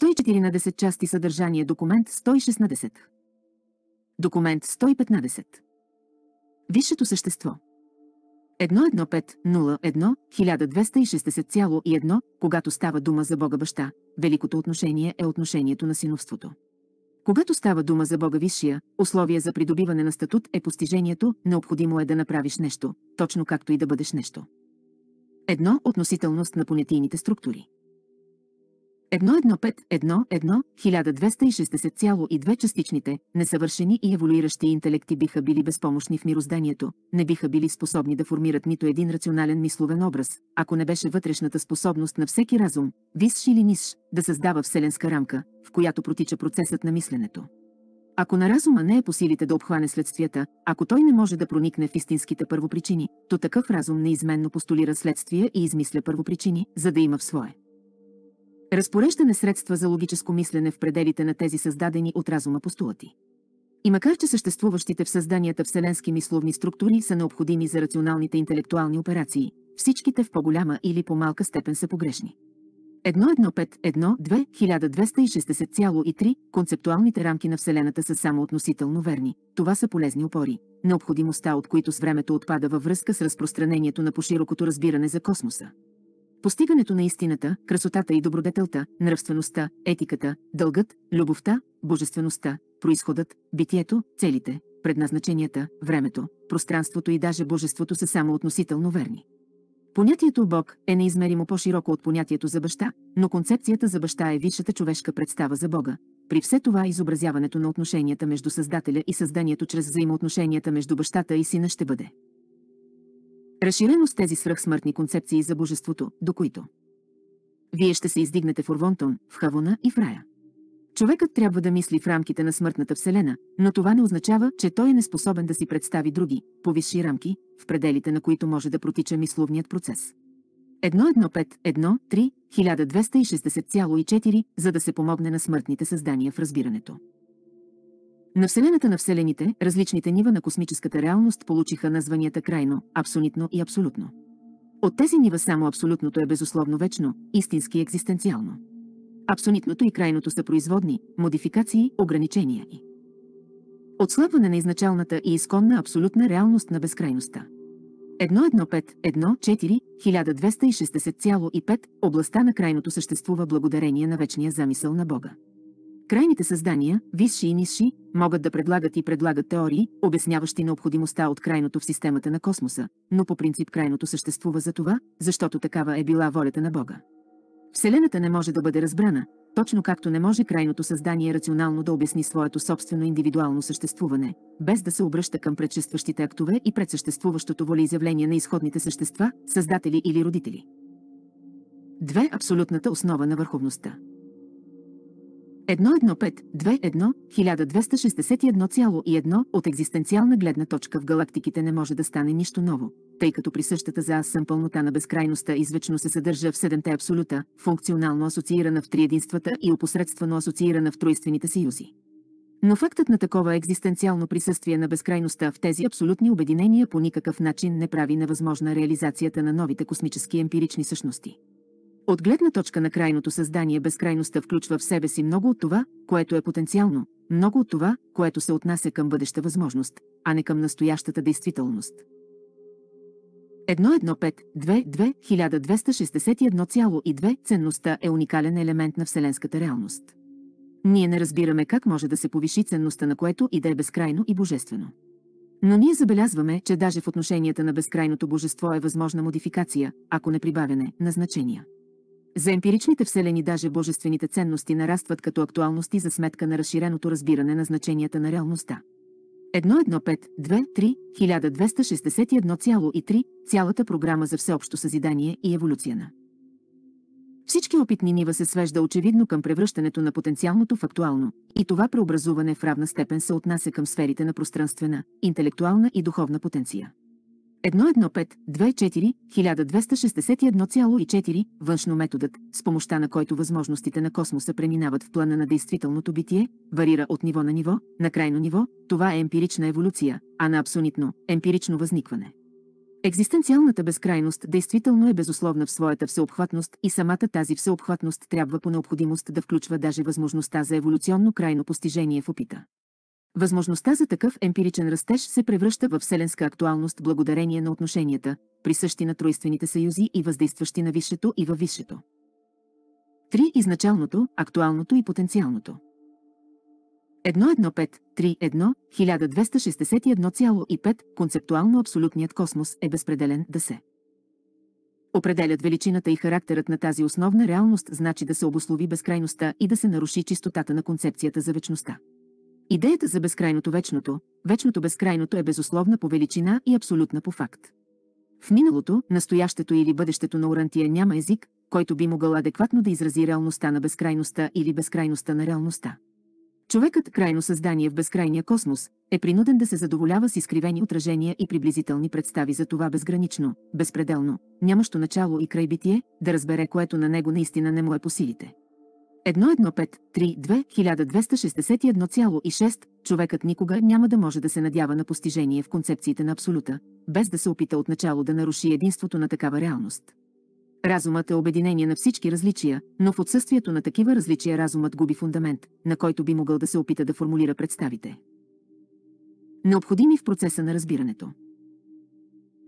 114 части съдържание документ 116. Документ 115. Висшето същество. 1.1.5.0.1.1260,1, когато става дума за Бога Баща, великото отношение е отношението на синовството. Когато става дума за Бога Висшия, условие за придобиване на статут е постижението, необходимо е да направиш нещо, точно както и да бъдеш нещо. Едно относителност на понятийните структури. 1260,2 частичните, несъвършени и еволюиращи интелекти биха били безпомощни в мирозданието, не биха били способни да формират нито един рационален мисловен образ, ако не беше вътрешната способност на всеки разум, висш или нисш, да създава вселенска рамка, в която протича процесът на мисленето. Ако на разума не е по силите да обхване следствията, ако той не може да проникне в истинските първопричини, то такъв разум неизменно постулира следствия и измисля първопричини, за да има в свое. Разпореждане средства за логическо мислене в пределите на тези създадени от разума постулати. И макар, че съществуващите в създанията вселенски мисловни структури са необходими за рационалните интелектуални операции, всичките в по-голяма или по-малка степен са погрешни. 1.1.5.1.2.1260,3 концептуалните рамки на Вселената са само относително верни. Това са полезни опори, необходимостта от които с времето отпада във връзка с разпространението на по-широкото разбиране за космоса постигането на истината, красотата и добродетелта, нравствеността, етиката, дългът, любовта, божествеността, происходът, битието, целите, предназначенията, времето, пространството и даже божеството са само относително верни. Понятието Бог е неизмеримо по-широко от понятието за баща, но концепцията за баща е висшата човешка представа за Бога. При все това изобразяването на отношенията между Създателя и Създанието чрез взаимоотношенията между бащата и сина ще бъде Разширено с тези свръхсмъртни концепции за божеството, до които вие ще се издигнете в Орвонтон, в Хавона и в Рая. Човекът трябва да мисли в рамките на смъртната вселена, но това не означава, че той е неспособен да си представи други, повисши рамки, в пределите на които може да протича мисловният процес. 1.1.5.1.3.1260,4, за да се помогне на смъртните създания в разбирането. На Вселената на Вселените, различните нива на космическата реалност получиха названията крайно, абсолютно и абсолютно. От тези нива само абсолютното е безусловно вечно, истински екзистенциално. Абсолютното и крайното са производни, модификации, ограничения и отслабване на изначалната и изконна абсолютна реалност на безкрайността. 1.1.5.1.4.1260,5 областта на крайното съществува благодарение на вечния замисъл на Бога. Крайните създания, висши и ниши, могат да предлагат и предлагат теории, обясняващи необходимостта от крайното в системата на космоса, но по принцип крайното съществува за това, защото такава е била волята на Бога. Вселената не може да бъде разбрана, точно както не може крайното създание рационално да обясни своето собствено индивидуално съществуване, без да се обръща към предшестващите актове и предсъществуващото волеизявление на изходните същества, създатели или родители. Две абсолютната основа на върховността. 1.1.5.2.1.1261.1 от екзистенциална гледна точка в галактиките не може да стане нищо ново, тъй като при същата за аз съм пълнота на безкрайността извечно се съдържа в седемте абсолюта, функционално асоциирана в триединствата и опосредствено асоциирана в тройствените съюзи. Но фактът на такова екзистенциално присъствие на безкрайността в тези абсолютни обединения по никакъв начин не прави невъзможна реализацията на новите космически емпирични същности. От гледна точка на крайното създание безкрайността включва в себе си много от това, което е потенциално, много от това, което се отнася към бъдеща възможност, а не към настоящата действителност. 1.1.5.2.2.1261,2 ценността е уникален елемент на Вселенската реалност. Ние не разбираме как може да се повиши ценността на което и да е безкрайно и божествено. Но ние забелязваме, че даже в отношенията на безкрайното божество е възможна модификация, ако не прибавяне, на значения. За емпиричните вселени даже божествените ценности нарастват като актуалности за сметка на разширеното разбиране на значенията на реалността. 1.1.5.2.3.1261.3 цялата програма за всеобщо съзидание и еволюция на. Всички опитни нива се свежда очевидно към превръщането на потенциалното в актуално, и това преобразуване в равна степен се отнася към сферите на пространствена, интелектуална и духовна потенция. 1.1.5.2.4.1261,4 външно методът, с помощта на който възможностите на космоса преминават в плана на действителното битие, варира от ниво на ниво, на крайно ниво, това е емпирична еволюция, а на абсолютно, емпирично възникване. Екзистенциалната безкрайност действително е безусловна в своята всеобхватност и самата тази всеобхватност трябва по необходимост да включва даже възможността за еволюционно крайно постижение в опита. Възможността за такъв емпиричен растеж се превръща в вселенска актуалност благодарение на отношенията, присъщи на тройствените съюзи и въздействащи на висшето и във висшето. Три изначалното, актуалното и потенциалното. 1.1.5.3.1.1261,5 концептуално абсолютният космос е безпределен да се. Определят величината и характерът на тази основна реалност значи да се обослови безкрайността и да се наруши чистотата на концепцията за вечността. Идеята за безкрайното вечното, вечното безкрайното е безусловна по величина и абсолютна по факт. В миналото, настоящето или бъдещето на Орантия няма език, който би могъл адекватно да изрази реалността на безкрайността или безкрайността на реалността. Човекът, крайно създание в безкрайния космос, е принуден да се задоволява с изкривени отражения и приблизителни представи за това безгранично, безпределно, нямащо начало и край битие, да разбере което на него наистина не му е по силите. 1261,6 човекът никога няма да може да се надява на постижение в концепциите на абсолюта, без да се опита отначало да наруши единството на такава реалност. Разумът е обединение на всички различия, но в отсъствието на такива различия разумът губи фундамент, на който би могъл да се опита да формулира представите. Необходими в процеса на разбирането.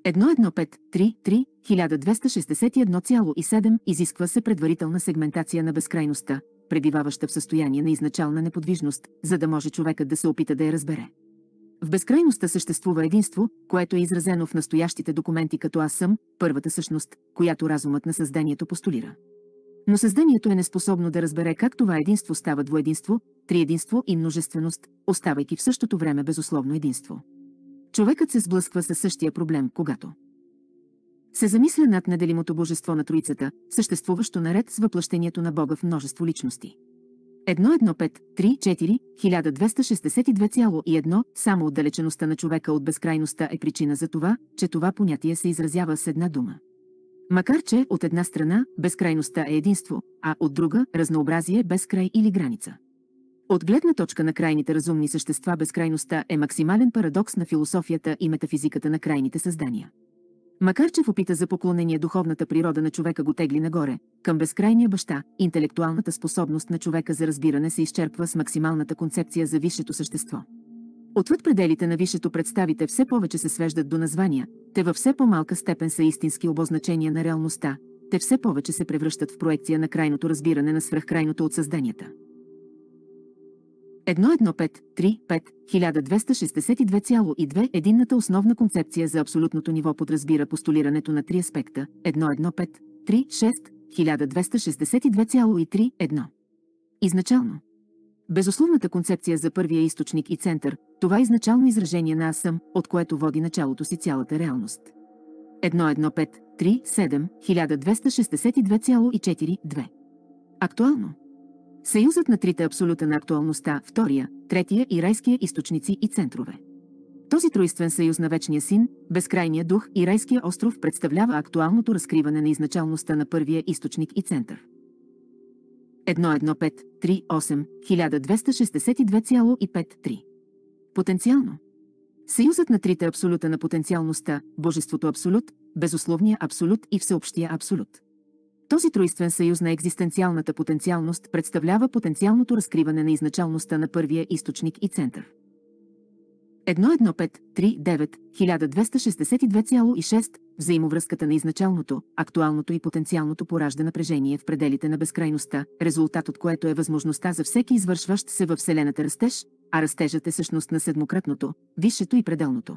1261,7 изисква се предварителна сегментация на безкрайността, пребиваваща в състояние на изначална неподвижност, за да може човекът да се опита да я разбере. В безкрайността съществува единство, което е изразено в настоящите документи като аз съм, първата същност, която разумът на създанието постулира. Но създанието е неспособно да разбере как това единство става двоединство, триединство и множественост, оставайки в същото време безусловно единство човекът се сблъсква със същия проблем, когато се замисля над неделимото божество на Троицата, съществуващо наред с въплъщението на Бога в множество личности. 1.1.5.3.4.1262,1 само отдалечеността на човека от безкрайността е причина за това, че това понятие се изразява с една дума. Макар че от една страна безкрайността е единство, а от друга – разнообразие безкрай или граница. От гледна точка на крайните разумни същества безкрайността е максимален парадокс на философията и метафизиката на крайните създания. Макар че в опита за поклонение духовната природа на човека го тегли нагоре, към безкрайния баща, интелектуалната способност на човека за разбиране се изчерпва с максималната концепция за висшето същество. Отвъд пределите на висшето представите все повече се свеждат до названия, те във все по-малка степен са истински обозначения на реалността, те все повече се превръщат в проекция на крайното разбиране на свръхкрайното от създанията. 5-3-5 1262,2 Единната основна концепция за абсолютното ниво подразбира постулирането на три аспекта 3-6-1262,3-1. Изначално. Безусловната концепция за първия източник и център, това изначално изражение на аз съм, от което води началото си цялата реалност. 1.1.5.3.7, 1262,4.2. Актуално. Съюзът на трите абсолюта на актуалността, втория, третия и райския източници и центрове. Този тройствен съюз на Вечния Син, Безкрайния Дух и Райския остров представлява актуалното разкриване на изначалността на първия източник и център. 1.1.5.3.8.1262,53 Потенциално Съюзът на трите абсолюта на потенциалността, Божеството абсолют, Безусловния абсолют и Всеобщия абсолют – този тройствен съюз на екзистенциалната потенциалност представлява потенциалното разкриване на изначалността на първия източник и център. 1.1.5.3.9.1262,6 Взаимовръзката на изначалното, актуалното и потенциалното поражда напрежение в пределите на безкрайността, резултат от което е възможността за всеки извършващ се във Вселената растеж, а растежът е същност на седмократното, висшето и пределното.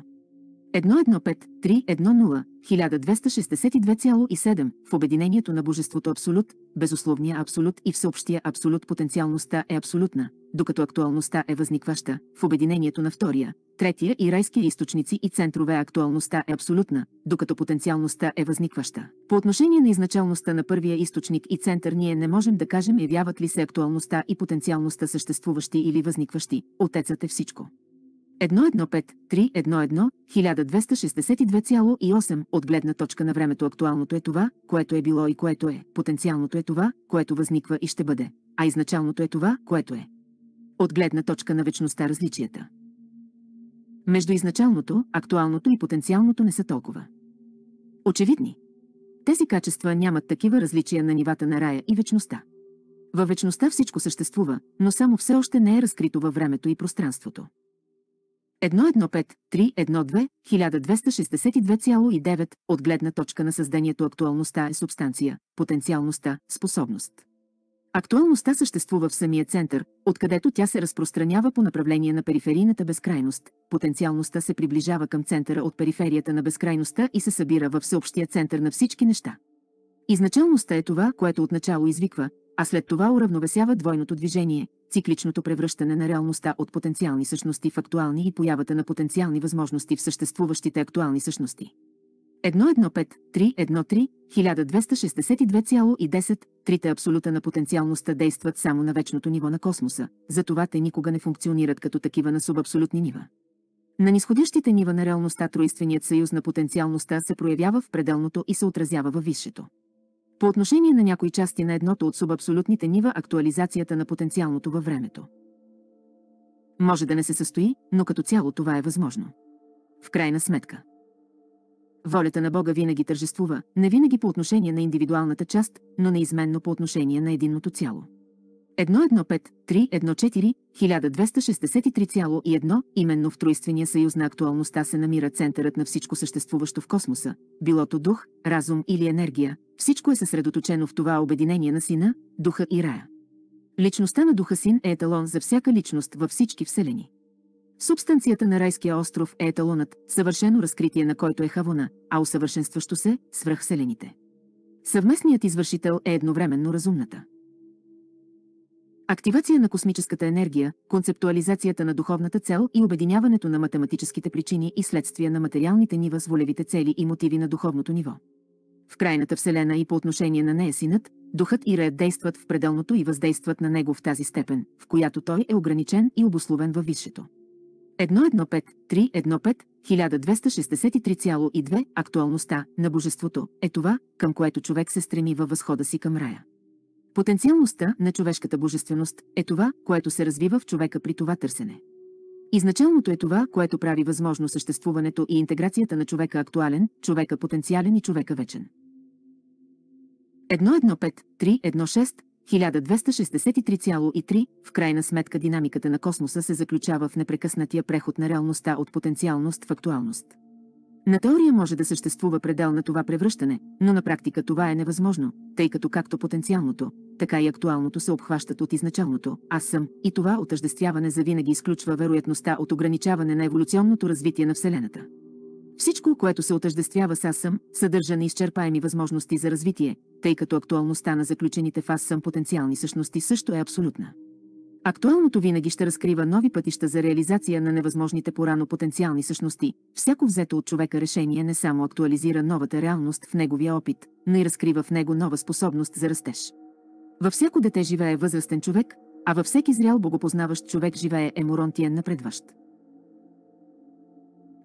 1262,7 в обединението на Божеството Абсолют, безусловния Абсолют и всеобщия Абсолют потенциалността е абсолютна, докато актуалността е възникваща, в обединението на втория, третия и райски източници и центрове актуалността е абсолютна, докато потенциалността е възникваща. По отношение на изначалността на първия източник и център ние не можем да кажем явяват ли се актуалността и потенциалността съществуващи или възникващи, Отецът е всичко. 1262,8 от гледна точка на времето актуалното е това, което е било и което е, потенциалното е това, което възниква и ще бъде, а изначалното е това, което е. От гледна точка на вечността различията. Между изначалното, актуалното и потенциалното не са толкова. Очевидни. Тези качества нямат такива различия на нивата на рая и вечността. Във вечността всичко съществува, но само все още не е разкрито във времето и пространството. 1262,9 от гледна точка на създанието актуалността е субстанция, потенциалността, способност. Актуалността съществува в самия център, откъдето тя се разпространява по направление на периферийната безкрайност. Потенциалността се приближава към центъра от периферията на безкрайността и се събира във всеобщия център на всички неща. Изначалността е това, което отначало извиква, а след това уравновесява двойното движение, цикличното превръщане на реалността от потенциални същности в актуални и появата на потенциални възможности в съществуващите актуални същности. 1.1.5.3.1.3.1262,10 Трите абсолюта на потенциалността действат само на вечното ниво на космоса, затова те никога не функционират като такива на субабсолютни нива. На нисходящите нива на реалността троиственият съюз на потенциалността се проявява в пределното и се отразява във висшето. По отношение на някои части на едното от субабсолютните нива актуализацията на потенциалното във времето. Може да не се състои, но като цяло това е възможно. В крайна сметка. Волята на Бога винаги тържествува, не винаги по отношение на индивидуалната част, но неизменно по отношение на единното цяло. 115314314 именно в тройствения съюз на актуалността се намира центърът на всичко съществуващо в космоса, билото дух, разум или енергия, всичко е съсредоточено в това обединение на сина, духа и рая. Личността на духа син е еталон за всяка личност във всички вселени. Субстанцията на райския остров е еталонът, съвършено разкритие на който е хавона, а усъвършенстващо се – свръхселените. Съвместният извършител е едновременно разумната. Активация на космическата енергия, концептуализацията на духовната цел и обединяването на математическите причини и следствия на материалните нива с волевите цели и мотиви на духовното ниво. В крайната Вселена и по отношение на нея синът, духът и реят действат в пределното и въздействат на него в тази степен, в която той е ограничен и обословен във висшето. 1.1.5.3.1.5.1263,2 Актуалността на Божеството е това, към което човек се стреми във възхода си към рая. Потенциалността на човешката божественост е това, което се развива в човека при това търсене. Изначалното е това, което прави възможно съществуването и интеграцията на човека актуален, човека потенциален и човека вечен. 1.1.5.3.1.6.1263,3 В крайна сметка динамиката на космоса се заключава в непрекъснатия преход на реалността от потенциалност в актуалност. На теория може да съществува предел на това превръщане, но на практика това е невъзможно, тъй като както потенциалното, така и актуалното се обхващат от изначалното «аз съм» и това отъждествяване завинаги изключва вероятността от ограничаване на еволюционното развитие на Вселената. Всичко, което се отъждествява с аз съм, съдържа неизчерпаеми възможности за развитие, тъй като актуалността на заключените в аз съм потенциални същности също е абсолютна. Актуалното винаги ще разкрива нови пътища за реализация на невъзможните порано потенциални същности. Всяко взето от човека решение не само актуализира новата реалност в неговия опит, но и разкрива в него нова способност за растеж. Във всяко дете живее възрастен човек, а във всеки зрял богопознаващ човек живее емуронтиен напредващ.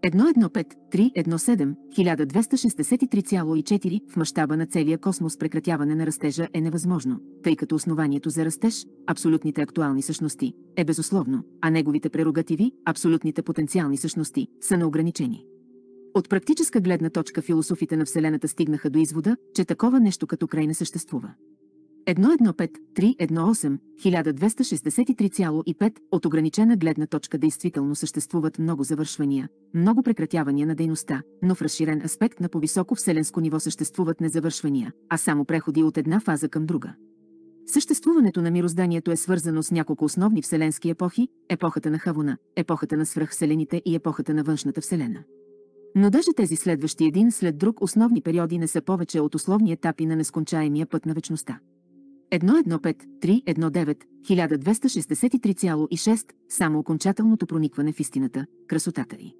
1.1.5.3.1.7.1263,4 в мащаба на целия космос прекратяване на растежа е невъзможно, тъй като основанието за растеж, абсолютните актуални същности, е безусловно, а неговите прерогативи, абсолютните потенциални същности, са неограничени. От практическа гледна точка философите на Вселената стигнаха до извода, че такова нещо като край не съществува. 115 12635 от ограничена гледна точка действително съществуват много завършвания, много прекратявания на дейността, но в разширен аспект на повисоко вселенско ниво съществуват незавършвания, а само преходи от една фаза към друга. Съществуването на мирозданието е свързано с няколко основни вселенски епохи – епохата на Хавона, епохата на свръхвселените и епохата на външната вселена. Но даже тези следващи един след друг основни периоди не са повече от условни етапи на нескончаемия път на вечността. 1263-19-1263,6, само окончателното проникване в истината, красотата й.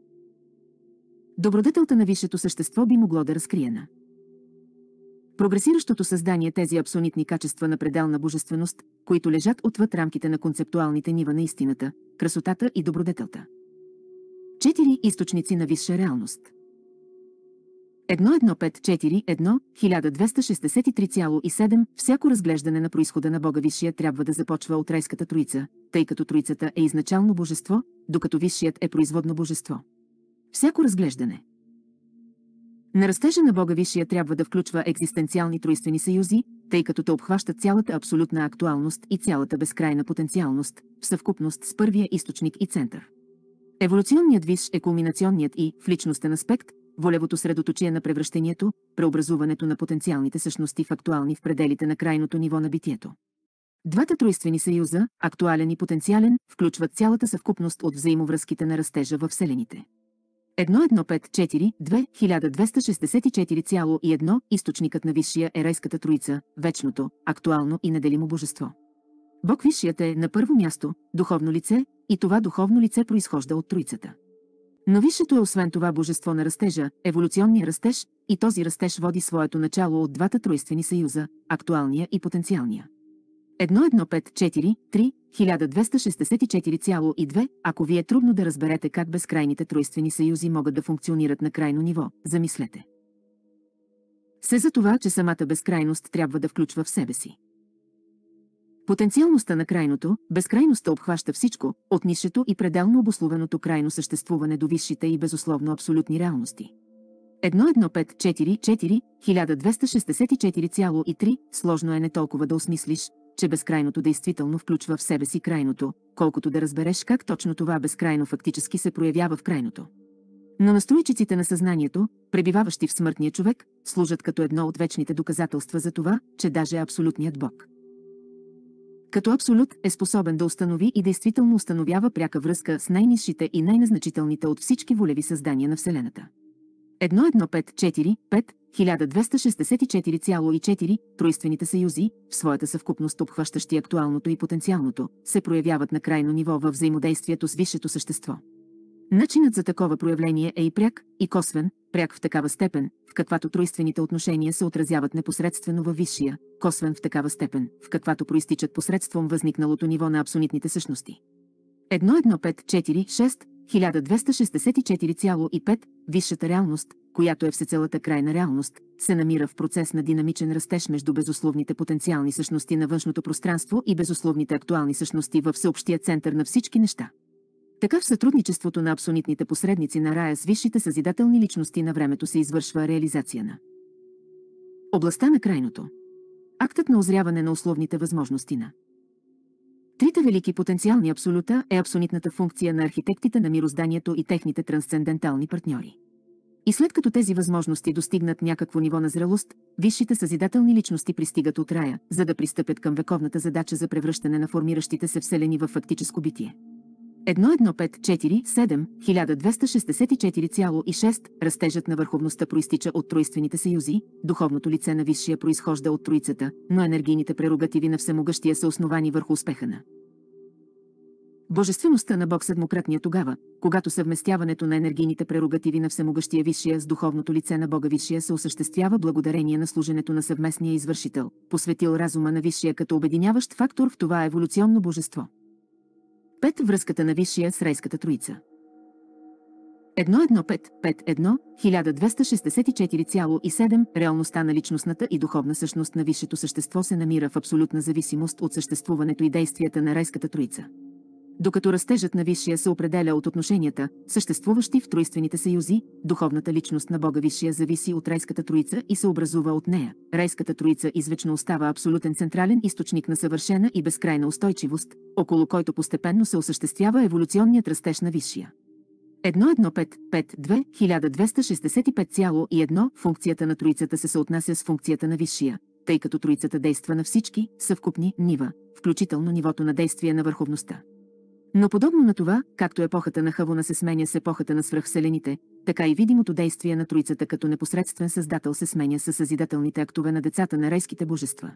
Добродетелта на висшето същество би могло да разкрие на прогресиращото създание тези абсолютни качества на пределна божественост, които лежат отвъд рамките на концептуалните нива на истината, красотата и добродетелта. Четири източници на висша реалност – 1.1.5.4.1.1263,7 1263,7 Всяко разглеждане на происхода на Бога Висшия трябва да започва от райската троица, тъй като троицата е изначално божество, докато Висшият е производно божество. Всяко разглеждане на растежа на Бога Висшия трябва да включва екзистенциални троиствени съюзи, тъй като те обхващат цялата абсолютна актуалност и цялата безкрайна потенциалност, в съвкупност с първия източник и център. Еволюционният виш е кулминационният и, в личностен аспект, волевото средоточие на превръщението, преобразуването на потенциалните същности в актуални в пределите на крайното ниво на битието. Двата троиствени съюза, актуален и потенциален, включват цялата съвкупност от взаимовръзките на растежа във Вселените. 1154-2264,1 източникът на Висшия е райската троица, вечното, актуално и неделимо божество. Бог Висшият е на първо място, духовно лице, и това духовно лице произхожда от троицата. Но висшето е освен това божество на растежа, еволюционния растеж, и този растеж води своето начало от двата тройствени съюза, актуалния и потенциалния. 1264 Ако ви е трудно да разберете как безкрайните тройствени съюзи могат да функционират на крайно ниво, замислете. Се за това, че самата безкрайност трябва да включва в себе си Потенциалността на крайното, безкрайността обхваща всичко, от нишето и пределно обословеното крайно съществуване до висшите и безусловно абсолютни реалности. 1.1.5.4.4.1264.3 1264,3 Сложно е не толкова да осмислиш, че безкрайното действително включва в себе си крайното, колкото да разбереш как точно това безкрайно фактически се проявява в крайното. Но настройчиците на съзнанието, пребиваващи в смъртния човек, служат като едно от вечните доказателства за това, че даже е абсолютният Бог – като абсолют е способен да установи и действително установява пряка връзка с най-низшите и най-назначителните от всички волеви създания на Вселената. 1.1.5.4.5.1264,4 1264,4 тройствените съюзи, в своята съвкупност обхващащи актуалното и потенциалното, се проявяват на крайно ниво във взаимодействието с висшето същество. Начинът за такова проявление е и пряк, и косвен, пряк в такава степен, в каквато тройствените отношения се отразяват непосредствено във висшия, косвен в такава степен, в каквато проистичат посредством възникналото ниво на абсолютните същности. 1.1.5.4.6 1264,5 Висшата реалност, която е всецелата крайна реалност, се намира в процес на динамичен растеж между безусловните потенциални същности на външното пространство и безусловните актуални същности във всеобщия център на всички неща. Така в сътрудничеството на абсонитните посредници на рая с висшите съзидателни личности на времето се извършва реализация на областта на крайното. Актът на озряване на условните възможности на Трите велики потенциални абсолюта е абсолютната функция на архитектите на мирозданието и техните трансцендентални партньори. И след като тези възможности достигнат някакво ниво на зрелост, висшите съзидателни личности пристигат от рая, за да пристъпят към вековната задача за превръщане на формиращите се вселени в фактическо битие. 1154 7 12646 растежът на върховността проистича от троиствените съюзи, духовното лице на висшия произхожда от троицата, но енергийните прерогативи на всемогъщия са основани върху успеха на Божествеността на Бог седмократния тогава, когато съвместяването на енергийните прерогативи на всемогъщия Висшия с духовното лице на Бога Висшия се осъществява благодарение на служенето на съвместния извършител, посветил разума на Висшия като обединяващ фактор в това еволюционно божество. 5. Връзката на Висшия с Райската Троица. 1.1.5.1.1264.7 1264,7 Реалността на личностната и духовна същност на висшето същество се намира в абсолютна зависимост от съществуването и действията на Райската Троица докато растежът на Висшия се определя от отношенията, съществуващи в троиствените съюзи, духовната личност на Бога Висшия зависи от райската троица и се образува от нея. Райската троица извечно остава абсолютен централен източник на съвършена и безкрайна устойчивост, около който постепенно се осъществява еволюционният растеж на Висшия. 1.1.5.5.2.1265,1 функцията на троицата се съотнася с функцията на Висшия, тъй като троицата действа на всички съвкупни нива, включително нивото на действие на върховността. Но подобно на това, както епохата на Хавуна се сменя с епохата на свръхселените, така и видимото действие на Троицата като непосредствен създател се сменя с съзидателните актове на децата на райските божества.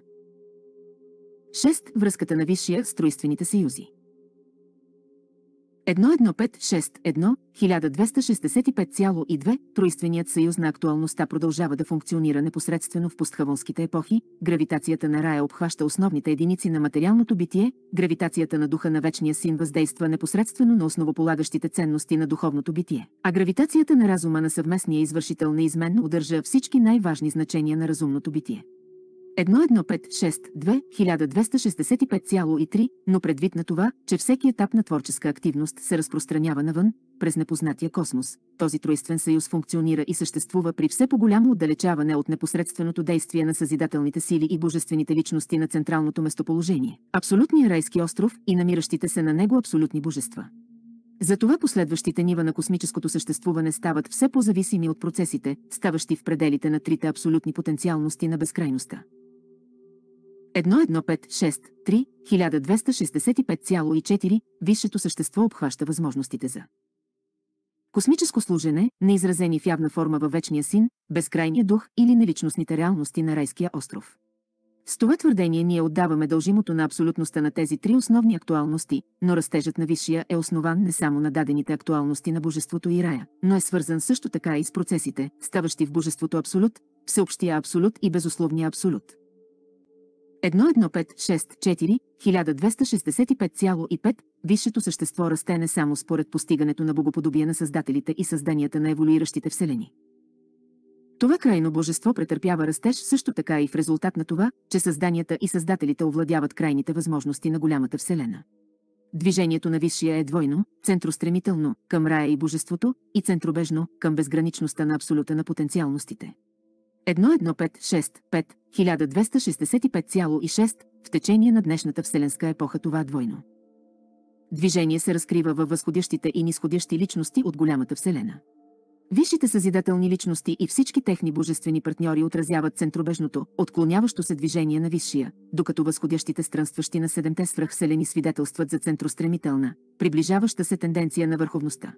6. Връзката на Висшия с тройствените съюзи 1.1.5.6.1.1265.2 Тройственият съюз на актуалността продължава да функционира непосредствено в постхавонските епохи, гравитацията на рая обхваща основните единици на материалното битие, гравитацията на духа на вечния син въздейства непосредствено на основополагащите ценности на духовното битие, а гравитацията на разума на съвместния извършител неизменно удържа всички най-важни значения на разумното битие. 11562 1265,3, но предвид на това, че всеки етап на творческа активност се разпространява навън, през непознатия космос, този тройствен съюз функционира и съществува при все по-голямо отдалечаване от непосредственото действие на съзидателните сили и божествените личности на централното местоположение, абсолютния райски остров и намиращите се на него абсолютни божества. Затова последващите нива на космическото съществуване стават все по-зависими от процесите, ставащи в пределите на трите абсолютни потенциалности на безкрайността. 11563 1265,4 Висшето същество обхваща възможностите за космическо служене, неизразени в явна форма във Вечния син, безкрайния дух или неличностните реалности на райския остров. С това твърдение ние отдаваме дължимото на абсолютността на тези три основни актуалности, но растежът на Висшия е основан не само на дадените актуалности на Божеството и Рая, но е свързан също така и с процесите, ставащи в Божеството Абсолют, всеобщия Абсолют и безусловния Абсолют. 11564, 1265,5, висшето същество расте не само според постигането на богоподобие на създателите и създанията на еволюиращите вселени. Това крайно божество претърпява растеж също така и в резултат на това, че създанията и създателите овладяват крайните възможности на голямата вселена. Движението на Висшия е двойно, центростремително, към рая и божеството, и центробежно, към безграничността на абсолюта на потенциалностите. 1.1.5.6.5.1265.6 1265,6 в течение на днешната вселенска епоха това двойно. Движение се разкрива във възходящите и нисходящи личности от голямата вселена. Висшите съзидателни личности и всички техни божествени партньори отразяват центробежното, отклоняващо се движение на Висшия, докато възходящите странстващи на седемте свръхселени свидетелстват за центростремителна, приближаваща се тенденция на върховността.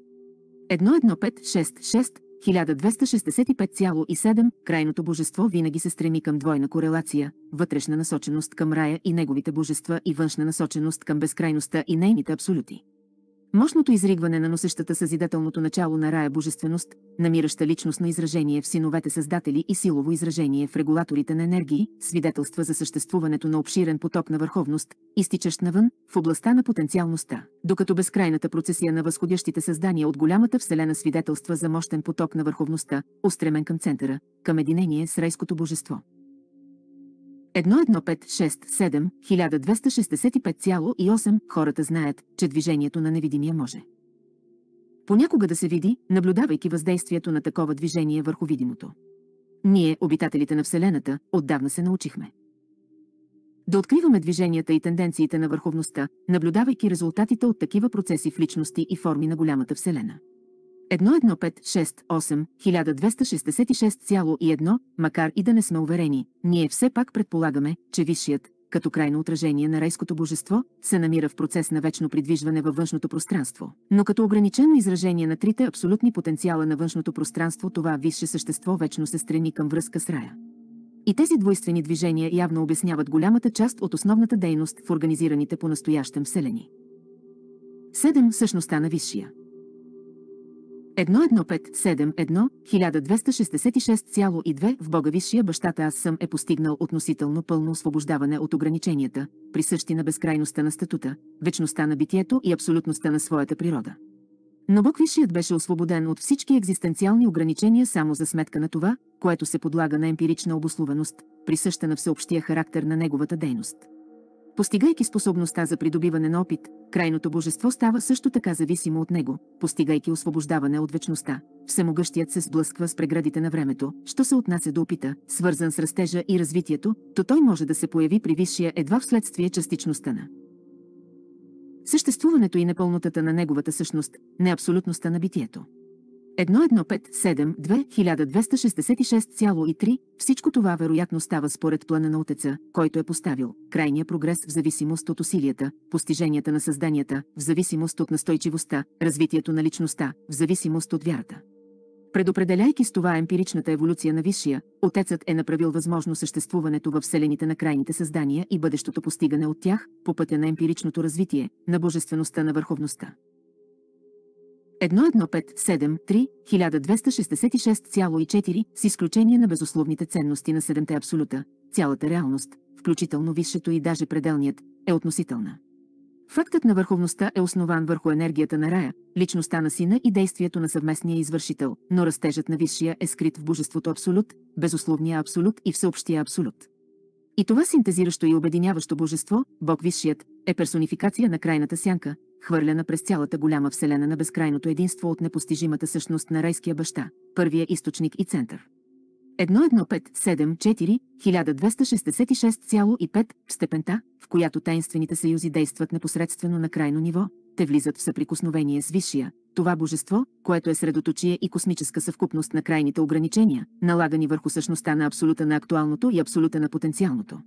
11566 1265,7 крайното божество винаги се стреми към двойна корелация, вътрешна насоченост към рая и неговите божества и външна насоченост към безкрайността и нейните абсолюти. Мощното изригване на носещата съзидателното начало на рая божественост, намираща личност на изражение в синовете създатели и силово изражение в регулаторите на енергии, свидетелства за съществуването на обширен поток на върховност, изтичащ навън, в областта на потенциалността, докато безкрайната процесия на възходящите създания от голямата вселена свидетелства за мощен поток на върховността, устремен към центъра, към единение с райското божество. 11567 1265,8 хората знаят, че движението на невидимия може. Понякога да се види, наблюдавайки въздействието на такова движение върху видимото. Ние, обитателите на Вселената, отдавна се научихме. Да откриваме движенията и тенденциите на върховността, наблюдавайки резултатите от такива процеси в личности и форми на голямата Вселена. 1568 1266,1, макар и да не сме уверени, ние все пак предполагаме, че Висшият, като крайно отражение на райското божество, се намира в процес на вечно придвижване във външното пространство. Но като ограничено изражение на трите абсолютни потенциала на външното пространство, това висше същество вечно се стреми към връзка с рая. И тези двойствени движения явно обясняват голямата част от основната дейност в организираните по настоящем вселени. 7. Същността на Висшия 1.1.5.7.1.1266.2 1266,2 в Бога Висшия бащата аз съм е постигнал относително пълно освобождаване от ограниченията, присъщи на безкрайността на статута, вечността на битието и абсолютността на своята природа. Но Бог Висшият беше освободен от всички екзистенциални ограничения само за сметка на това, което се подлага на емпирична обословеност, присъща на всеобщия характер на неговата дейност. Постигайки способността за придобиване на опит, крайното божество става също така зависимо от него, постигайки освобождаване от вечността. Всемогъщият се сблъсква с преградите на времето, що се отнася до опита, свързан с растежа и развитието, то той може да се появи при висшия едва вследствие частичността на съществуването и непълнотата на неговата същност, не абсолютността на битието. 1157-2266,3 всичко това вероятно става според плана на Отеца, който е поставил. крайния прогрес в зависимост от усилията, постиженията на създанията, в зависимост от настойчивостта, развитието на личността, в зависимост от вярата. Предопределяйки с това емпиричната еволюция на Висшия, Отецът е направил възможно съществуването в вселените на крайните създания и бъдещото постигане от тях по пътя на емпиричното развитие, на божествеността на върховността. 1266,4 с изключение на безусловните ценности на седемте абсолюта, цялата реалност, включително висшето и даже пределният, е относителна. Фактът на върховността е основан върху енергията на рая, личността на сина и действието на съвместния извършител, но растежът на висшия е скрит в божеството абсолют, безусловния абсолют и всеобщия абсолют. И това синтезиращо и обединяващо божество, Бог Висшият, е персонификация на крайната сянка, хвърляна през цялата голяма вселена на безкрайното единство от непостижимата същност на райския баща, първия източник и център. 11574 1266,5 в степента, в която таинствените съюзи действат непосредствено на крайно ниво, те влизат в съприкосновение с Висшия, това божество, което е средоточие и космическа съвкупност на крайните ограничения, налагани върху същността на абсолюта на актуалното и абсолюта на потенциалното.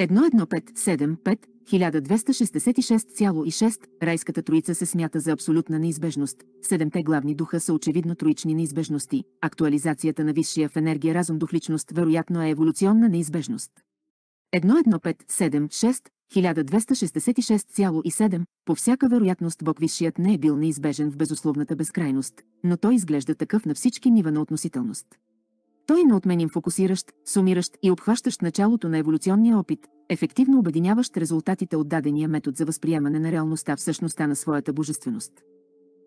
11575 1266,6 Райската троица се смята за абсолютна неизбежност. Седемте главни духа са очевидно троични неизбежности. Актуализацията на висшия в енергия разум дух личност вероятно е еволюционна неизбежност. 11576 1266,7 По всяка вероятност Бог Висшият не е бил неизбежен в безусловната безкрайност, но той изглежда такъв на всички нива на относителност. Той е неотменим фокусиращ, сумиращ и обхващащ началото на еволюционния опит, ефективно обединяващ резултатите от дадения метод за възприемане на реалността в същността на своята божественост.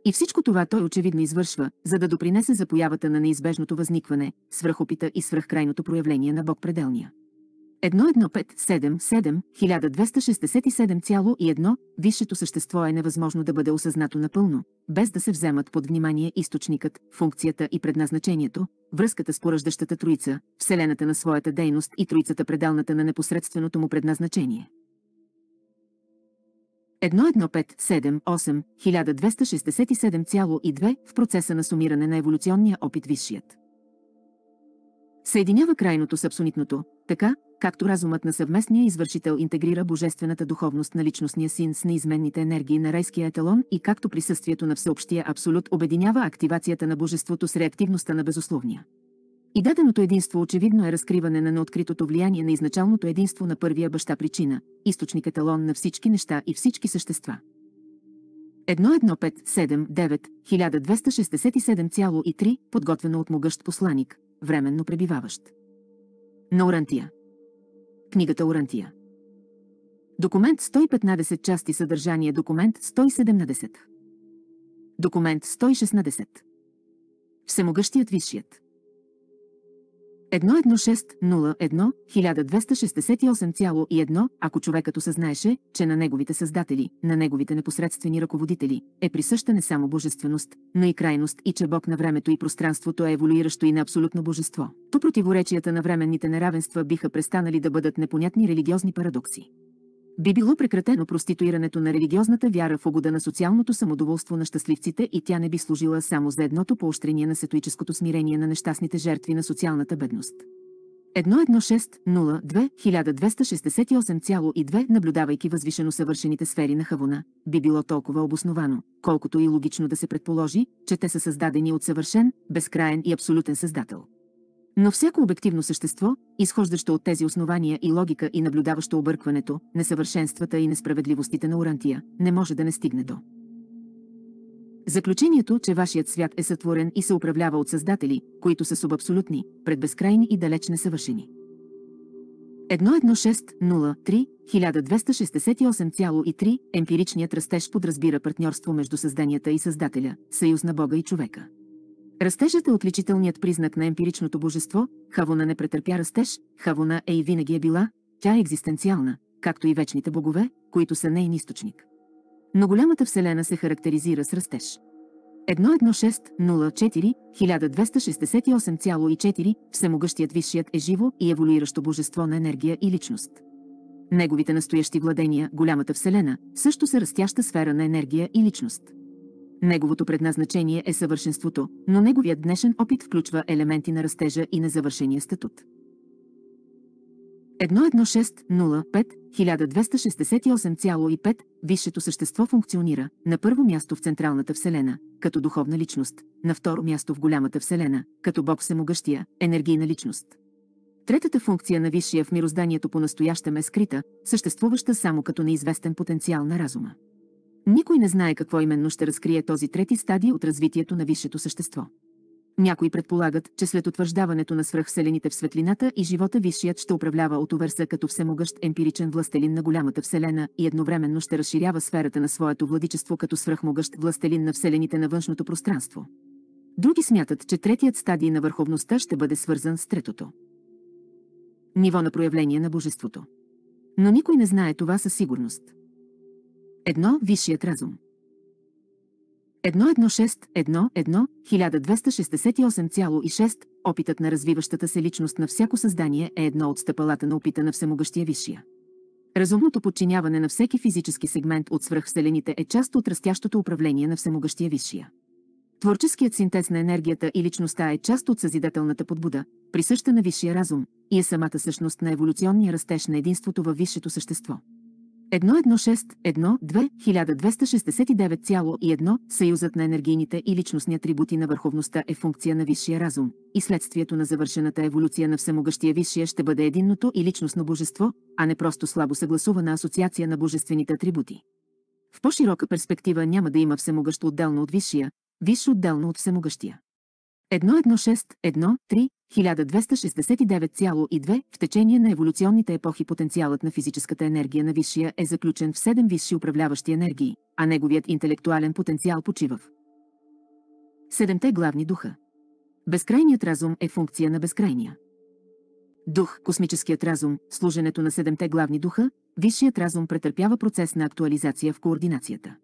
И всичко това той очевидно извършва, за да допринесе за появата на неизбежното възникване, свръхопита и свръхкрайното проявление на Бог пределния. 1577 1267,1 Висшето същество е невъзможно да бъде осъзнато напълно, без да се вземат под внимание източникът, функцията и предназначението, връзката с поръждащата троица, вселената на своята дейност и троицата предалната на непосредственото му предназначение. 8 1267,2 в процеса на сумиране на еволюционния опит висшият. Съединява крайното с абсолютното, така, както разумът на съвместния извършител интегрира божествената духовност на личностния син с неизменните енергии на райския еталон и както присъствието на всеобщия абсолют обединява активацията на божеството с реактивността на безусловния. И даденото единство очевидно е разкриване на неоткритото влияние на изначалното единство на първия баща причина, източник еталон на всички неща и всички същества. 1.1.5.7.9.1267.3 12673 подготвено от могъщ посланик, временно пребиваващ на Орантия. Книгата Орантия. Документ 115 части съдържание Документ 117. Документ 116. Всемогъщият висшият. 1160-1-1268,1, ако човекът осъзнаеше, че на неговите създатели, на неговите непосредствени ръководители, е присъща не само божественост, но и крайност и че Бог на времето и пространството е еволюиращо и на абсолютно божество, то противоречията на временните неравенства биха престанали да бъдат непонятни религиозни парадокси. Би било прекратено проституирането на религиозната вяра в угода на социалното самодоволство на щастливците и тя не би служила само за едното поощрение на сетоическото смирение на нещастните жертви на социалната бедност. 1.1.6.02.1268,2 наблюдавайки възвишено съвършените сфери на Хавуна, би било толкова обосновано, колкото и логично да се предположи, че те са създадени от съвършен, безкраен и абсолютен създател. Но всяко обективно същество, изхождащо от тези основания и логика и наблюдаващо объркването, несъвършенствата и несправедливостите на Урантия, не може да не стигне до. Заключението, че вашият свят е сътворен и се управлява от създатели, които са субабсолютни, предбезкрайни и далеч несъвършени. 11603168,3 Емпиричният растеж подразбира партньорство между създанията и създателя, съюз на Бога и човека. Растежът е отличителният признак на емпиричното божество, Хавона не претърпя растеж, Хавона е и винаги е била, тя е екзистенциална, както и вечните богове, които са нейн източник. Но голямата вселена се характеризира с растеж. 11604 1268,4 Всемогъщият висшият е живо и еволюиращо божество на енергия и личност. Неговите настоящи владения, голямата вселена, също са растяща сфера на енергия и личност. Неговото предназначение е съвършенството, но неговият днешен опит включва елементи на растежа и незавършения статут. 1268,5 Висшето същество функционира на първо място в Централната Вселена, като духовна личност, на второ място в Голямата Вселена, като Бог всемогъщия, енергийна личност. Третата функция на Висшия в мирозданието по-настоящем е скрита, съществуваща само като неизвестен потенциал на разума. Никой не знае какво именно ще разкрие този трети стадий от развитието на висшето същество. Някои предполагат, че след утвърждаването на свръхселените в светлината и живота Висшият ще управлява от Увърса като всемогъщ емпиричен властелин на голямата Вселена и едновременно ще разширява сферата на своето владичество като свръхмогъщ властелин на Вселените на външното пространство. Други смятат, че третият стадий на върховността ще бъде свързан с третото. Ниво на проявление на Божеството. Но никой не знае това със сигурност. Едно висшият разум. 1.1.6.1.1.1268,6 Опитът на развиващата се личност на всяко създание е едно от стъпалата на опита на всемогъщия висшия. Разумното подчиняване на всеки физически сегмент от свръхселените е част от растящото управление на всемогъщия висшия. Творческият синтез на енергията и личността е част от съзидателната подбуда, присъща на висшия разум, и е самата същност на еволюционния растеж на единството във висшето същество. 116.1.2.1269.1 Съюзът на енергийните и личностни атрибути на върховността е функция на висшия разум и следствието на завършената еволюция на всемогъщия висшия ще бъде единното и личностно божество, а не просто слабо съгласувана асоциация на божествените атрибути. В по-широка перспектива няма да има всемогъщ отделно от висшия, висш отделно от всемогъщия. 1.1.6.1.3 1269,2 в течение на еволюционните епохи потенциалът на физическата енергия на Висшия е заключен в 7 висши управляващи енергии, а неговият интелектуален потенциал почива в седемте главни духа. Безкрайният разум е функция на безкрайния. Дух, космическият разум, служенето на 7-те главни духа, висшият разум претърпява процес на актуализация в координацията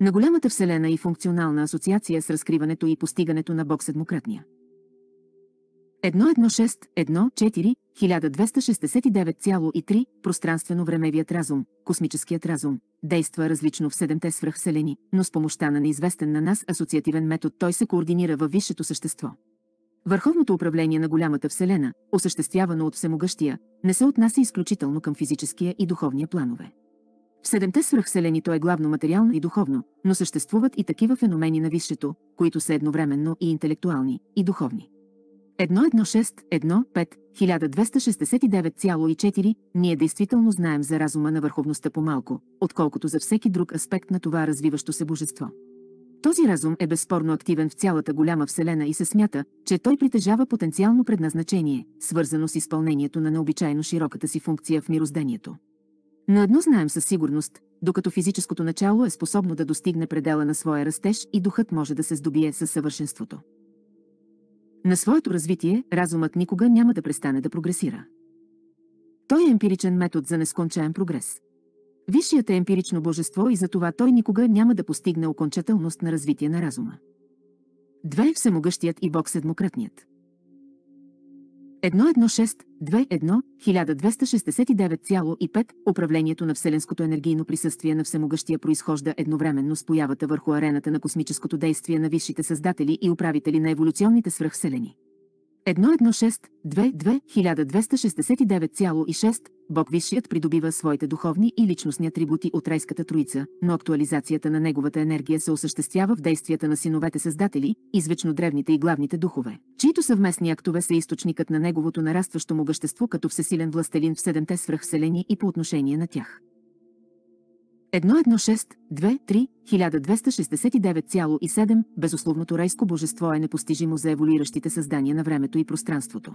на голямата вселена и функционална асоциация с разкриването и постигането на Бог седмократния. 12693 пространствено-времевият разум, космическият разум, действа различно в седемте свръхселени, но с помощта на неизвестен на нас асоциативен метод той се координира във висшето същество. Върховното управление на голямата Вселена, осъществявано от Всемогъщия, не се отнася изключително към физическия и духовния планове. В седемте свръхселени то е главно материално и духовно, но съществуват и такива феномени на висшето, които са едновременно и интелектуални, и духовни. 1.1.6.1.5.1269,4 ние действително знаем за разума на върховността по-малко, отколкото за всеки друг аспект на това развиващо се божество. Този разум е безспорно активен в цялата голяма Вселена и се смята, че той притежава потенциално предназначение, свързано с изпълнението на необичайно широката си функция в мирозданието. Но едно знаем със сигурност, докато физическото начало е способно да достигне предела на своя растеж и духът може да се здобие със съвършенството. На своето развитие разумът никога няма да престане да прогресира. Той е емпиричен метод за нескончаен прогрес. Висшият е емпирично божество и затова той никога няма да постигне окончателност на развитие на разума. Две е всемогъщият и Бог седмократният. 116261-1269,5 Управлението на Вселенското енергийно присъствие на всемогъщия произхожда едновременно с появата върху арената на космическото действие на висшите създатели и управители на еволюционните свръхселени. 1269,6 Бог Висшият придобива своите духовни и личностни атрибути от райската троица, но актуализацията на неговата енергия се осъществява в действията на синовете създатели, извечно древните и главните духове, чието съвместни актове са източникът на неговото нарастващо му като всесилен властелин в седемте свръхселени и по отношение на тях. 1162 23 12697 Безусловното райско божество е непостижимо за еволиращите създания на времето и пространството.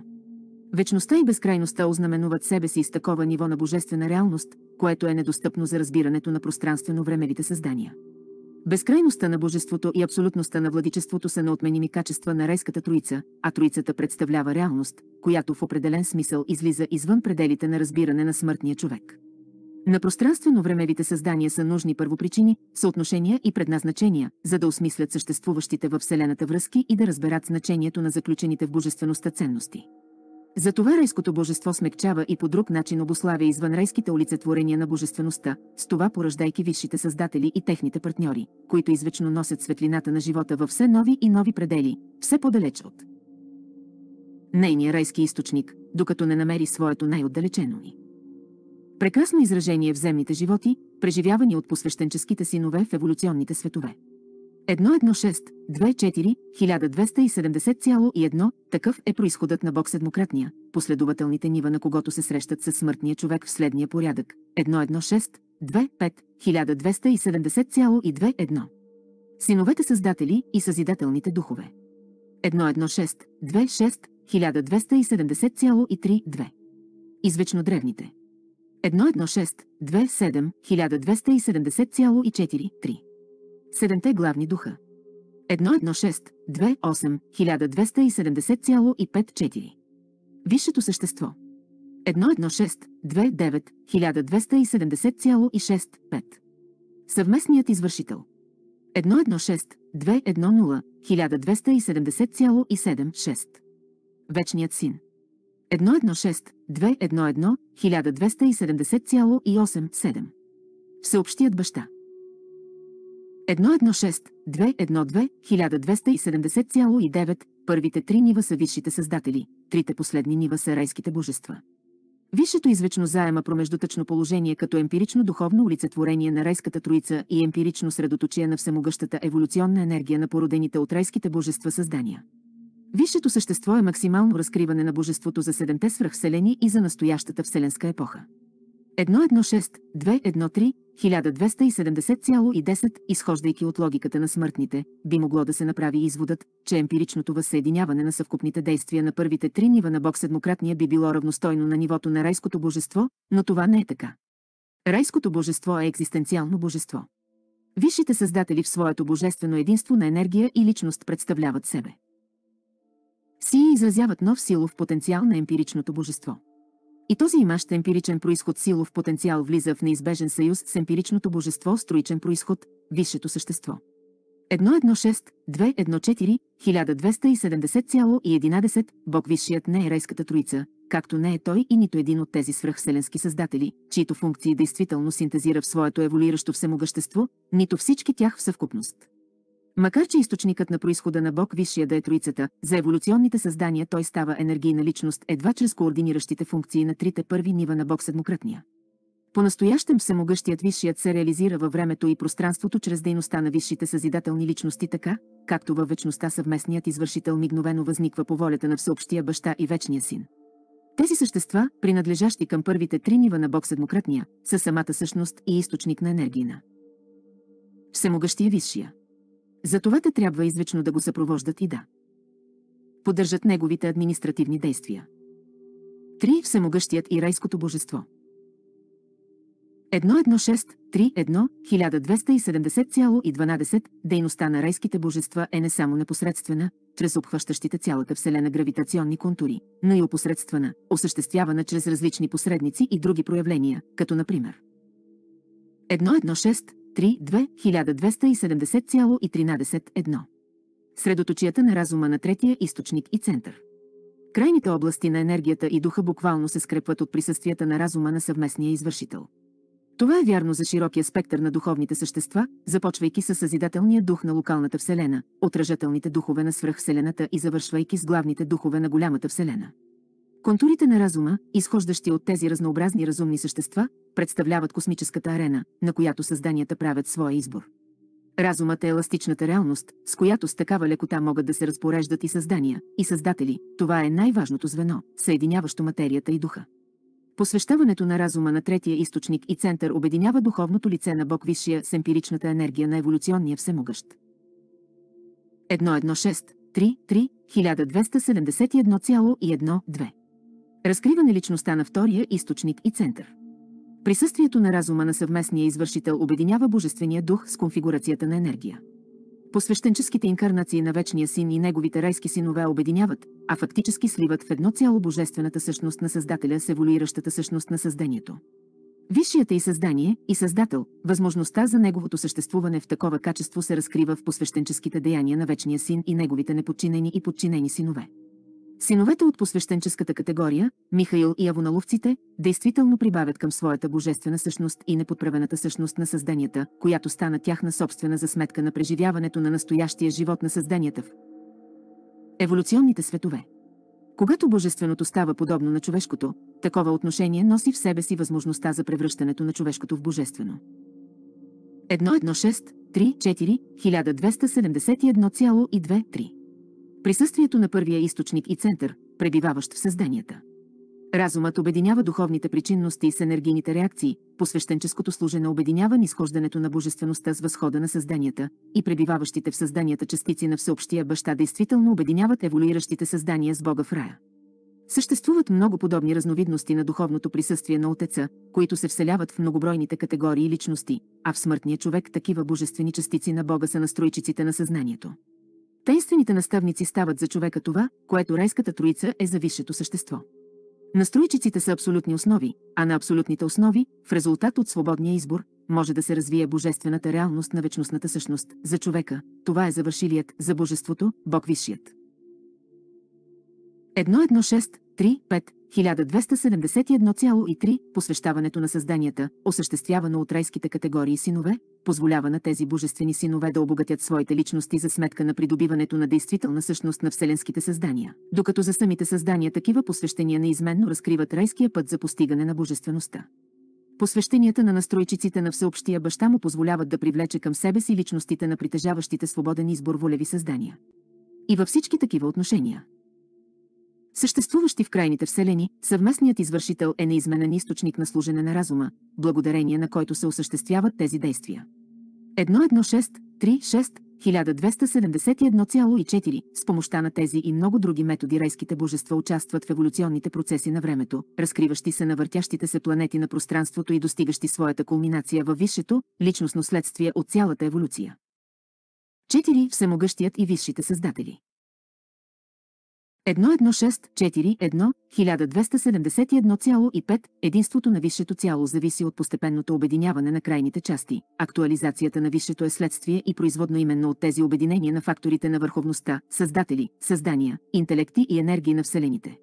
Вечността и безкрайността ознаменуват себе си с такова ниво на божествена реалност, което е недостъпно за разбирането на пространствено-времевите създания. Безкрайността на божеството и абсолютността на владичеството са неотменими качества на райската троица, а троицата представлява реалност, която в определен смисъл излиза извън пределите на разбиране на смъртния човек. На пространствено-времевите създания са нужни първопричини, съотношения и предназначения, за да осмислят съществуващите във Вселената връзки и да разберат значението на заключените в божествеността ценности. Затова райското божество смекчава и по друг начин обославя извънрайските олицетворения на божествеността, с това поръждайки висшите създатели и техните партньори, които извечно носят светлината на живота във все нови и нови предели, все по-далеч от нейния райски източник, докато не намери своето най-отдалечено ни. Прекрасно изражение в земните животи, преживявани от посвещенческите синове в еволюционните светове. 1.1.6.2.4.1270,1 Такъв е происходът на Бог седмократния, последователните нива на когото се срещат със смъртния човек в следния порядък. 1.1.6.2.5.1270,2.1 Синовете създатели и съзидателните духове. 1.1.6.2.6.1270,3.2 Извечно древните. 116-27-1270,4-3. Седемте главни духа. 116-28-1270,5-4. Висшето същество. 116-29-1270,6-5. Съвместният извършител. 116-210-1270,7-6. Вечният син. 116-211-1270,87 Съобщият баща 116-212-1270,9 Първите три нива са висшите създатели, трите последни нива са райските божества. Висшето извечно заема промеждутъчно положение като емпирично духовно олицетворение на райската троица и емпирично средоточие на всемогъщата еволюционна енергия на породените от райските божества създания. Висшето същество е максимално разкриване на божеството за седемте свръхселени и за настоящата вселенска епоха. 1.1.6.2.1.3.1270,10 Изхождайки от логиката на смъртните, би могло да се направи изводът, че емпиричното възсъединяване на съвкупните действия на първите три нива на Бог седмократния би било равностойно на нивото на райското божество, но това не е така. Райското божество е екзистенциално божество. Висшите създатели в своето божествено единство на енергия и личност представляват себе сии изразяват нов силов потенциал на емпиричното божество. И този имащ емпиричен происход силов потенциал влиза в неизбежен съюз с емпиричното божество с троичен происход, висшето същество. 1.1.6.2.1.4.1270,11 Бог Висшият не е райската троица, както не е той и нито един от тези свръхселенски създатели, чието функции действително синтезира в своето еволиращо всемогъщество, нито всички тях в съвкупност. Макар че източникът на происхода на Бог Висшия да е Троицата, за еволюционните създания той става енергийна личност едва чрез координиращите функции на трите първи нива на Бог Седмократния. По-настоящем всемогъщият Висшият се реализира във времето и пространството чрез дейността на висшите съзидателни личности така, както във вечността съвместният извършител мигновено възниква по волята на всеобщия баща и вечния син. Тези същества, принадлежащи към първите три нива на Бог Седмократния, са самата същност и източник на енергийна. Всемогъщия Висшия затова те трябва извечно да го съпровождат и да поддържат неговите административни действия. Три всемогъщият и райското божество. 1.1.6.3.1.1270,12 Дейността на райските божества е не само непосредствена, чрез обхващащите цялата Вселена гравитационни контури, но и опосредствена, осъществявана чрез различни посредници и други проявления, като например 1.1.6 3, 2, 1270,13,1. Средоточията на разума на третия източник и център. Крайните области на енергията и духа буквално се скрепват от присъствията на разума на съвместния извършител. Това е вярно за широкия спектър на духовните същества, започвайки с съзидателния дух на локалната вселена, отражателните духове на свръхвселената и завършвайки с главните духове на голямата вселена. Контурите на разума, изхождащи от тези разнообразни разумни същества, представляват космическата арена, на която създанията правят своя избор. Разумът е еластичната реалност, с която с такава лекота могат да се разпореждат и създания, и създатели. Това е най-важното звено, съединяващо материята и духа. Посвещаването на разума на третия източник и център обединява духовното лице на Бог Висшия с емпиричната енергия на еволюционния всемогъщ. 1.1.6.3.3.1271.1.2 Разкриване личността на втория източник и център. Присъствието на разума на съвместния извършител обединява Божествения дух с конфигурацията на енергия. Посвещенческите инкарнации на Вечния син и неговите райски синове обединяват, а фактически сливат в едно цяло божествената същност на Създателя с еволюиращата същност на създанието. Висшията и създание, и създател, възможността за неговото съществуване в такова качество се разкрива в посвещенческите деяния на Вечния син и неговите неподчинени и подчинени синове. Синовете от посвещенческата категория, Михаил и Авоналовците, действително прибавят към своята божествена същност и неподправената същност на създанията, която стана тяхна собствена за сметка на преживяването на настоящия живот на създанията в еволюционните светове. Когато божественото става подобно на човешкото, такова отношение носи в себе си възможността за превръщането на човешкото в божествено. 1.1.6.3.4.1271,2.3 присъствието на първия източник и център, пребиваващ в създанията. Разумът обединява духовните причинности с енергийните реакции, посвещенческото служене обединява нисхождането на божествеността с възхода на създанията и пребиваващите в създанията частици на всеобщия баща действително обединяват еволюиращите създания с Бога в рая. Съществуват много подобни разновидности на духовното присъствие на Отеца, които се вселяват в многобройните категории личности, а в смъртния човек такива божествени частици на Бога са настройчиците на съзнанието. Тайнствените наставници стават за човека това, което райската троица е за висшето същество. Настройчиците са абсолютни основи, а на абсолютните основи, в резултат от свободния избор, може да се развие божествената реалност на вечностната същност. За човека, това е завършилият, за божеството, Бог Висшият. 1.1.6.3.5.1271.3 1271,3 посвещаването на създанията, осъществявано от райските категории синове, позволява на тези божествени синове да обогатят своите личности за сметка на придобиването на действителна същност на вселенските създания, докато за самите създания такива посвещения неизменно разкриват райския път за постигане на божествеността. Посвещенията на настройчиците на всеобщия баща му позволяват да привлече към себе си личностите на притежаващите свободен избор волеви създания. И във всички такива отношения – съществуващи в крайните вселени, съвместният извършител е неизменен източник на служене на разума, благодарение на който се осъществяват тези действия. 1.1.6.3.6 1271,4 С помощта на тези и много други методи райските божества участват в еволюционните процеси на времето, разкриващи се на въртящите се планети на пространството и достигащи своята кулминация във висшето, личностно следствие от цялата еволюция. 4. Всемогъщият и висшите създатели. 1.1.6.4.1.1271.5 Единството на висшето цяло зависи от постепенното обединяване на крайните части. Актуализацията на висшето е следствие и производно именно от тези обединения на факторите на върховността, създатели, създания, интелекти и енергии на Вселените.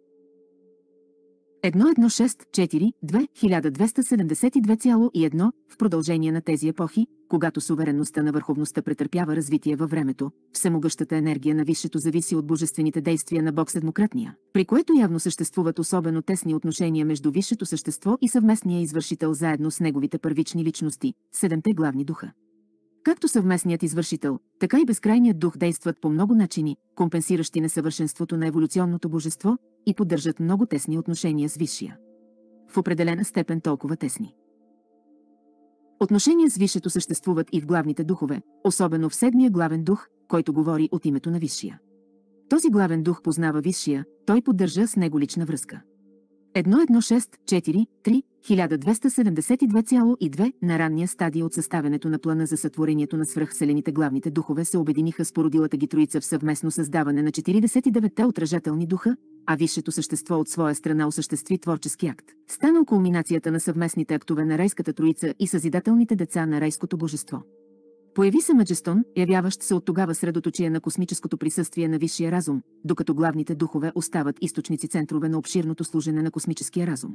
1164-2272,1 в продължение на тези епохи, когато суверенността на върховността претърпява развитие във времето, всемогъщата енергия на висшето зависи от божествените действия на Бог седмократния, при което явно съществуват особено тесни отношения между висшето същество и съвместния извършител заедно с неговите първични личности, седемте главни духа. Както съвместният извършител, така и безкрайният дух действат по много начини, компенсиращи несъвършенството на еволюционното божество и поддържат много тесни отношения с Висшия. В определена степен толкова тесни. Отношения с Висшето съществуват и в главните духове, особено в седмия главен дух, който говори от името на Висшия. Този главен дух познава Висшия, той поддържа с него лична връзка. 1.1.6.4.3 1272,2 на ранния стадия от съставянето на плана за сътворението на свръхселените главните духове се обединиха с породилата ги троица в съвместно създаване на 49-те отражателни духа, а висшето същество от своя страна осъществи творчески акт. Станал кулминацията на съвместните актове на райската троица и съзидателните деца на райското божество. Появи се Маджестон, явяващ се от тогава средоточие на космическото присъствие на висшия разум, докато главните духове остават източници центрове на обширното служене на космическия разум.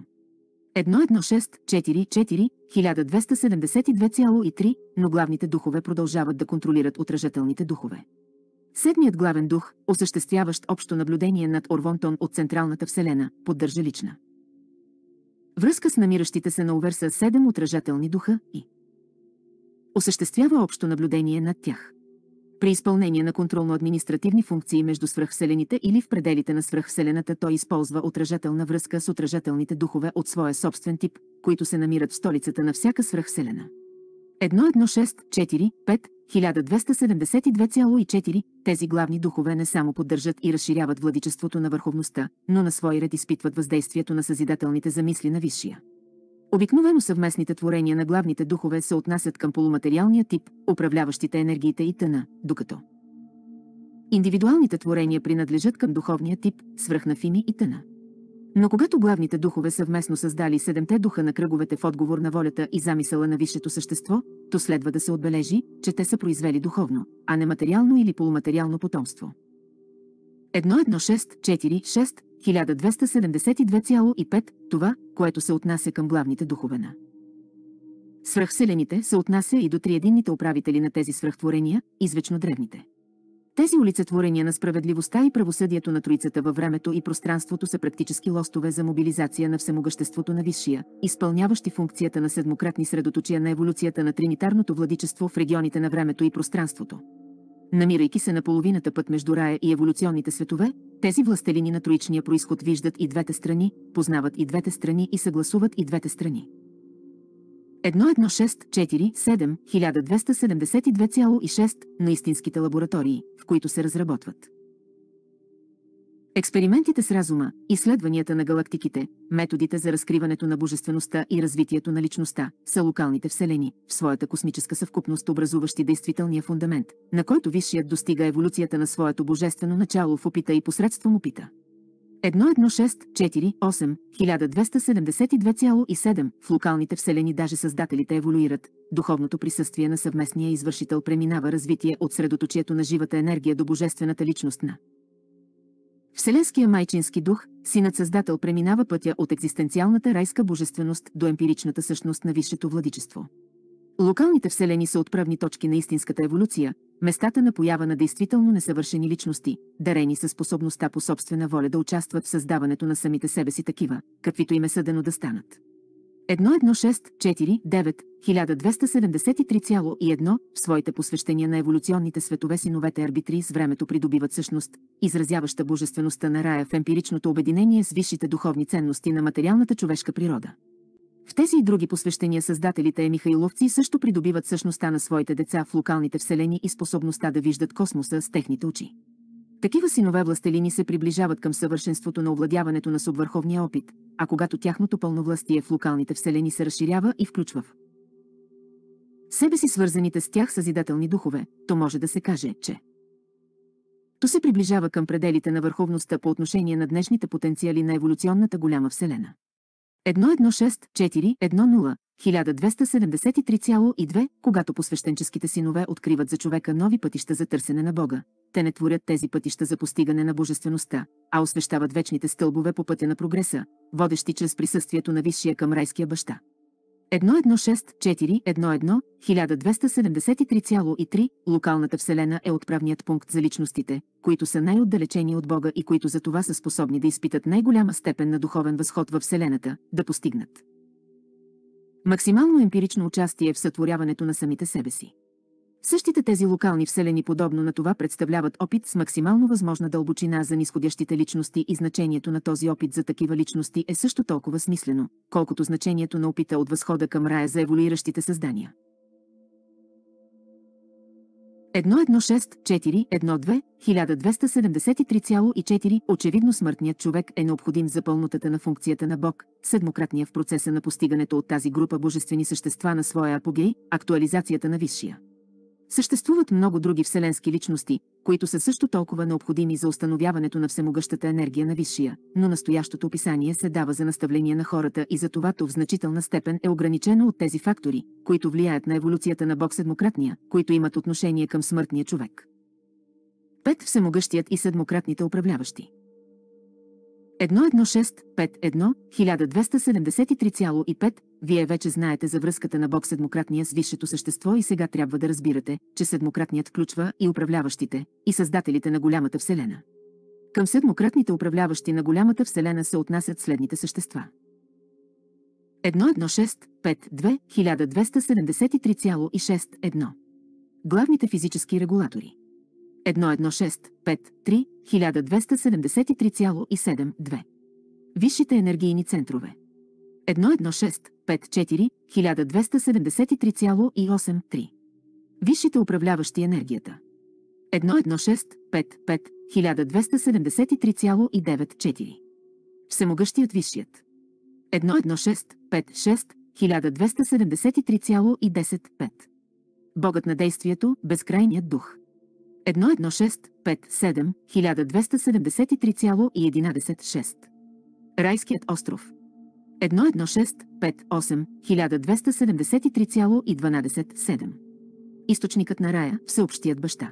11644 1272,3, но главните духове продължават да контролират отражателните духове. Седмият главен дух, осъществяващ общо наблюдение над Орвонтон от Централната Вселена, поддържа лична. Връзка с намиращите се на Оверса 7 отражателни духа и осъществява общо наблюдение над тях. При изпълнение на контролно-административни функции между свръхселените или в пределите на свръхселената той използва отражателна връзка с отражателните духове от своя собствен тип, които се намират в столицата на всяка свръхселена. 1.1.6.4.5.1272.4 5 1272,4 Тези главни духове не само поддържат и разширяват владичеството на върховността, но на свой ред изпитват въздействието на съзидателните замисли на Висшия. Обикновено съвместните творения на главните духове се отнасят към полуматериалния тип, управляващите енергиите и тъна, докато индивидуалните творения принадлежат към духовния тип, свръхнафини и тъна. Но когато главните духове съвместно създали седемте духа на кръговете в отговор на волята и замисъла на висшето същество, то следва да се отбележи, че те са произвели духовно, а не материално или полуматериално потомство. 1.1.6.4.6 1272,5 това, което се отнася към главните духове на свръхселените се отнася и до триединните управители на тези свръхтворения, извечно древните. Тези улицетворения на справедливостта и правосъдието на Троицата във времето и пространството са практически лостове за мобилизация на всемогъществото на Висшия, изпълняващи функцията на седмократни средоточия на еволюцията на тринитарното владичество в регионите на времето и пространството. Намирайки се на половината път между рая и еволюционните светове, тези властелини на троичния происход виждат и двете страни, познават и двете страни и съгласуват и двете страни. 1164-7-1272,6 на истинските лаборатории, в които се разработват. Експериментите с разума, изследванията на галактиките, методите за разкриването на божествеността и развитието на личността са локалните вселени, в своята космическа съвкупност образуващи действителния фундамент, на който висшият достига еволюцията на своето божествено начало в опита и посредством опита. 1272,7 в локалните вселени даже създателите еволюират, духовното присъствие на съвместния извършител преминава развитие от средоточието на живата енергия до божествената личност на Вселенския майчински дух, синът създател преминава пътя от екзистенциалната райска божественост до емпиричната същност на висшето владичество. Локалните вселени са отправни точки на истинската еволюция, местата на поява на действително несъвършени личности, дарени със способността по собствена воля да участват в създаването на самите себе си такива, каквито им е съдено да станат. 1164-9-1273,1 в своите посвещения на еволюционните светове синовете арбитри с времето придобиват същност, изразяваща божествеността на рая в емпиричното обединение с висшите духовни ценности на материалната човешка природа. В тези и други посвещения създателите е Михайловци също придобиват същността на своите деца в локалните вселени и способността да виждат космоса с техните очи. Такива синове властелини се приближават към съвършенството на овладяването на субвърховния опит, а когато тяхното пълновластие в локалните вселени се разширява и включва в себе си свързаните с тях съзидателни духове, то може да се каже, че то се приближава към пределите на върховността по отношение на днешните потенциали на еволюционната голяма вселена. 1.1.6.4.1.0 1273,2, когато посвещенческите синове откриват за човека нови пътища за търсене на Бога. Те не творят тези пътища за постигане на божествеността, а освещават вечните стълбове по пътя на прогреса, водещи чрез присъствието на висшия към райския баща. 1273,3 локалната вселена е отправният пункт за личностите, които са най-отдалечени от Бога и които за това са способни да изпитат най-голяма степен на духовен възход във вселената, да постигнат Максимално емпирично участие в сътворяването на самите себе си. Същите тези локални вселени подобно на това представляват опит с максимално възможна дълбочина за нисходящите личности и значението на този опит за такива личности е също толкова смислено, колкото значението на опита от възхода към рая за еволюиращите създания. 1164-1273,4 Очевидно смъртният човек е необходим за пълнотата на функцията на Бог, седмократния в процеса на постигането от тази група божествени същества на своя апогей, актуализацията на висшия. Съществуват много други вселенски личности, които са също толкова необходими за установяването на всемогъщата енергия на Висшия, но настоящото описание се дава за наставление на хората и за това то в значителна степен е ограничено от тези фактори, които влияят на еволюцията на Бог Седмократния, които имат отношение към смъртния човек. Пет Всемогъщият и Седмократните управляващи 11651 1273,5 Вие вече знаете за връзката на Бог седмократния с висшето същество и сега трябва да разбирате, че седмократният включва и управляващите, и създателите на голямата вселена. Към седмократните управляващи на голямата вселена се отнасят следните същества. 11652 Главните физически регулатори 1165-3, 1273,72. Висшите енергийни центрове. 1165-4, 1273,83. Висшите управляващи енергията. 1165-5, 1273,94. Всемогъщият висшият. 1165-6, 1273,105. Богът на действието, безкрайният дух. 16-57 1273,11,6. Райският остров 11658 1273,12,7. Източникът на рая, всеобщият баща.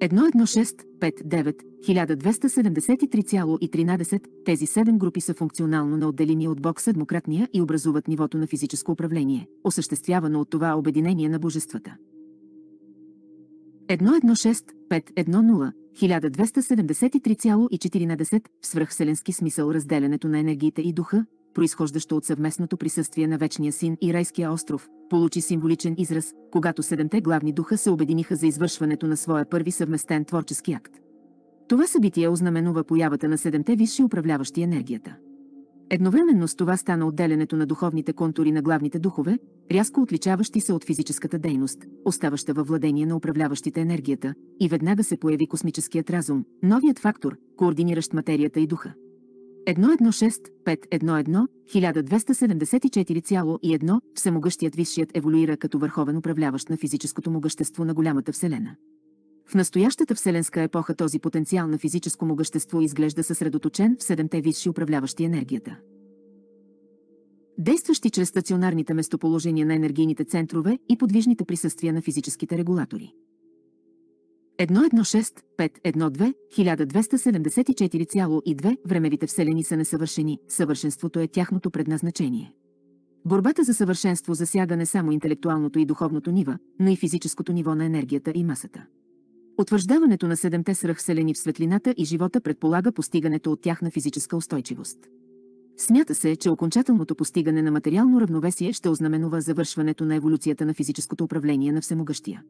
59 1273,13 тези 7 групи са функционално на отделение от Бог седмократния и образуват нивото на физическо управление, осъществявано от това обединение на божествата. 116510 1273,14 в свръхселенски смисъл разделянето на енергиите и духа, произхождащо от съвместното присъствие на Вечния син и Райския остров, получи символичен израз, когато седемте главни духа се обединиха за извършването на своя първи съвместен творчески акт. Това събитие ознаменува появата на седемте висши управляващи енергията. Едновременно с това стана отделянето на духовните контури на главните духове, рязко отличаващи се от физическата дейност, оставаща във владение на управляващите енергията, и веднага се появи космическият разум, новият фактор, координиращ материята и духа. 116511 12741 Всемогъщият висшият еволюира като върховен управляващ на физическото могъщество на голямата Вселена. В настоящата вселенска епоха този потенциал на физическо могъщество изглежда съсредоточен в седемте висши управляващи енергията. Действащи чрез стационарните местоположения на енергийните центрове и подвижните присъствия на физическите регулатори. 116-512-1274,2 времевите вселени са несъвършени, съвършенството е тяхното предназначение. Борбата за съвършенство засяга не само интелектуалното и духовното нива, но и физическото ниво на енергията и масата. Утвърждаването на седемте сръхселени в светлината и живота предполага постигането от тях на физическа устойчивост. Смята се, че окончателното постигане на материално равновесие ще ознаменува завършването на еволюцията на физическото управление на всемогъщия.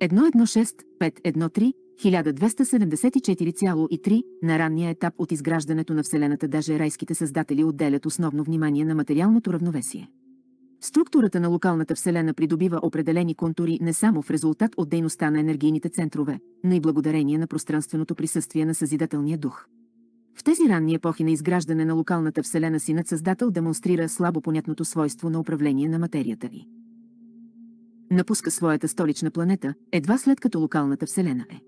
1274,3 на ранния етап от изграждането на Вселената даже райските създатели отделят основно внимание на материалното равновесие. Структурата на локалната Вселена придобива определени контури не само в резултат от дейността на енергийните центрове, но и благодарение на пространственото присъствие на Съзидателния дух. В тези ранни епохи на изграждане на локалната Вселена Синът Създател демонстрира слабо понятното свойство на управление на материята ви. Напуска своята столична планета, едва след като локалната Вселена е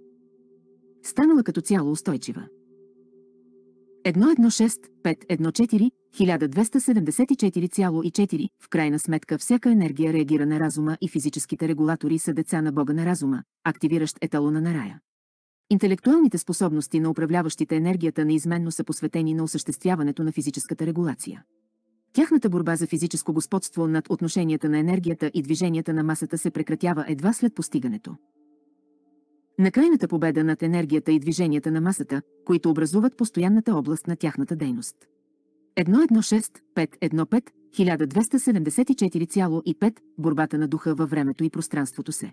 станала като цяло устойчива. 116514 1274,4 В крайна сметка всяка енергия реагира на разума и физическите регулатори са деца на Бога на разума, активиращ еталона на рая. Интелектуалните способности на управляващите енергията неизменно са посветени на осъществяването на физическата регулация. Тяхната борба за физическо господство над отношенията на енергията и движенията на масата се прекратява едва след постигането на крайната победа над енергията и движенията на масата, които образуват постоянната област на тяхната дейност. 1.1.6.5.1.5 1274,5 Борбата на духа във времето и пространството се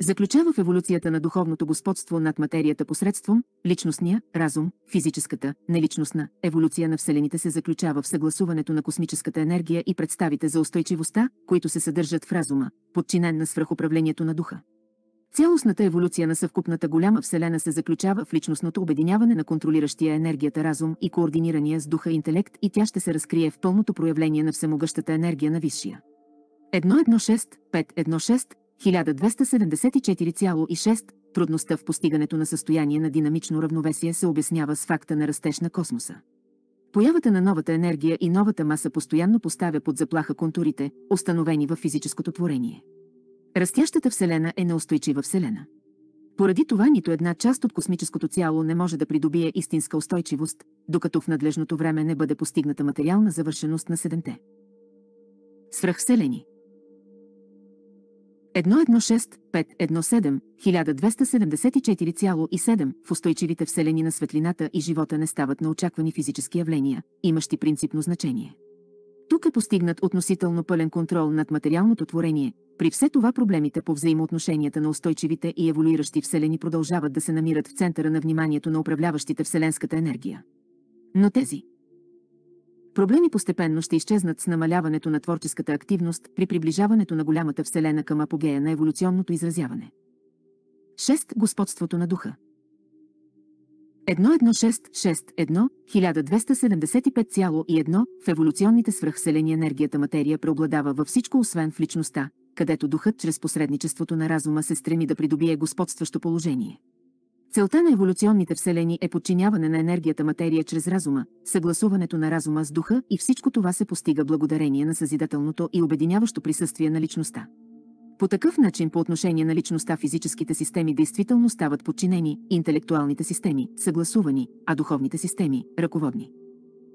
заключава в еволюцията на духовното господство над материята посредством личностния, разум, физическата, неличностна еволюция на Вселените се заключава в съгласуването на космическата енергия и представите за устойчивостта, които се съдържат в разума, подчинен на свръхуправлението на духа. Цялостната еволюция на съвкупната голяма Вселена се заключава в личностното обединяване на контролиращия енергията разум и координирания с духа интелект и тя ще се разкрие в пълното проявление на всемогъщата енергия на Висшия. 116, 516, 1274,6 Трудността в постигането на състояние на динамично равновесие се обяснява с факта на растеж на космоса. Появата на новата енергия и новата маса постоянно поставя под заплаха контурите, установени в физическото творение. Растящата Вселена е неустойчива Вселена. Поради това нито една част от космическото цяло не може да придобие истинска устойчивост, докато в надлежното време не бъде постигната материална завършеност на седемте. Свръхселени 116-517-1274,7 в устойчивите вселени на светлината и живота не стават на очаквани физически явления, имащи принципно значение. Тук е постигнат относително пълен контрол над материалното творение. При все това проблемите по взаимоотношенията на устойчивите и еволюиращи вселени продължават да се намират в центъра на вниманието на управляващите вселенската енергия. Но тези проблеми постепенно ще изчезнат с намаляването на творческата активност при приближаването на голямата вселена към апогея на еволюционното изразяване. 6. Господството на духа 11661, 1275,1 в еволюционните свръхселени енергията материя преобладава във всичко освен в личността, където духът чрез посредничеството на разума се стреми да придобие господстващо положение. Целта на еволюционните вселени е подчиняване на енергията материя чрез разума, съгласуването на разума с духа и всичко това се постига благодарение на съзидателното и обединяващо присъствие на личността. По такъв начин по отношение на личността физическите системи действително стават подчинени, интелектуалните системи – съгласувани, а духовните системи – ръководни.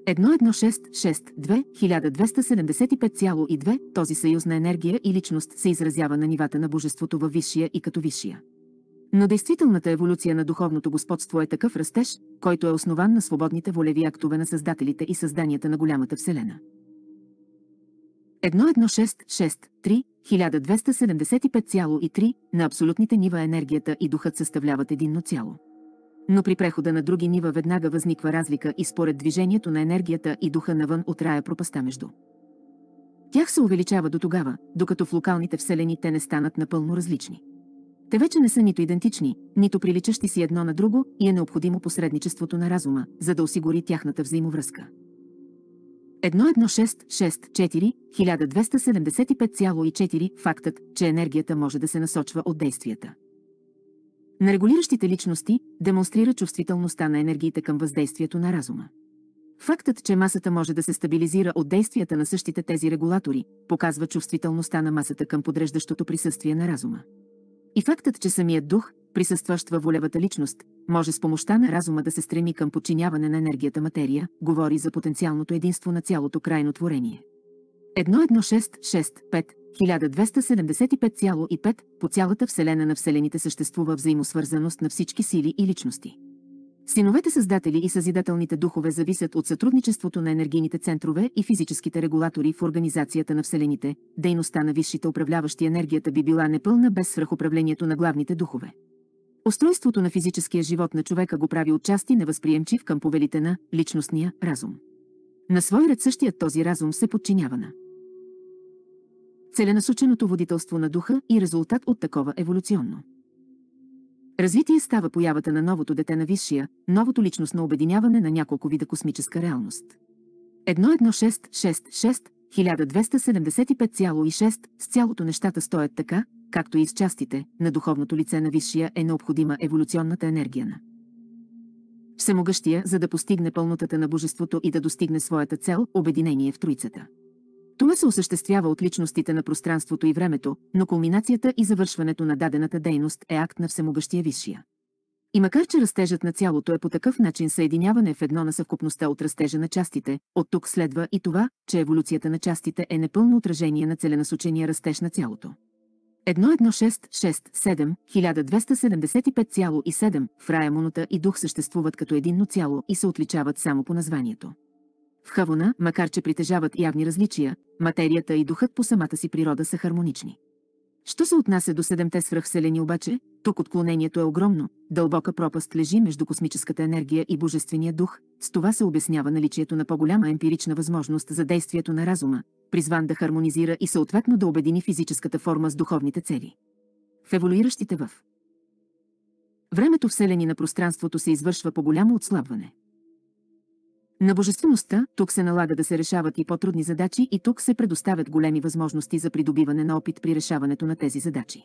1.1.6.6.2.1275.2 този съюз на енергия и личност се изразява на нивата на божеството във висшия и като висшия. Но действителната еволюция на духовното господство е такъв растеж, който е основан на свободните волеви актове на създателите и създанията на голямата Вселена. 11663 1275,3 на абсолютните нива енергията и духът съставляват единно цяло. Но при прехода на други нива веднага възниква разлика и според движението на енергията и духа навън от рая пропаста между. Тях се увеличава до тогава, докато в локалните вселени те не станат напълно различни. Те вече не са нито идентични, нито приличащи си едно на друго и е необходимо посредничеството на разума, за да осигури тяхната взаимовръзка. 11664 1275,4 фактът, че енергията може да се насочва от действията. На регулиращите личности демонстрира чувствителността на енергиите към въздействието на разума. Фактът, че масата може да се стабилизира от действията на същите тези регулатори, показва чувствителността на масата към подреждащото присъствие на разума. И фактът, че самият дух, присъстващ във волевата личност, може с помощта на разума да се стреми към подчиняване на енергията материя, говори за потенциалното единство на цялото крайно творение. 1.1.6.6.5 1275,5 по цялата Вселена на Вселените съществува взаимосвързаност на всички сили и личности. Синовете създатели и съзидателните духове зависят от сътрудничеството на енергийните центрове и физическите регулатори в организацията на Вселените, дейността на висшите управляващи енергията би била непълна без свръхуправлението на главните духове. Устройството на физическия живот на човека го прави отчасти невъзприемчив към повелите на личностния разум. На свой ред същият този разум се подчинява на целенасоченото водителство на духа и резултат от такова еволюционно. Развитие става появата на новото дете на висшия, новото личностно обединяване на няколко вида космическа реалност. 11666 1275,6 с цялото нещата стоят така, както и с частите, на духовното лице на Висшия е необходима еволюционната енергия на Всемогъщия, за да постигне пълнотата на Божеството и да достигне своята цел – обединение в Троицата. Това се осъществява от личностите на пространството и времето, но кулминацията и завършването на дадената дейност е акт на Всемогъщия Висшия. И макар, че растежът на цялото е по такъв начин съединяване в едно на съвкупността от растежа на частите, от тук следва и това, че еволюцията на частите е непълно отражение на целенасочения растеж на цялото. 11667, 1275,7 в рая и дух съществуват като единно цяло и се отличават само по названието. В Хавона, макар че притежават явни различия, материята и духът по самата си природа са хармонични. Що се отнася до седемте свръхселени обаче, тук отклонението е огромно, дълбока пропаст лежи между космическата енергия и божествения дух, с това се обяснява наличието на по-голяма емпирична възможност за действието на разума, призван да хармонизира и съответно да обедини физическата форма с духовните цели. В еволюиращите в времето вселени на пространството се извършва по голямо отслабване. На божествеността тук се налага да се решават и по-трудни задачи и тук се предоставят големи възможности за придобиване на опит при решаването на тези задачи.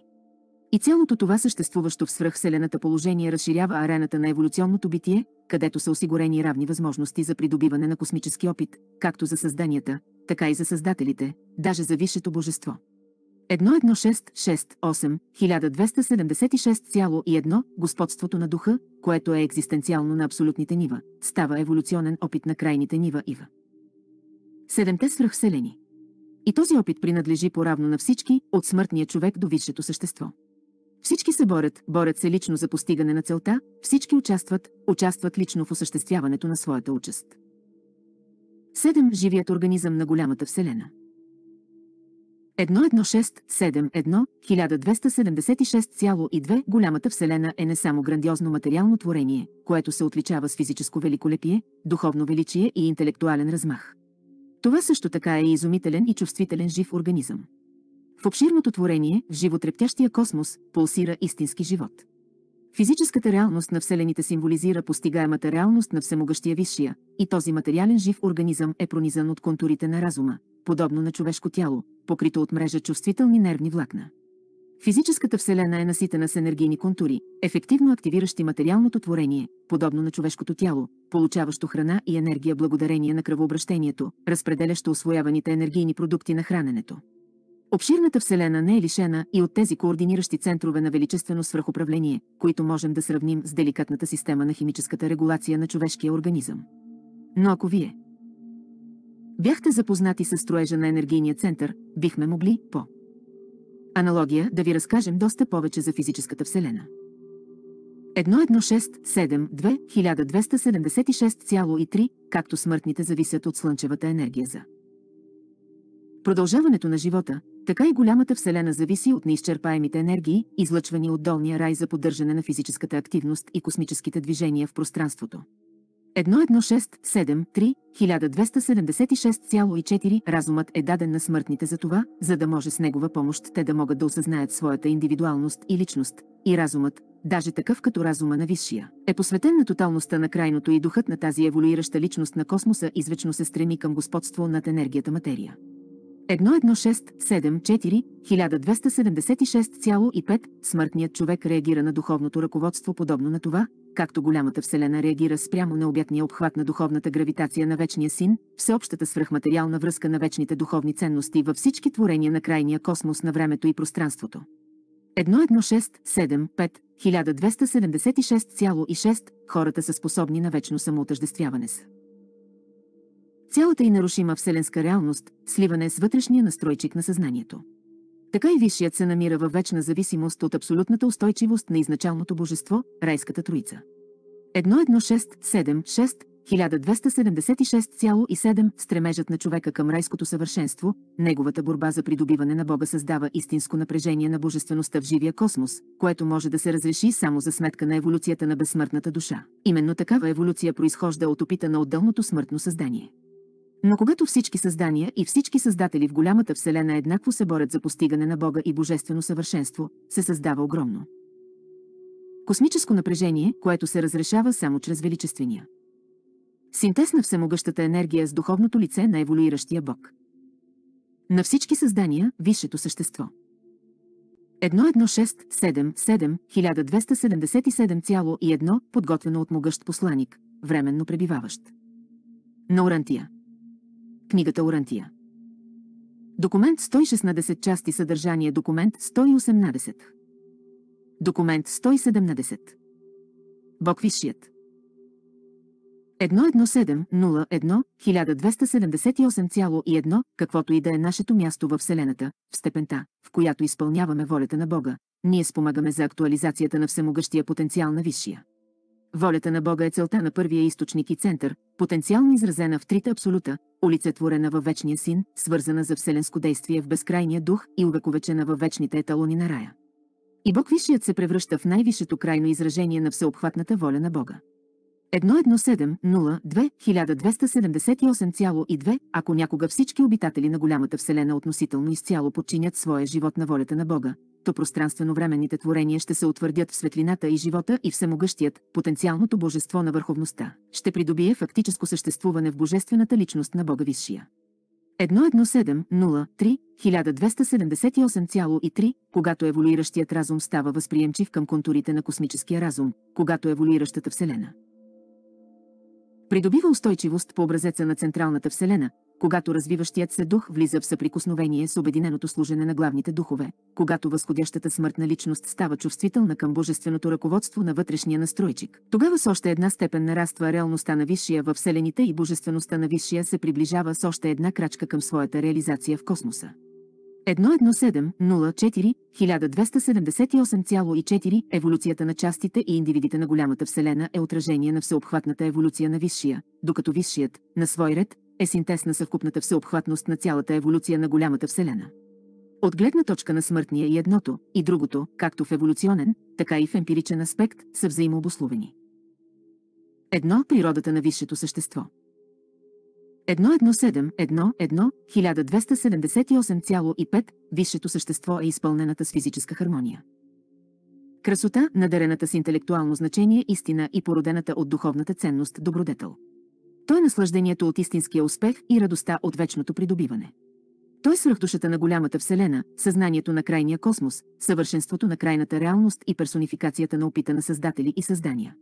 И цялото това съществуващо в свръхселената положение разширява арената на еволюционното битие, където са осигурени равни възможности за придобиване на космически опит, както за създанията, така и за създателите, даже за висшето божество. 11668 1276,1 Господството на духа, което е екзистенциално на абсолютните нива, става еволюционен опит на крайните нива ива. Седемте свръхселени. И този опит принадлежи поравно на всички, от смъртния човек до висшето същество. Всички се борят, борят се лично за постигане на целта, всички участват, участват лично в осъществяването на своята участ. 7. Живият организъм на голямата Вселена. 11671 1276,2 Голямата Вселена е не само грандиозно материално творение, което се отличава с физическо великолепие, духовно величие и интелектуален размах. Това също така е изумителен и чувствителен жив организъм. В обширното творение, в животрептящия космос, пулсира истински живот. Физическата реалност на Вселените символизира постигаемата реалност на всемогъщия висшия, и този материален жив организъм е пронизан от контурите на разума, подобно на човешко тяло, Покрито от мрежа чувствителни нервни влакна. Физическата Вселена е наситена с енергийни контури, ефективно активиращи материалното творение, подобно на човешкото тяло, получаващо храна и енергия благодарение на кръвообращението, разпределящо освояваните енергийни продукти на храненето. Обширната Вселена не е лишена и от тези координиращи центрове на величествено свръхуправление, които можем да сравним с деликатната система на химическата регулация на човешкия организъм. Но ако вие, бяхте запознати с строежа на енергийния център, бихме могли, по аналогия, да ви разкажем доста повече за физическата Вселена. 1276,3, както смъртните зависят от слънчевата енергия за продължаването на живота, така и голямата Вселена зависи от неизчерпаемите енергии, излъчвани от долния рай за поддържане на физическата активност и космическите движения в пространството. 1276,4 Разумът е даден на смъртните за това, за да може с негова помощ те да могат да осъзнаят своята индивидуалност и личност. И разумът, даже такъв като разума на висшия, е посветен на тоталността на крайното и духът на тази еволюираща личност на космоса извечно се стреми към господство над енергията материя. 1.1674.1276.5 1276,5 Смъртният човек реагира на духовното ръководство подобно на това, както голямата Вселена реагира спрямо на обятния обхват на духовната гравитация на Вечния Син, всеобщата свръхматериална връзка на вечните духовни ценности във всички творения на крайния космос на времето и пространството. 1167-5, 1276,6 хората са способни на вечно самоотъждествяване с. Цялата и нарушима вселенска реалност, сливане с вътрешния настройчик на съзнанието. Така и Висшият се намира във вечна зависимост от абсолютната устойчивост на изначалното божество, Райската Троица. 1.1.6.7.6.1276.7 1276,7 стремежът на човека към райското съвършенство, неговата борба за придобиване на Бога създава истинско напрежение на божествеността в живия космос, което може да се разреши само за сметка на еволюцията на безсмъртната душа. Именно такава еволюция произхожда от опита на отделното смъртно създание. Но когато всички създания и всички създатели в голямата вселена еднакво се борят за постигане на Бога и божествено съвършенство, се създава огромно космическо напрежение, което се разрешава само чрез величествения. Синтез на всемогъщата енергия с духовното лице на еволюиращия Бог. На всички създания – висшето същество. 11677-1277,1 подготвено от могъщ посланик, временно пребиваващ. На Орантия. Книгата Орантия. Документ 116 части съдържание Документ 118 Документ 117 Бог Висшият 117-01-1278,1 Каквото и да е нашето място във Вселената, в степента, в която изпълняваме волята на Бога, ние спомагаме за актуализацията на всемогъщия потенциал на Висшия. Волята на Бога е целта на първия източник и център, потенциално изразена в трите абсолюта, олицетворена във вечния син, свързана за вселенско действие в безкрайния дух и увековечена във вечните еталони на рая. И Бог Висшият се превръща в най-висшето крайно изражение на всеобхватната воля на Бога. 1.1702.1278.2 Ако някога всички обитатели на голямата Вселена относително изцяло подчинят своя живот на волята на Бога, то пространствено-временните творения ще се утвърдят в светлината и живота и всемогъщият, потенциалното божество на върховността, ще придобие фактическо съществуване в божествената личност на Бога Висшия. 1.1703.1278.3 когато еволюиращият разум става възприемчив към контурите на космическия разум, когато еволюиращата Вселена придобива устойчивост по образеца на Централната Вселена, когато развиващият се дух влиза в съприкосновение с обединеното служене на главните духове, когато възходящата смъртна личност става чувствителна към божественото ръководство на вътрешния настройчик. Тогава с още една степен нараства реалността на Висшия във Вселените и божествеността на Висшия се приближава с още една крачка към своята реализация в космоса. 1.1.7.04.1278,4 Еволюцията на частите и индивидите на голямата Вселена е отражение на всеобхватната еволюция на Висшия, докато Висшият, на свой ред, е синтез на съвкупната всеобхватност на цялата еволюция на голямата Вселена. От гледна точка на смъртния и едното, и другото, както в еволюционен, така и в емпиричен аспект, са взаимообусловени. Едно – природата на висшето същество. 1.1.7.1.1278,5 Висшето същество е изпълнената с физическа хармония. Красота, надарената с интелектуално значение истина и породената от духовната ценност добродетел. То е наслаждението от истинския успех и радостта от вечното придобиване. Той е свръхдушата на голямата Вселена, съзнанието на крайния космос, съвършенството на крайната реалност и персонификацията на опита на създатели и създания.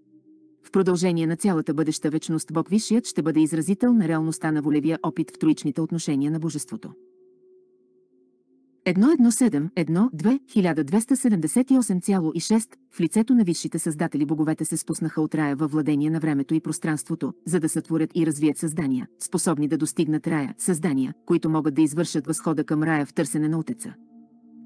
В продължение на цялата бъдеща вечност Бог Висшият ще бъде изразител на реалността на волевия опит в троичните отношения на Божеството. 1171-1278,6 в лицето на висшите създатели боговете се спуснаха от рая във владение на времето и пространството, за да сътворят и развият създания, способни да достигнат рая, създания, които могат да извършат възхода към рая в търсене на отеца.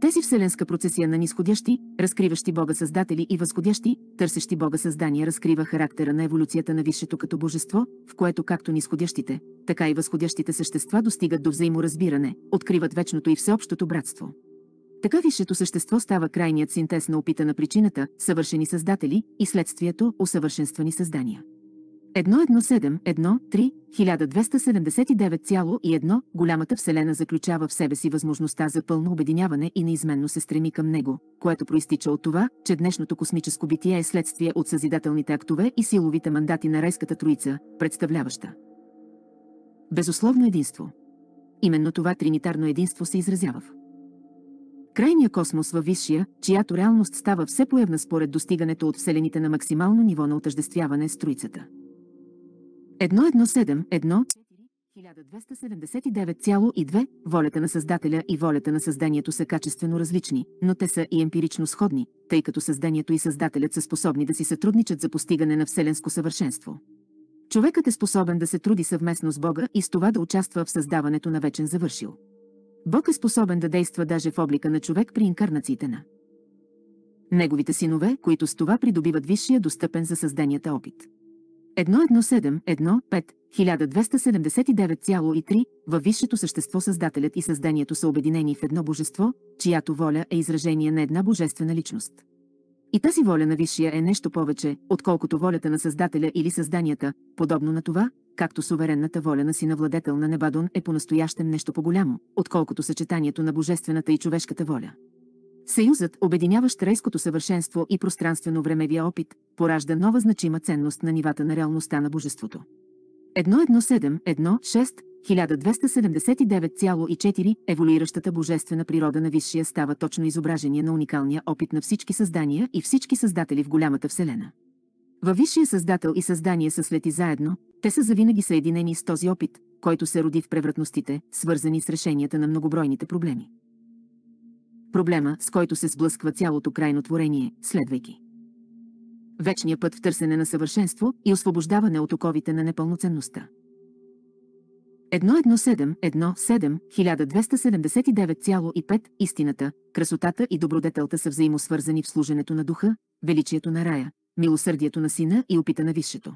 Тези вселенска процесия на нисходящи, разкриващи Бога създатели и възходящи, търсещи Бога създания разкрива характера на еволюцията на висшето като божество, в което както нисходящите, така и възходящите същества достигат до взаиморазбиране, откриват вечното и всеобщото братство. Така висшето същество става крайният синтез на опита на причината, съвършени създатели и следствието, усъвършенствани създания. 117.1.3.1279.1 голямата Вселена заключава в себе си възможността за пълно обединяване и неизменно се стреми към него, което проистича от това, че днешното космическо битие е следствие от съзидателните актове и силовите мандати на райската троица, представляваща безусловно единство. Именно това тринитарно единство се изразява в крайния космос във висшия, чиято реалност става все появна според достигането от вселените на максимално ниво на отъждествяване с троицата. 117 волята на Създателя и волята на създанието са качествено различни, но те са и емпирично сходни, тъй като създанието и Създателят са способни да си сътрудничат за постигане на вселенско съвършенство. Човекът е способен да се труди съвместно с Бога и с това да участва в създаването на вечен завършил. Бог е способен да действа даже в облика на човек при инкарнациите на неговите синове, които с това придобиват висшия достъпен за създанията опит. 1.1.7.1.5.1279.3 във висшето същество Създателят и Създанието са обединени в едно божество, чиято воля е изражение на една божествена личност. И тази воля на Висшия е нещо повече, отколкото волята на Създателя или Създанията, подобно на това, както суверенната воля на сина владетел на Небадон е по-настоящем нещо по-голямо, отколкото съчетанието на божествената и човешката воля. Съюзът, обединяващ рейското съвършенство и пространствено-времевия опит, поражда нова значима ценност на нивата на реалността на божеството. 16 1279,4 еволюиращата божествена природа на Висшия става точно изображение на уникалния опит на всички създания и всички създатели в голямата Вселена. Във Висшия Създател и Създание са слети заедно, те са завинаги съединени с този опит, който се роди в превратностите, свързани с решенията на многобройните проблеми проблема, с който се сблъсква цялото крайно творение, следвайки Вечният път в търсене на съвършенство и освобождаване от оковите на непълноценността. 1.1.7.1.7.1279,5 Истината, красотата и добродетелта са взаимосвързани в служенето на духа, величието на рая, милосърдието на сина и опита на висшето.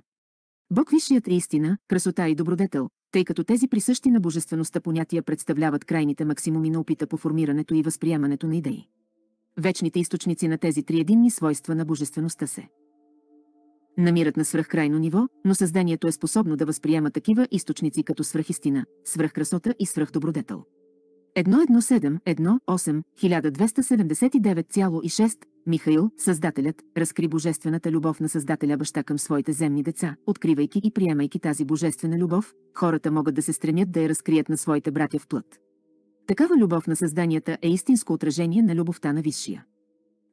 Бог Висшият е истина, красота и добродетел, тъй като тези присъщи на божествеността понятия представляват крайните максимуми на опита по формирането и възприемането на идеи. Вечните източници на тези три единни свойства на божествеността се намират на свръхкрайно ниво, но създанието е способно да възприема такива източници като свръхистина, свръхкрасота и свръхдобродетел. 117-18-1279,6 Михаил, Създателят, разкри божествената любов на Създателя Баща към своите земни деца. Откривайки и приемайки тази божествена любов, хората могат да се стремят да я разкрият на своите братя в плът. Такава любов на създанията е истинско отражение на любовта на Висшия.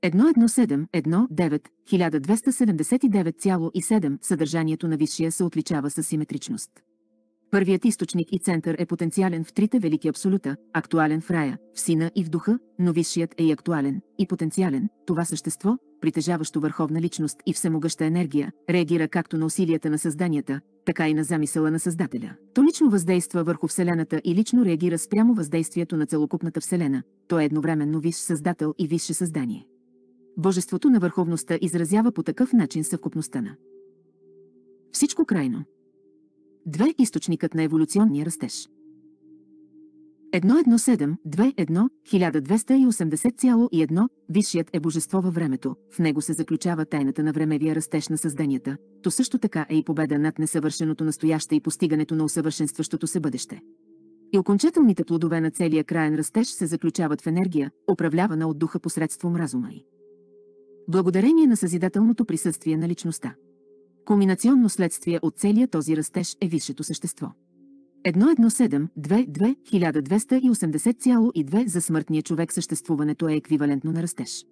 117-19-1279,7 Съдържанието на Висшия се отличава със симетричност. Първият източник и център е потенциален в трите велики абсолюта, актуален в рая, в сина и в духа, но висшият е и актуален, и потенциален. Това същество, притежаващо върховна личност и всемогъща енергия, реагира както на усилията на създанията, така и на замисъла на Създателя. То лично въздейства върху Вселената и лично реагира спрямо въздействието на целокупната Вселена. То е едновременно висш Създател и висше Създание. Божеството на върховността изразява по такъв начин съвкупността на всичко крайно, 2 източникът на еволюционния растеж. 1.1.7.2.1.1280,1 Висшият е божество във времето, в него се заключава тайната на времевия растеж на създанията, то също така е и победа над несъвършеното настояще и постигането на усъвършенстващото се бъдеще. И окончателните плодове на целия краен растеж се заключават в енергия, управлявана от духа посредством разума й. Благодарение на съзидателното присъствие на личността. Кулминационно следствие от целия този растеж е висшето същество. 1,17,22,1280,2 за смъртния човек съществуването е еквивалентно на растеж.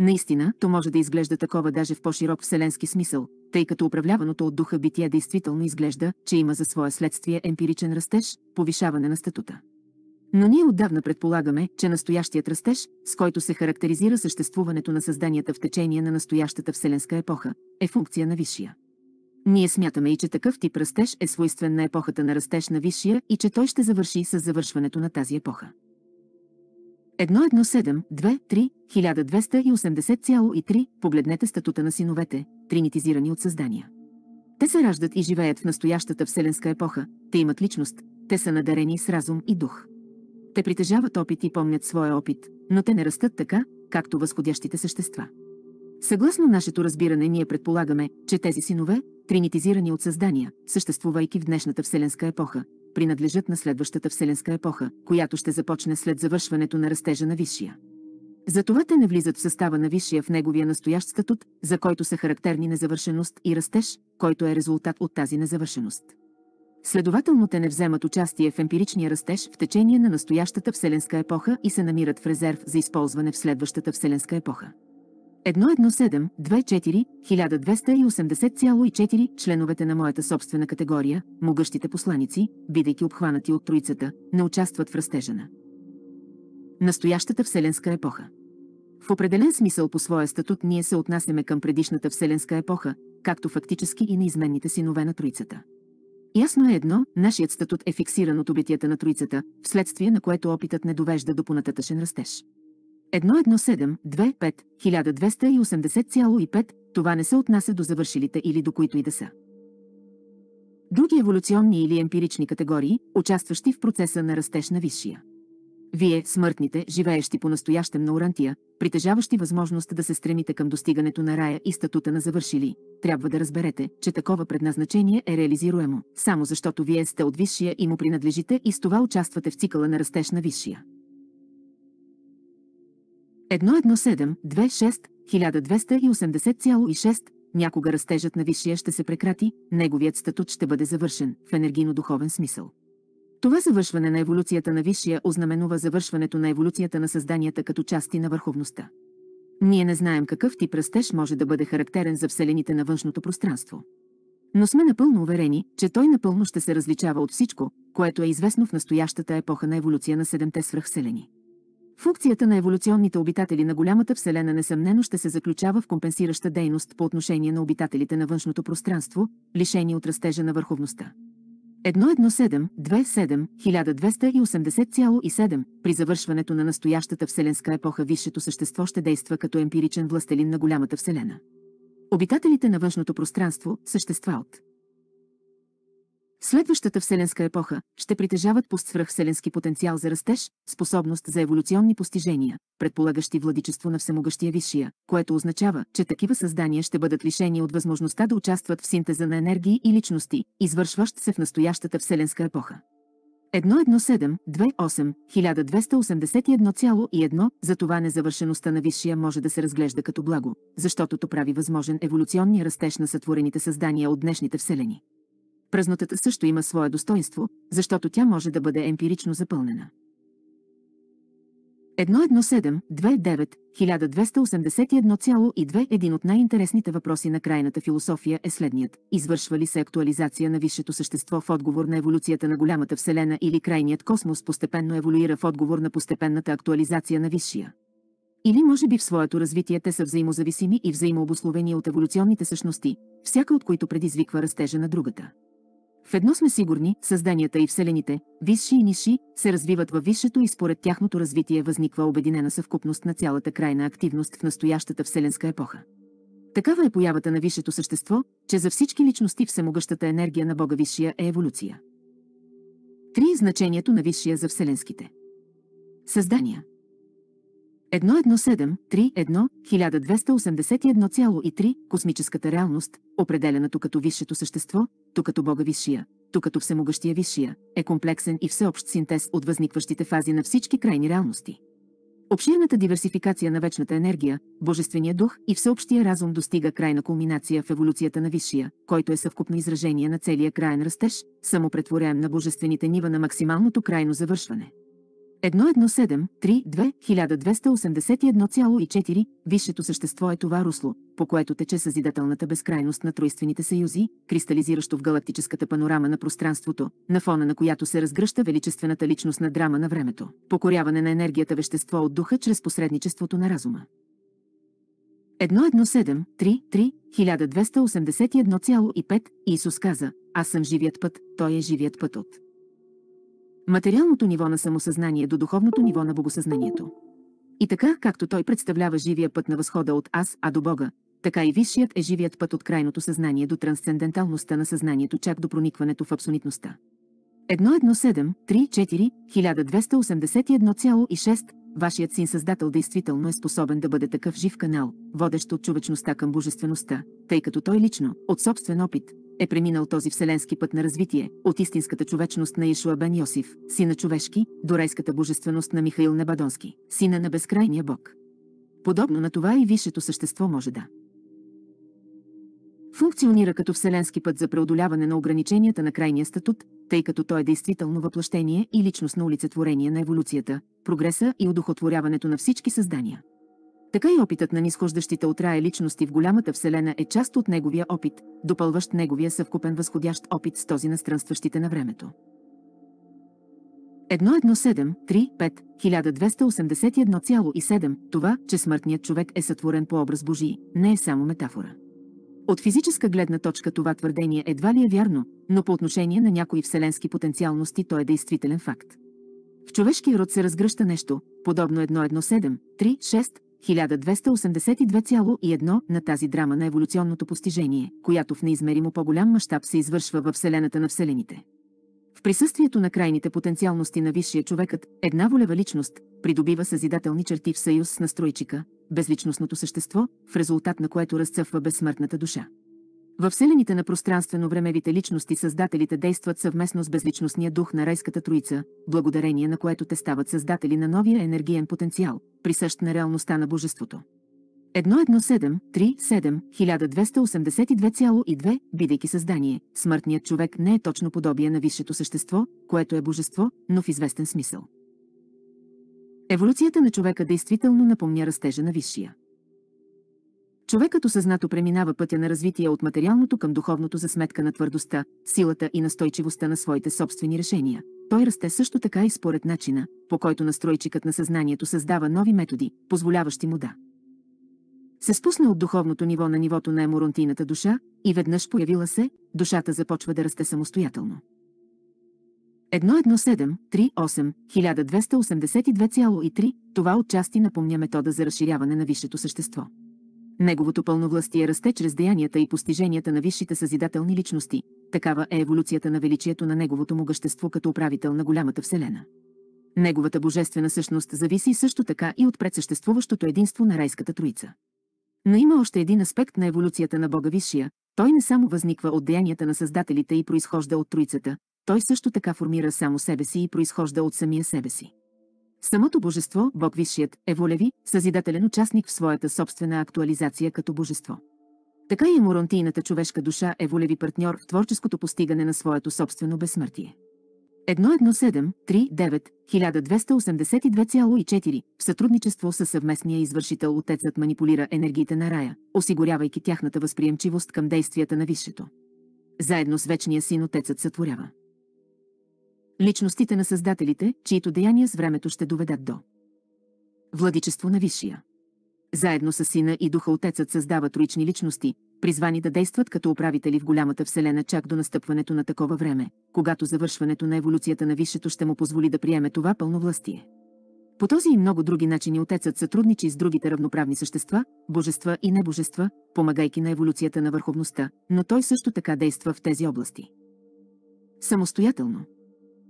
Наистина, то може да изглежда такова даже в по-широк вселенски смисъл, тъй като управляваното от духа битие действително изглежда, че има за свое следствие емпиричен растеж, повишаване на статута. Но ние отдавна предполагаме, че настоящият растеж, с който се характеризира съществуването на създанията в течение на настоящата вселенска епоха, е функция на висшия. Ние смятаме и, че такъв тип растеж е свойствен на епохата на растеж на висшия и че той ще завърши с завършването на тази епоха. 1280,3 погледнете статута на синовете, тринитизирани от създания. Те се раждат и живеят в настоящата вселенска епоха, те имат личност, те са надарени с разум и дух. Те притежават опит и помнят своя опит, но те не растат така, както възходящите същества. Съгласно нашето разбиране, ние предполагаме, че тези синове, тринитизирани от създания, съществувайки в днешната Вселенска епоха, принадлежат на следващата Вселенска епоха, която ще започне след завършването на растежа на Висшия. Затова те не влизат в състава на Висшия в неговия настоящ статут, за който са характерни незавършеност и растеж, който е резултат от тази незавършеност. Следователно те не вземат участие в емпиричния растеж в течение на настоящата Вселенска епоха и се намират в резерв за използване в следващата Вселенска епоха. 1.1.7.2.4.1280,4 12804 членовете на моята собствена категория, могъщите посланици, бидейки обхванати от троицата, не участват в растежа на настоящата Вселенска епоха. В определен смисъл по своя статут ние се отнасяме към предишната Вселенска епоха, както фактически и неизменните синове на троицата. Ясно е едно, нашият статут е фиксиран от обитията на Троицата, вследствие на което опитът не довежда до понататъчен растеж. 1.1725.1280.5 това не се отнася до завършилите или до които и да са. Други еволюционни или емпирични категории, участващи в процеса на растеж на висшия. Вие, смъртните, живеещи по-настоящем на Орантия, притежаващи възможност да се стремите към достигането на рая и статута на завършили, трябва да разберете, че такова предназначение е реализируемо, само защото вие сте от висшия и му принадлежите и с това участвате в цикъла на растеж на висшия. 11726-1280,6 Някога растежът на висшия ще се прекрати, неговият статут ще бъде завършен в енергийно-духовен смисъл. Това завършване на еволюцията на Висшия ознаменува завършването на еволюцията на създанията като части на върховността. Ние не знаем какъв тип растеж може да бъде характерен за вселените на външното пространство. Но сме напълно уверени, че той напълно ще се различава от всичко, което е известно в настоящата епоха на еволюция на седемте свръхселени. Функцията на еволюционните обитатели на голямата Вселена несъмнено ще се заключава в компенсираща дейност по отношение на обитателите на външното пространство, лишени от растежа на върховността. 1280,7 при завършването на настоящата вселенска епоха висшето същество ще действа като емпиричен властелин на голямата вселена. Обитателите на външното пространство, същества от Следващата вселенска епоха ще притежават постсвръхвселенски потенциал за растеж, способност за еволюционни постижения, предполагащи владичество на всемогъщия висшия, което означава, че такива създания ще бъдат лишени от възможността да участват в синтеза на енергии и личности, извършващ се в настоящата вселенска епоха. 1.1.7.28.1281,1 за това незавършеността на висшия може да се разглежда като благо, защото то прави възможен еволюционния растеж на сътворените създания от днешните вселени. Празнотата също има свое достоинство, защото тя може да бъде емпирично запълнена. 1.1.7.2.9.1281.2 Един от най-интересните въпроси на крайната философия е следният. Извършва ли се актуализация на висшето същество в отговор на еволюцията на голямата вселена или крайният космос постепенно еволюира в отговор на постепенната актуализация на висшия? Или може би в своето развитие те са взаимозависими и взаимообословени от еволюционните същности, всяка от които предизвиква растежа на другата. В едно сме сигурни, създанията и вселените, висши и ниши, се развиват във висшето и според тяхното развитие възниква обединена съвкупност на цялата крайна активност в настоящата вселенска епоха. Такава е появата на висшето същество, че за всички личности всемогъщата енергия на Бога Висшия е еволюция. Три е Значението на Висшия за вселенските. Създания – 1.1.7.3.1.1281.3 Космическата реалност, определена тук като висшето същество, тук като Бога Висшия, тук като Всемогъщия Висшия, е комплексен и всеобщ синтез от възникващите фази на всички крайни реалности. Обширната диверсификация на вечната енергия, божествения дух и всеобщия разум достига крайна кулминация в еволюцията на Висшия, който е съвкупно изражение на целия крайен растеж, самопретворяем на божествените нива на максималното крайно завършване. 1173281,4 Висшето същество е това русло, по което тече съзидателната безкрайност на тройствените съюзи, кристализиращо в галактическата панорама на пространството, на фона на която се разгръща величествената личност на драма на времето. Покоряване на енергията вещество от духа чрез посредничеството на разума. 11733-1281,5 Исус каза, аз съм живият път, той е живият път от материалното ниво на самосъзнание до духовното ниво на богосъзнанието. И така, както той представлява живия път на възхода от аз, а до Бога, така и висшият е живият път от крайното съзнание до трансценденталността на съзнанието, чак до проникването в абсолютността. 1.1.7.3.4.1281,6 Вашият син Създател действително е способен да бъде такъв жив канал, водещ от човечността към божествеността, тъй като той лично, от собствен опит, е преминал този вселенски път на развитие, от истинската човечност на Ишуа Бен Йосиф, сина човешки, до райската божественост на Михаил Небадонски, сина на безкрайния Бог. Подобно на това и висшето същество може да функционира като вселенски път за преодоляване на ограниченията на крайния статут, тъй като той е действително въплъщение и личност на улицетворение на еволюцията, прогреса и удохотворяването на всички създания. Така и опитът на нисхождащите от рая личности в голямата вселена е част от неговия опит, допълващ неговия съвкупен възходящ опит с този на странстващите на времето. 1.1.7.3.5.1281.7 това, че смъртният човек е сътворен по образ Божий, не е само метафора. От физическа гледна точка това твърдение едва ли е вярно, но по отношение на някои вселенски потенциалности то е действителен факт. В човешкия род се разгръща нещо, подобно 1.1.7.3.6, 1282,1 на тази драма на еволюционното постижение, която в неизмеримо по-голям мащаб се извършва във Вселената на Вселените. В присъствието на крайните потенциалности на висшия човекът, една волева личност придобива съзидателни черти в съюз с настройчика, безличностното същество, в резултат на което разцъфва безсмъртната душа. Във вселените на пространствено-времевите личности създателите действат съвместно с безличностния дух на райската троица, благодарение на което те стават създатели на новия енергиен потенциал, присъщ на реалността на божеството. 1.1.7.3.7.1282,2 12822 бидейки създание, смъртният човек не е точно подобие на висшето същество, което е божество, но в известен смисъл. Еволюцията на човека действително напомня растежа на висшия. Човекът осъзнато преминава пътя на развитие от материалното към духовното за сметка на твърдостта, силата и настойчивостта на своите собствени решения. Той расте също така и според начина, по който настройчикът на съзнанието създава нови методи, позволяващи му да се спусне от духовното ниво на нивото на еморонтийната душа и веднъж появила се, душата започва да расте самостоятелно. 1.1.7.3.8.1282,3 Това отчасти напомня метода за разширяване на висшето същество. Неговото пълновластие расте чрез деянията и постиженията на висшите съзидателни личности. Такава е еволюцията на величието на неговото могъщество като управител на голямата вселена. Неговата божествена същност зависи също така и от предсъществуващото единство на райската троица. Но има още един аспект на еволюцията на Бога Висшия, той не само възниква от деянията на създателите и произхожда от троицата, той също така формира само себе си и произхожда от самия себе си. Самото божество, Бог Висшият, е волеви, съзидателен участник в своята собствена актуализация като божество. Така и еморонтийната човешка душа е волеви партньор в творческото постигане на своето собствено безсмъртие. 1.1.7.3.9.1282,4 в сътрудничество с съвместния извършител Отецът манипулира енергиите на рая, осигурявайки тяхната възприемчивост към действията на Висшето. Заедно с Вечния Син Отецът сътворява личностите на създателите, чието деяния с времето ще доведат до владичество на Висшия. Заедно с Сина и Духа Отецът създава троични личности, призвани да действат като управители в голямата Вселена чак до настъпването на такова време, когато завършването на еволюцията на Висшето ще му позволи да приеме това пълновластие. По този и много други начини Отецът сътрудничи с другите равноправни същества, божества и небожества, помагайки на еволюцията на върховността, но той също така действа в тези области. Самостоятелно.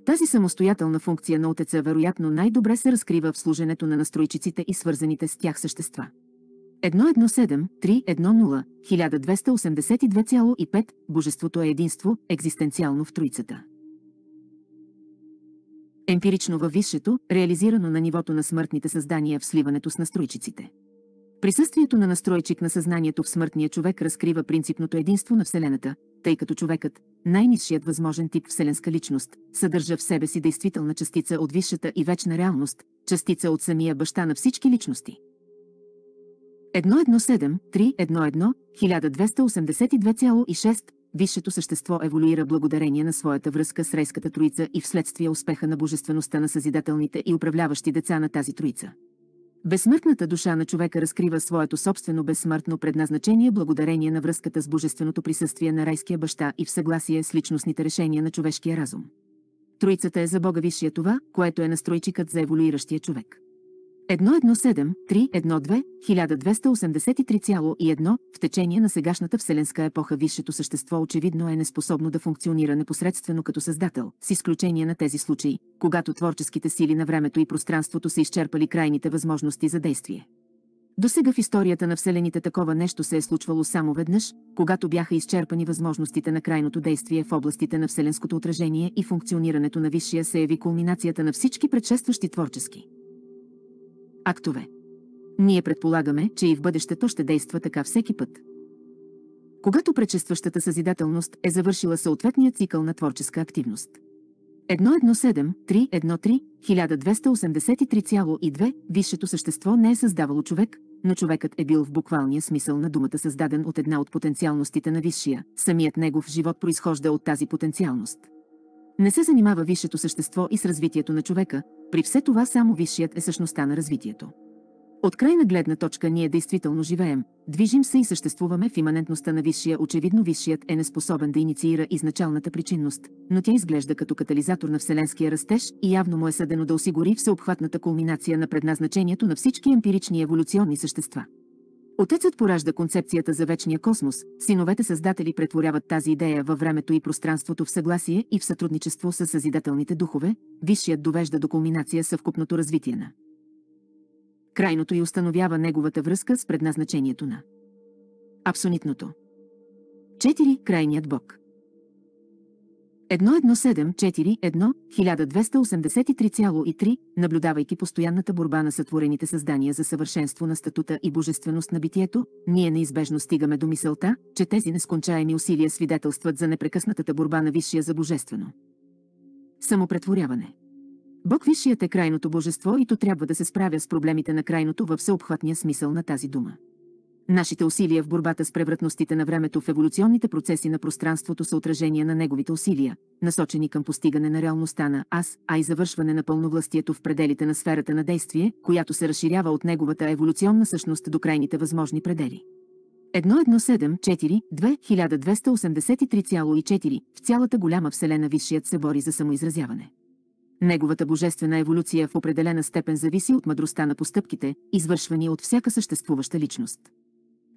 Тази самостоятелна функция на отеца вероятно най-добре се разкрива в служенето на настройчиците и свързаните с тях същества. 117-310-1282,5 Божеството е единство, екзистенциално в Троицата. Емпирично във висшето, реализирано на нивото на смъртните създания в сливането с настройчиците. Присъствието на настройчик на съзнанието в смъртния човек разкрива принципното единство на Вселената, тъй като човекът, най-низшият възможен тип вселенска личност, съдържа в себе си действителна частица от висшата и вечна реалност, частица от самия баща на всички личности. 117 12826 Висшето същество еволюира благодарение на своята връзка с рейската троица и вследствие успеха на божествеността на съзидателните и управляващи деца на тази троица. Безсмъртната душа на човека разкрива своето собствено безсмъртно предназначение благодарение на връзката с божественото присъствие на райския баща и в съгласие с личностните решения на човешкия разум. Троицата е за Бога висшия това, което е настройчикът за еволюиращия човек. 117-312-1283,1 в течение на сегашната вселенска епоха висшето същество очевидно е неспособно да функционира непосредствено като създател, с изключение на тези случаи, когато творческите сили на времето и пространството са изчерпали крайните възможности за действие. До сега в историята на Вселените такова нещо се е случвало само веднъж, когато бяха изчерпани възможностите на крайното действие в областите на Вселенското отражение и функционирането на Висшия се яви кулминацията на всички предшестващи творчески актове. Ние предполагаме, че и в бъдещето ще действа така всеки път. Когато пречестващата съзидателност е завършила съответния цикъл на творческа активност. 1.1.7.3.1.3.1283.2 313 12832 Висшето същество не е създавало човек, но човекът е бил в буквалния смисъл на думата създаден от една от потенциалностите на Висшия, самият негов живот произхожда от тази потенциалност. Не се занимава Висшето същество и с развитието на човека, при все това само висшият е същността на развитието. От крайна гледна точка ние действително живеем, движим се и съществуваме в иманентността на висшия. Очевидно висшият е неспособен да инициира изначалната причинност, но тя изглежда като катализатор на вселенския растеж и явно му е съдено да осигури всеобхватната кулминация на предназначението на всички емпирични еволюционни същества. Отецът поражда концепцията за вечния космос, синовете създатели претворяват тази идея във времето и пространството в съгласие и в сътрудничество с съзидателните духове, висшият довежда до кулминация съвкупното развитие на крайното и установява неговата връзка с предназначението на абсонитното. 4. Крайният бог 1174-1-1283,3, наблюдавайки постоянната борба на сътворените създания за съвършенство на статута и божественост на битието, ние неизбежно стигаме до мисълта, че тези нескончаеми усилия свидетелстват за непрекъснатата борба на Висшия за божествено. Самопретворяване Бог Висшият е крайното божество и то трябва да се справя с проблемите на крайното във всеобхватния смисъл на тази дума. Нашите усилия в борбата с превратностите на времето в еволюционните процеси на пространството са отражение на неговите усилия, насочени към постигане на реалността на аз, а и завършване на пълновластието в пределите на сферата на действие, която се разширява от неговата еволюционна същност до крайните възможни предели. 1.1.7.4.2283,4 В цялата голяма вселена Висшият се бори за самоизразяване. Неговата божествена еволюция в определена степен зависи от мъдростта на постъпките, извършвани от всяка съществуваща личност.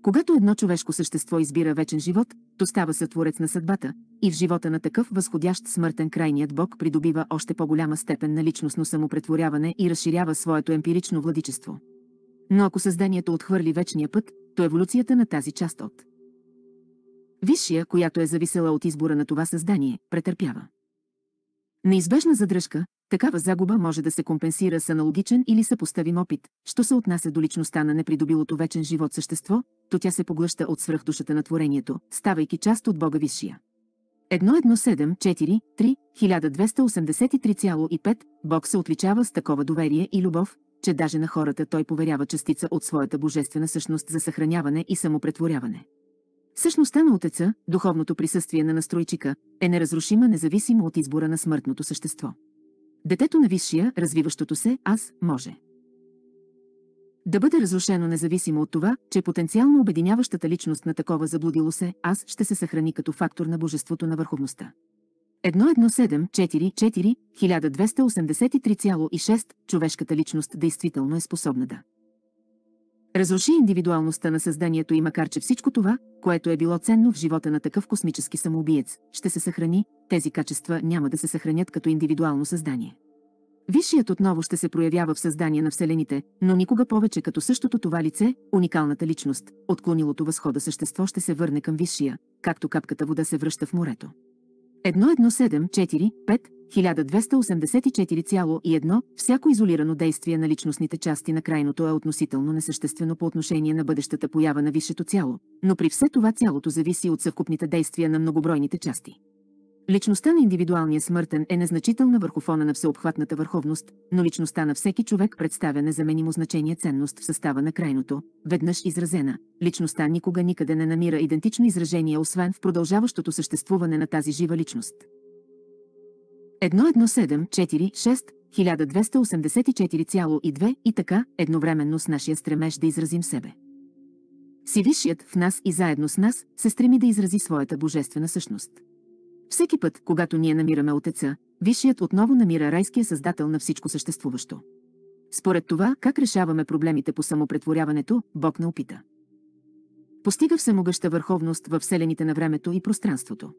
Когато едно човешко същество избира вечен живот, то става сътворец на съдбата, и в живота на такъв възходящ смъртен крайният бог придобива още по-голяма степен на личностно самопретворяване и разширява своето емпирично владичество. Но ако създанието отхвърли вечния път, то еволюцията на тази част от Висшия, която е зависела от избора на това създание, претърпява. Неизбежна задръжка, такава загуба може да се компенсира с аналогичен или съпоставим опит, що се отнася до личността на непридобилото вечен живот същество, то тя се поглъща от свръхдушата на творението, ставайки част от Бога Висшия. 1.1.7.4.3.1283,5 Бог се отличава с такова доверие и любов, че даже на хората той поверява частица от своята божествена същност за съхраняване и самопретворяване. Същността на Отеца, духовното присъствие на настройчика, е неразрушима независимо от избора на смъртното същество. Детето на Висшия, развиващото се, аз, може. Да бъде разрушено независимо от това, че потенциално обединяващата личност на такова заблудило се, аз ще се съхрани като фактор на божеството на върховността. 11744 1283,6 човешката личност действително е способна да разруши индивидуалността на създанието и макар че всичко това, което е било ценно в живота на такъв космически самоубиец, ще се съхрани, тези качества няма да се съхранят като индивидуално създание. Висшият отново ще се проявява в създание на Вселените, но никога повече като същото това лице, уникалната личност, отклонилото възхода същество ще се върне към Висшия, както капката вода се връща в морето. 1.1.7.4.5.1284.1 Всяко изолирано действие на личностните части на крайното е относително несъществено по отношение на бъдещата поява на висшето цяло, но при все това цялото зависи от съвкупните действия на многобройните части. Личността на индивидуалния смъртен е незначителна върху фона на всеобхватната върховност, но личността на всеки човек представя незаменимо значение ценност в състава на крайното, веднъж изразена. Личността никога никъде не намира идентично изражение, освен в продължаващото съществуване на тази жива личност. 1.1.7.4.6 1284,2 и така, едновременно с нашия стремеж да изразим себе. Си висшият в нас и заедно с нас се стреми да изрази своята божествена същност. Всеки път, когато ние намираме Отеца, Висшият отново намира райския създател на всичко съществуващо. Според това, как решаваме проблемите по самопретворяването, Бог не опита. Постига всемогъща върховност във вселените на времето и пространството.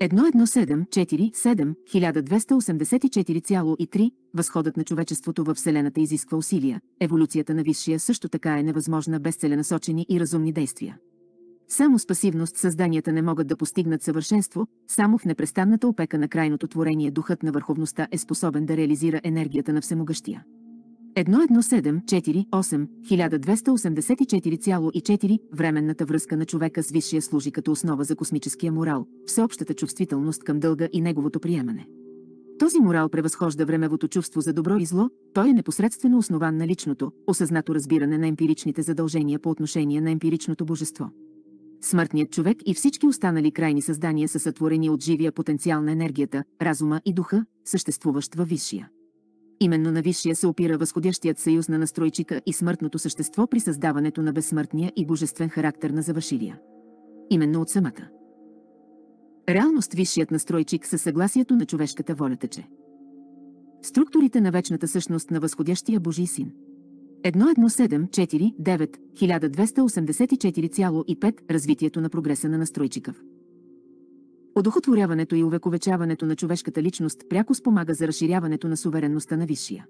1.1.7.4.7.1284,3 Възходът на човечеството във Вселената изисква усилия. Еволюцията на Висшия също така е невъзможна без целенасочени и разумни действия. Само с пасивност създанията не могат да постигнат съвършенство, само в непрестанната опека на крайното творение духът на върховността е способен да реализира енергията на всемогъщия. 1.1.7.4.8.1284.4 Временната връзка на човека с висшия служи като основа за космическия морал, всеобщата чувствителност към дълга и неговото приемане. Този морал превъзхожда времевото чувство за добро и зло, той е непосредствено основан на личното, осъзнато разбиране на емпиричните задължения по отношение на емпиричното божество смъртният човек и всички останали крайни създания са сътворени от живия потенциал на енергията, разума и духа, съществуващ във висшия. Именно на висшия се опира възходящият съюз на настройчика и смъртното същество при създаването на безсмъртния и божествен характер на завършилия. Именно от самата. Реалност висшият настройчик със съгласието на човешката воля тече. Структурите на вечната същност на възходящия Божий син – 1174-9, 1284,5 развитието на прогреса на настройчиков. Одохотворяването и увековечаването на човешката личност пряко спомага за разширяването на суверенността на висшия.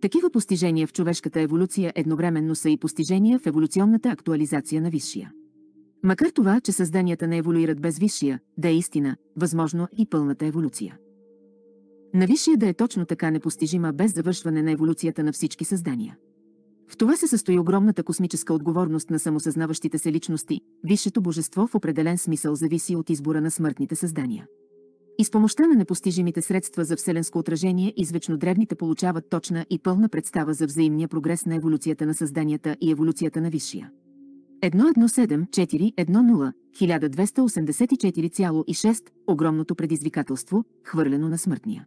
Такива постижения в човешката еволюция едновременно са и постижения в еволюционната актуализация на висшия. Макар това, че създанията не еволюират без висшия, да е истина, възможно и пълната еволюция. На висшия да е точно така непостижима без завършване на еволюцията на всички създания. В това се състои огромната космическа отговорност на самосъзнаващите се личности. Висшето божество в определен смисъл зависи от избора на смъртните създания. И с помощта на непостижимите средства за вселенско отражение извечно древните получават точна и пълна представа за взаимния прогрес на еволюцията на създанията и еволюцията на висшия. 117410-1284,6 огромното предизвикателство, хвърлено на смъртния.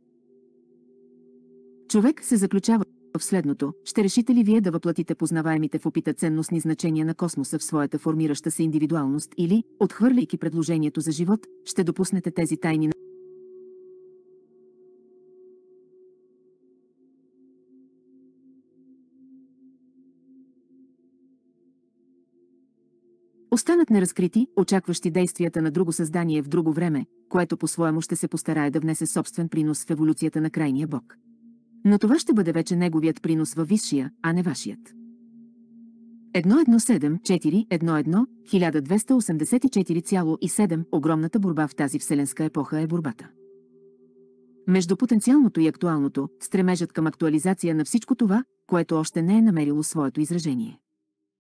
Човек се заключава в следното, ще решите ли вие да въплатите познаваемите в опита ценностни значения на космоса в своята формираща се индивидуалност или, отхвърляйки предложението за живот, ще допуснете тези тайни на останат неразкрити, очакващи действията на друго създание в друго време, което по-своему ще се постарае да внесе собствен принос в еволюцията на крайния бог но това ще бъде вече неговият принос във висшия, а не вашият. 1284 Огромната борба в тази вселенска епоха е борбата. Между потенциалното и актуалното, стремежът към актуализация на всичко това, което още не е намерило своето изражение.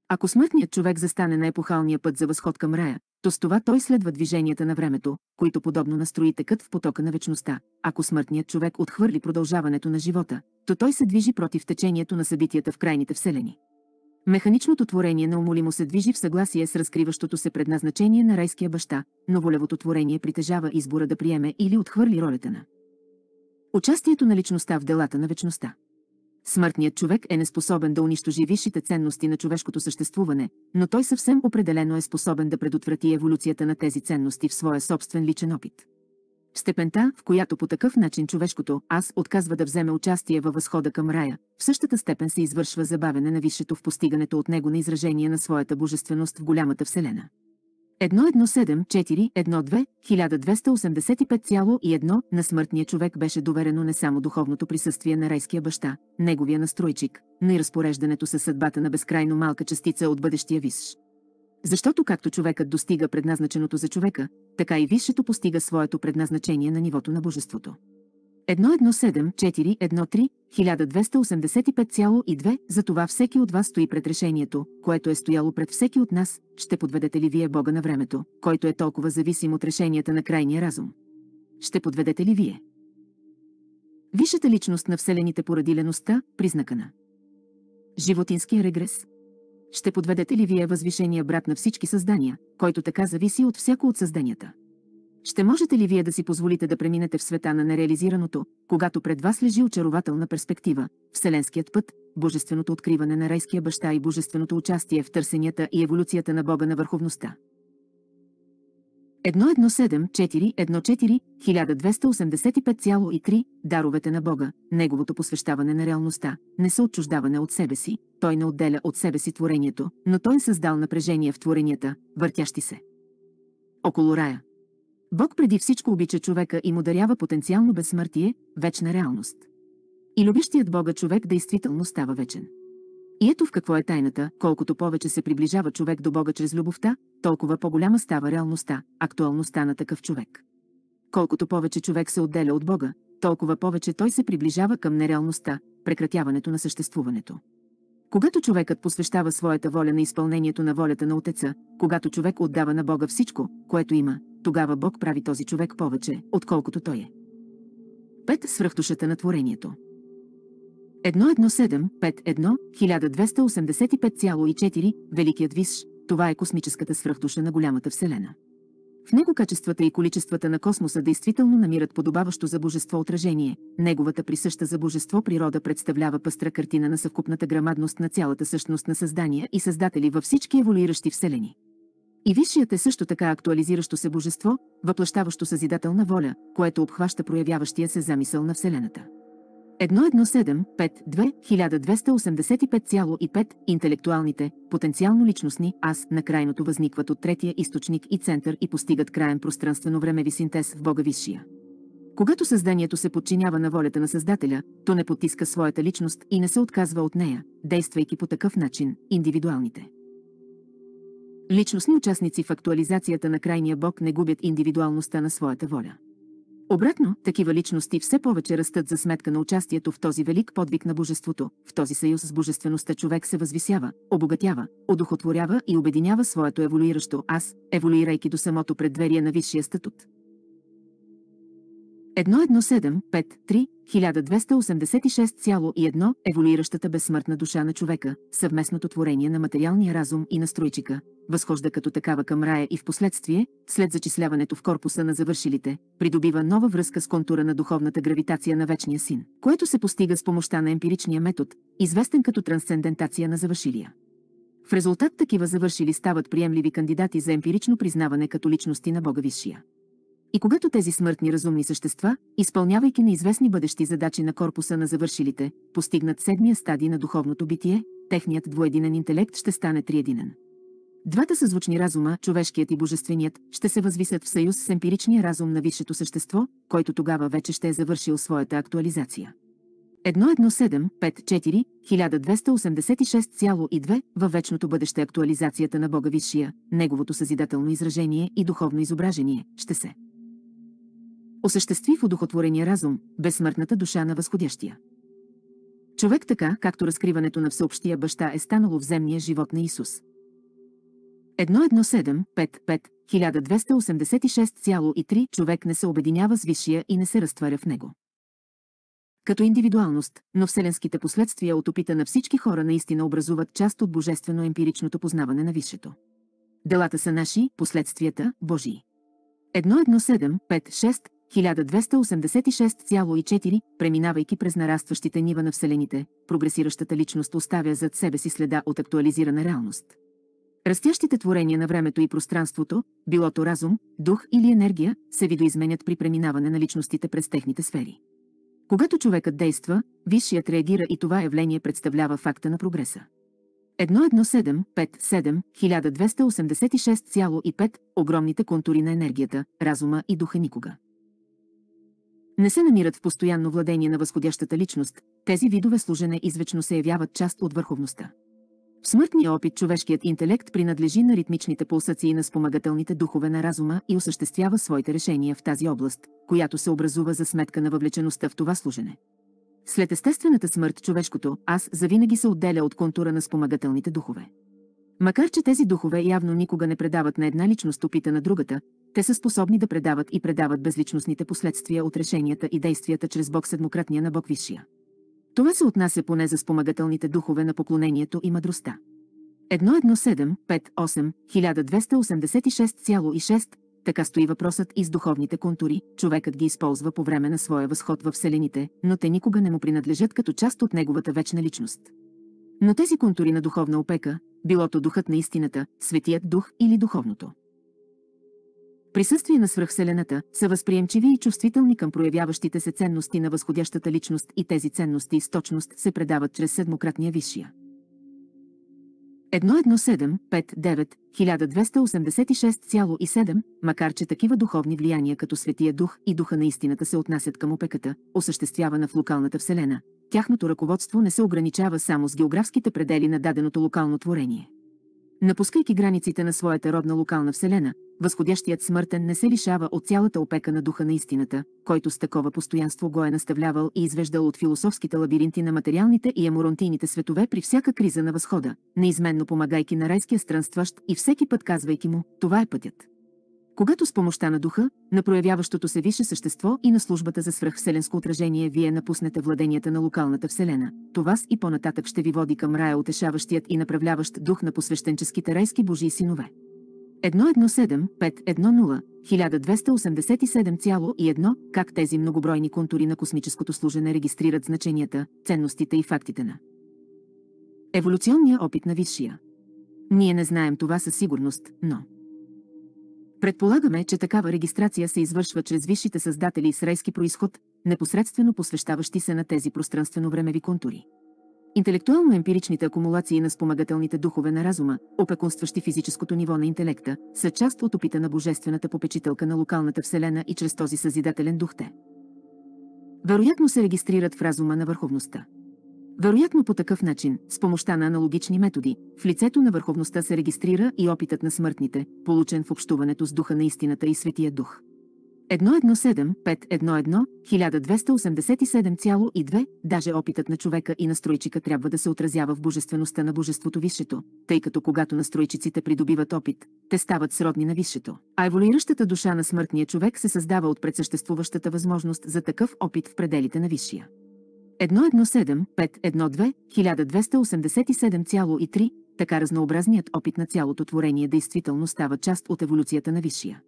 Ако смъртният човек застане на епохалния път за възход към рая, то с това той следва движенията на времето, които подобно настрои строи в потока на вечността. Ако смъртният човек отхвърли продължаването на живота, то той се движи против течението на събитията в крайните вселени. Механичното творение на умолимо се движи в съгласие с разкриващото се предназначение на райския баща, но волевото творение притежава избора да приеме или отхвърли ролята на. Участието на личността в делата на вечността. Смъртният човек е неспособен да унищожи висшите ценности на човешкото съществуване, но той съвсем определено е способен да предотврати еволюцията на тези ценности в своя собствен личен опит. В степента, в която по такъв начин човешкото аз отказва да вземе участие във възхода към рая, в същата степен се извършва забавене на висшето в постигането от него на изражение на своята божественост в голямата вселена. 1174-12-1285,1 на смъртния човек беше доверено не само духовното присъствие на райския баща, неговия настройчик, но и разпореждането със съдбата на безкрайно малка частица от бъдещия висш. Защото както човекът достига предназначеното за човека, така и висшето постига своето предназначение на нивото на божеството. 117413-1285,2 за това всеки от вас стои пред решението, което е стояло пред всеки от нас, ще подведете ли вие Бога на времето, който е толкова зависим от решенията на крайния разум? Ще подведете ли вие? Висшата личност на Вселените поради леността, признака на животинския регрес. Ще подведете ли вие възвишения брат на всички създания, който така зависи от всяко от създанията? Ще можете ли вие да си позволите да преминете в света на нереализираното, когато пред вас лежи очарователна перспектива, вселенският път, божественото откриване на райския баща и божественото участие в търсенията и еволюцията на Бога на върховността? 1.1.7.4.1.4.1285,3 Даровете на Бога, Неговото посвещаване на реалността, не са отчуждаване от себе си, Той не отделя от себе си творението, но Той е създал напрежение в творенията, въртящи се. Около рая, Бог преди всичко обича човека и му дарява потенциално безсмъртие, вечна реалност. И любищият Бога човек действително става вечен. И ето в какво е тайната, колкото повече се приближава човек до Бога чрез любовта, толкова по-голяма става реалността, актуалността на такъв човек. Колкото повече човек се отделя от Бога, толкова повече той се приближава към нереалността, прекратяването на съществуването. Когато човекът посвещава своята воля на изпълнението на волята на Отеца, когато човек отдава на Бога всичко, което има, тогава Бог прави този човек повече, отколкото той е. 5. Свръхтушата на творението. 1.1.7.5.1.1285,4 Великият виш, това е космическата свръхтуша на голямата Вселена. В него качествата и количествата на космоса действително намират подобаващо за божество отражение. Неговата присъща за божество природа представлява пъстра картина на съвкупната грамадност на цялата същност на създания и създатели във всички еволюиращи вселени. И висшият е също така актуализиращо се божество, въплащаващо съзидателна воля, което обхваща проявяващия се замисъл на Вселената. 1.1.7.5.2.1285.5 интелектуалните, потенциално личностни аз на крайното възникват от третия източник и център и постигат краен пространствено-времеви синтез в Бога Висшия. Когато създанието се подчинява на волята на Създателя, то не потиска своята личност и не се отказва от нея, действайки по такъв начин индивидуалните. Личностни участници в актуализацията на крайния бог не губят индивидуалността на своята воля. Обратно, такива личности все повече растат за сметка на участието в този велик подвиг на божеството. В този съюз с божествеността човек се възвисява, обогатява, одухотворява и обединява своето еволюиращо аз, еволюирайки до самото преддверие на висшия статут. 1175-3, 1286,1 еволюиращата безсмъртна душа на човека, съвместното творение на материалния разум и настройчика, възхожда като такава към рая и в последствие, след зачисляването в корпуса на завършилите, придобива нова връзка с контура на духовната гравитация на Вечния Син, което се постига с помощта на емпиричния метод, известен като трансцендентация на завършилия. В резултат такива завършили стават приемливи кандидати за емпирично признаване като личности на Бога Висшия. И когато тези смъртни разумни същества, изпълнявайки неизвестни бъдещи задачи на корпуса на завършилите, постигнат седмия стадий на духовното битие, техният двоединен интелект ще стане триединен. Двата съзвучни разума, човешкият и божественият, ще се възвисят в съюз с емпиричния разум на висшето същество, който тогава вече ще е завършил своята актуализация. 1.1.7.5.4.1286.2 1286,2 във вечното бъдеще актуализацията на Бога Висшия, неговото съзидателно изражение и духовно изображение ще се осъществи в удохотворения разум, безсмъртната душа на възходящия. Човек така, както разкриването на всеобщия баща е станало в земния живот на Исус. 1.1.7.5.5 1286,3 човек не се обединява с висшия и не се разтваря в него. Като индивидуалност, но вселенските последствия от опита на всички хора наистина образуват част от божествено емпиричното познаване на висшето. Делата са наши, последствията – Божии. 1286,4, преминавайки през нарастващите нива на Вселените, прогресиращата личност оставя зад себе си следа от актуализирана реалност. Растящите творения на времето и пространството, било то разум, дух или енергия, се видоизменят при преминаване на личностите през техните сфери. Когато човекът действа, висшият реагира и това явление представлява факта на прогреса. 1.1.7.5.7.1286,5 – 1286,5 огромните контури на енергията, разума и духа никога не се намират в постоянно владение на възходящата личност, тези видове служене извечно се явяват част от върховността. В смъртния опит човешкият интелект принадлежи на ритмичните пулсации на спомагателните духове на разума и осъществява своите решения в тази област, която се образува за сметка на въвлечеността в това служене. След естествената смърт човешкото аз завинаги се отделя от контура на спомагателните духове. Макар че тези духове явно никога не предават на една личност опита на другата, те са способни да предават и предават безличностните последствия от решенията и действията чрез Бог седмократния на Бог Висшия. Това се отнася поне за спомагателните духове на поклонението и мъдростта. 1.1.7.5.8.1286,6 така стои въпросът и с духовните контури. Човекът ги използва по време на своя възход в вселените, но те никога не му принадлежат като част от неговата вечна личност. Но тези контури на духовна опека, билото духът на истината, светият дух или духовното присъствие на свръхселената, са възприемчиви и чувствителни към проявяващите се ценности на възходящата личност и тези ценности с точност се предават чрез седмократния висшия. 1.1.7.5.9.1286.7, макар че такива духовни влияния като Светия Дух и Духа на истината се отнасят към опеката, осъществявана в локалната вселена, тяхното ръководство не се ограничава само с географските предели на даденото локално творение. Напускайки границите на своята родна локална вселена, възходящият смъртен не се лишава от цялата опека на духа на истината, който с такова постоянство го е наставлявал и извеждал от философските лабиринти на материалните и еморантийните светове при всяка криза на възхода, неизменно помагайки на райския странстващ и всеки път казвайки му «Това е пътят». Когато с помощта на духа, на проявяващото се висше същество и на службата за свръхвселенско отражение вие напуснете владенията на локалната вселена, то вас и по-нататък ще ви води към рая утешаващият и направляващ дух на посвещенческите райски божии синове. 1287 12871 как тези многобройни контури на космическото служене регистрират значенията, ценностите и фактите на еволюционния опит на Висшия. Ние не знаем това със сигурност, но Предполагаме, че такава регистрация се извършва чрез висшите създатели с райски происход, непосредствено посвещаващи се на тези пространствено-времеви контури. Интелектуално-емпиричните акумулации на спомагателните духове на разума, опекунстващи физическото ниво на интелекта, са част от опита на божествената попечителка на локалната вселена и чрез този съзидателен дух те. Вероятно се регистрират в разума на върховността. Вероятно по такъв начин, с помощта на аналогични методи, в лицето на върховността се регистрира и опитът на смъртните, получен в общуването с духа на истината и Светия Дух. 1287-511-1287,2, даже опитът на човека и настройчика трябва да се отразява в божествеността на божеството висшето, тъй като когато настройчиците придобиват опит, те стават сродни на висшето, а еволюиращата душа на смъртния човек се създава от предсъществуващата възможност за такъв опит в пределите на висшия. 117512-1287,3, така разнообразният опит на цялото творение действително става част от еволюцията на Висшия.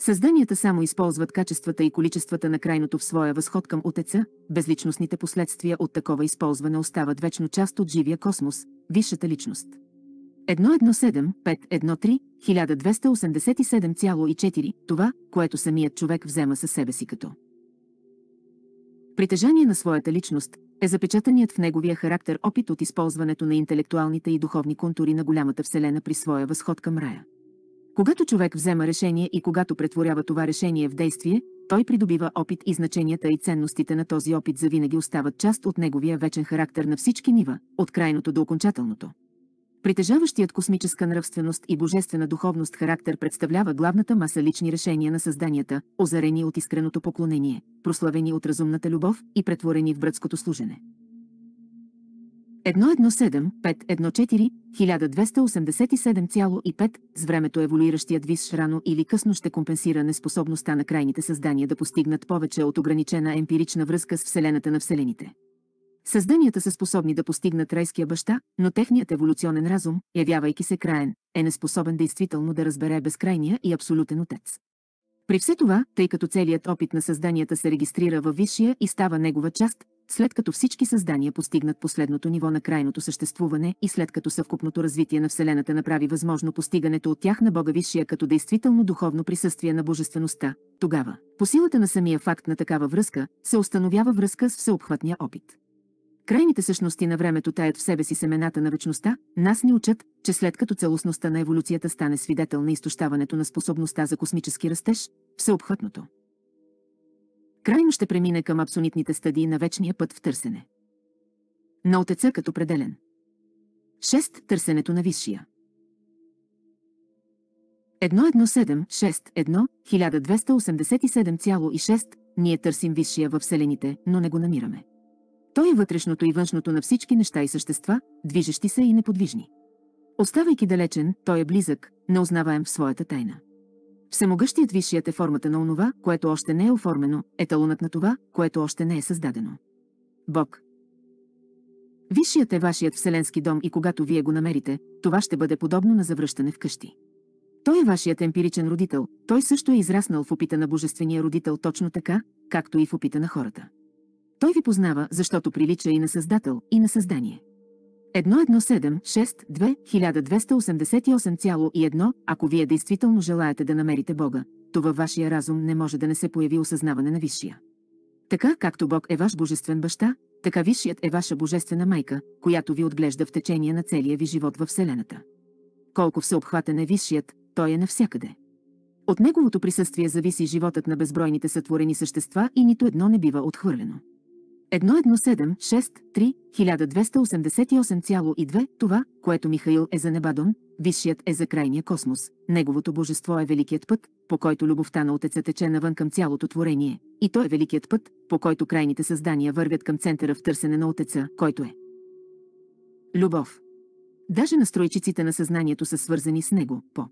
Създанията само използват качествата и количествата на крайното в своя възход към Отеца, безличностните последствия от такова използване остават вечно част от живия космос, висшата личност. 117513-1287,4 Това, което самият човек взема със себе си като Притежание на своята личност е запечатаният в неговия характер опит от използването на интелектуалните и духовни контури на голямата вселена при своя възход към рая. Когато човек взема решение и когато претворява това решение в действие, той придобива опит и значенията и ценностите на този опит завинаги остават част от неговия вечен характер на всички нива, от крайното до окончателното. Притежаващият космическа нравственост и божествена духовност характер представлява главната маса лични решения на създанията, озарени от искреното поклонение, прославени от разумната любов и претворени в братското служене. 117-514-1287,5 с времето еволюиращият вис рано или късно ще компенсира неспособността на крайните създания да постигнат повече от ограничена емпирична връзка с Вселената на Вселените. Създанията са способни да постигнат райския баща, но техният еволюционен разум, явявайки се краен, е неспособен действително да разбере безкрайния и абсолютен отец. При все това, тъй като целият опит на създанията се регистрира във висшия и става негова част, след като всички създания постигнат последното ниво на крайното съществуване и след като съвкупното развитие на Вселената направи възможно постигането от тях на Бога Висшия като действително духовно присъствие на божествеността, тогава, по силата на самия факт на такава връзка, се установява връзка с всеобхватния опит. Крайните същности на времето таят в себе си семената на вечността, нас ни учат, че след като целостността на еволюцията стане свидетел на изтощаването на способността за космически растеж, всеобхватното. Крайно ще премине към абсолютните стадии на вечния път в търсене. На отеца като пределен. 6. Търсенето на висшия. 1.1.7.6.1.1287,6 Ние търсим висшия във вселените, но не го намираме. Той е вътрешното и външното на всички неща и същества, движещи се и неподвижни. Оставайки далечен, той е близък, неузнаваем в своята тайна. Всемогъщият висшият е формата на онова, което още не е оформено, еталонът на това, което още не е създадено. Бог. Висшият е вашият вселенски дом и когато вие го намерите, това ще бъде подобно на завръщане в къщи. Той е вашият емпиричен родител, той също е израснал в опита на божествения родител точно така, както и в опита на хората. Той ви познава, защото прилича и на Създател, и на Създание. 1.1.7.6.2.1288,1 Ако вие действително желаете да намерите Бога, то във вашия разум не може да не се появи осъзнаване на Висшия. Така както Бог е ваш божествен баща, така Висшият е ваша божествена майка, която ви отглежда в течение на целия ви живот във Вселената. Колко всеобхватен е Висшият, той е навсякъде. От неговото присъствие зависи животът на безбройните сътворени същества и нито едно не бива отхвърлено. 1176 3 Това, което Михаил е за небадон, висшият е за крайния космос. Неговото божество е великият път, по който любовта на Отеца тече навън към цялото творение. И той е великият път, по който крайните създания вървят към центъра в търсене на Отеца, който е. Любов. Даже настройчиците на съзнанието са свързани с него, по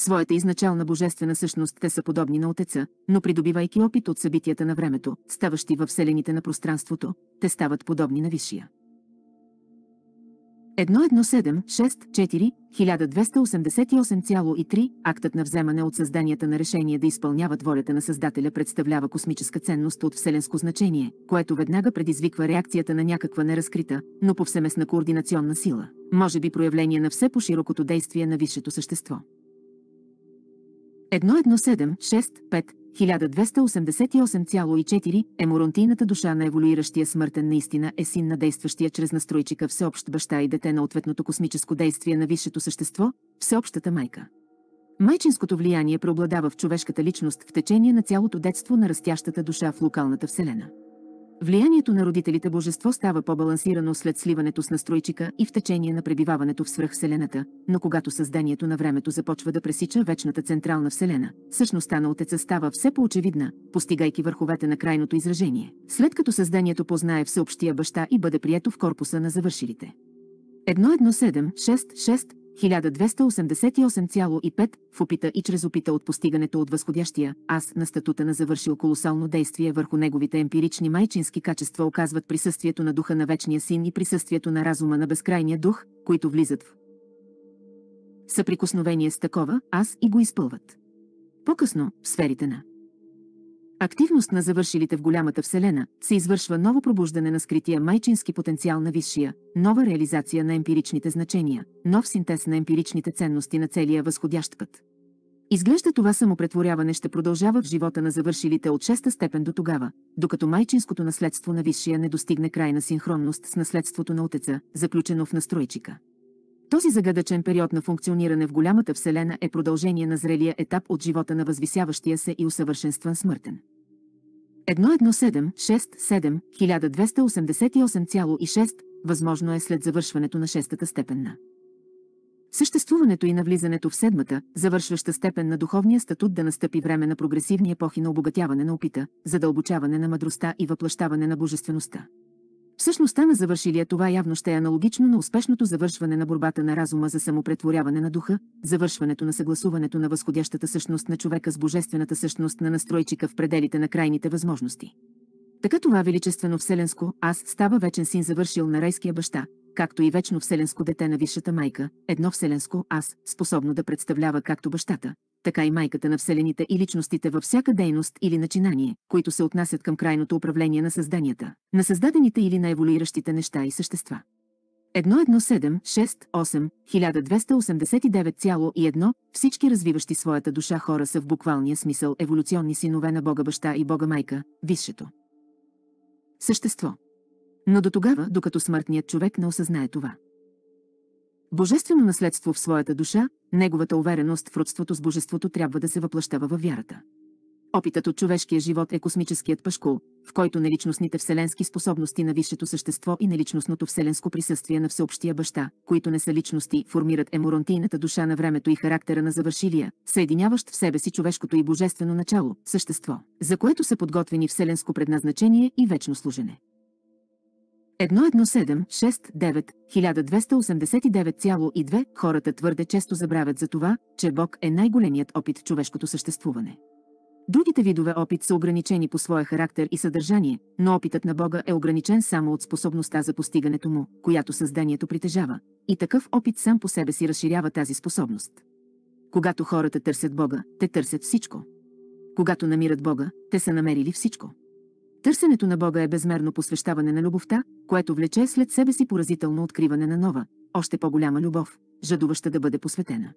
своята изначална божествена същност те са подобни на Отеца, но придобивайки опит от събитията на времето, ставащи във вселените на пространството, те стават подобни на Висшия. 1.1.7.6.4.1288.3 Актът на вземане от създанията на решение да изпълняват волята на Създателя представлява космическа ценност от вселенско значение, което веднага предизвиква реакцията на някаква неразкрита, но повсеместна координационна сила, може би проявление на все по-широкото действие на висшето същество. 11765 1288,4 моронтийната душа на еволюиращия смъртен наистина е син на действащия чрез настройчика всеобщ баща и дете на ответното космическо действие на висшето същество, всеобщата майка. Майчинското влияние преобладава в човешката личност в течение на цялото детство на растящата душа в локалната вселена. Влиянието на родителите божество става по-балансирано след сливането с настройчика и в течение на пребиваването в свръхвселената, но когато създанието на времето започва да пресича вечната централна вселена, същността на Отеца става все по-очевидна, постигайки върховете на крайното изражение, след като създанието познае всеобщия баща и бъде прието в корпуса на завършилите. 1.1.7.6.6 1288,5 в опита и чрез опита от постигането от възходящия, аз на статута на завършил колосално действие върху неговите емпирични майчински качества оказват присъствието на духа на вечния син и присъствието на разума на безкрайния дух, които влизат в съприкосновение с такова, аз и го изпълват. По-късно, в сферите на активност на завършилите в голямата вселена, се извършва ново пробуждане на скрития майчински потенциал на висшия, нова реализация на емпиричните значения, нов синтез на емпиричните ценности на целия възходящ път. Изглежда това самопретворяване ще продължава в живота на завършилите от шеста степен до тогава, докато майчинското наследство на висшия не достигне крайна синхронност с наследството на отеца, заключено в настройчика. Този загадъчен период на функциониране в голямата Вселена е продължение на зрелия етап от живота на възвисяващия се и усъвършенстван смъртен. 1.1.7.6.7.1288.6 1288,6 възможно е след завършването на шестата степен на. Съществуването и навлизането в седмата, завършваща степен на духовния статут да настъпи време на прогресивни епохи на обогатяване на опита, задълбочаване на мъдростта и въплащаване на божествеността. Всъщността на завършилия това явно ще е аналогично на успешното завършване на борбата на разума за самопретворяване на духа, завършването на съгласуването на възходящата същност на човека с божествената същност на настройчика в пределите на крайните възможности. Така това величествено вселенско аз става вечен син завършил на райския баща, както и вечно вселенско дете на Висшата майка, едно вселенско аз, способно да представлява както бащата, така и майката на вселените и личностите във всяка дейност или начинание, които се отнасят към крайното управление на създанията, на създадените или на еволюиращите неща и същества. 1.1.7.6.8.1289,1 Всички развиващи своята душа хора са в буквалния смисъл еволюционни синове на Бога Баща и Бога Майка, Висшето. Същество но до тогава, докато смъртният човек не осъзнае това. Божествено наследство в своята душа, неговата увереност в родството с Божеството трябва да се въплащава във вярата. Опитът от човешкия живот е космическият пашкул, в който неличностните вселенски способности на висшето същество и неличностното вселенско присъствие на всеобщия баща, които не са личности, формират еморонтийната душа на времето и характера на завършилия, съединяващ в себе си човешкото и божествено начало, същество, за което са подготвени вселенско предназначение и вечно служене едносед1289,2, хората твърде често забравят за това, че Бог е най-големият опит в човешкото съществуване. Другите видове опит са ограничени по своя характер и съдържание, но опитът на Бога е ограничен само от способността за постигането му, която създанието притежава, и такъв опит сам по себе си разширява тази способност. Когато хората търсят Бога, те търсят всичко. Когато намират Бога, те са намерили всичко. Търсенето на Бога е безмерно посвещаване на любовта, което влече след себе си поразително откриване на нова, още по-голяма любов, жадуваща да бъде посветена.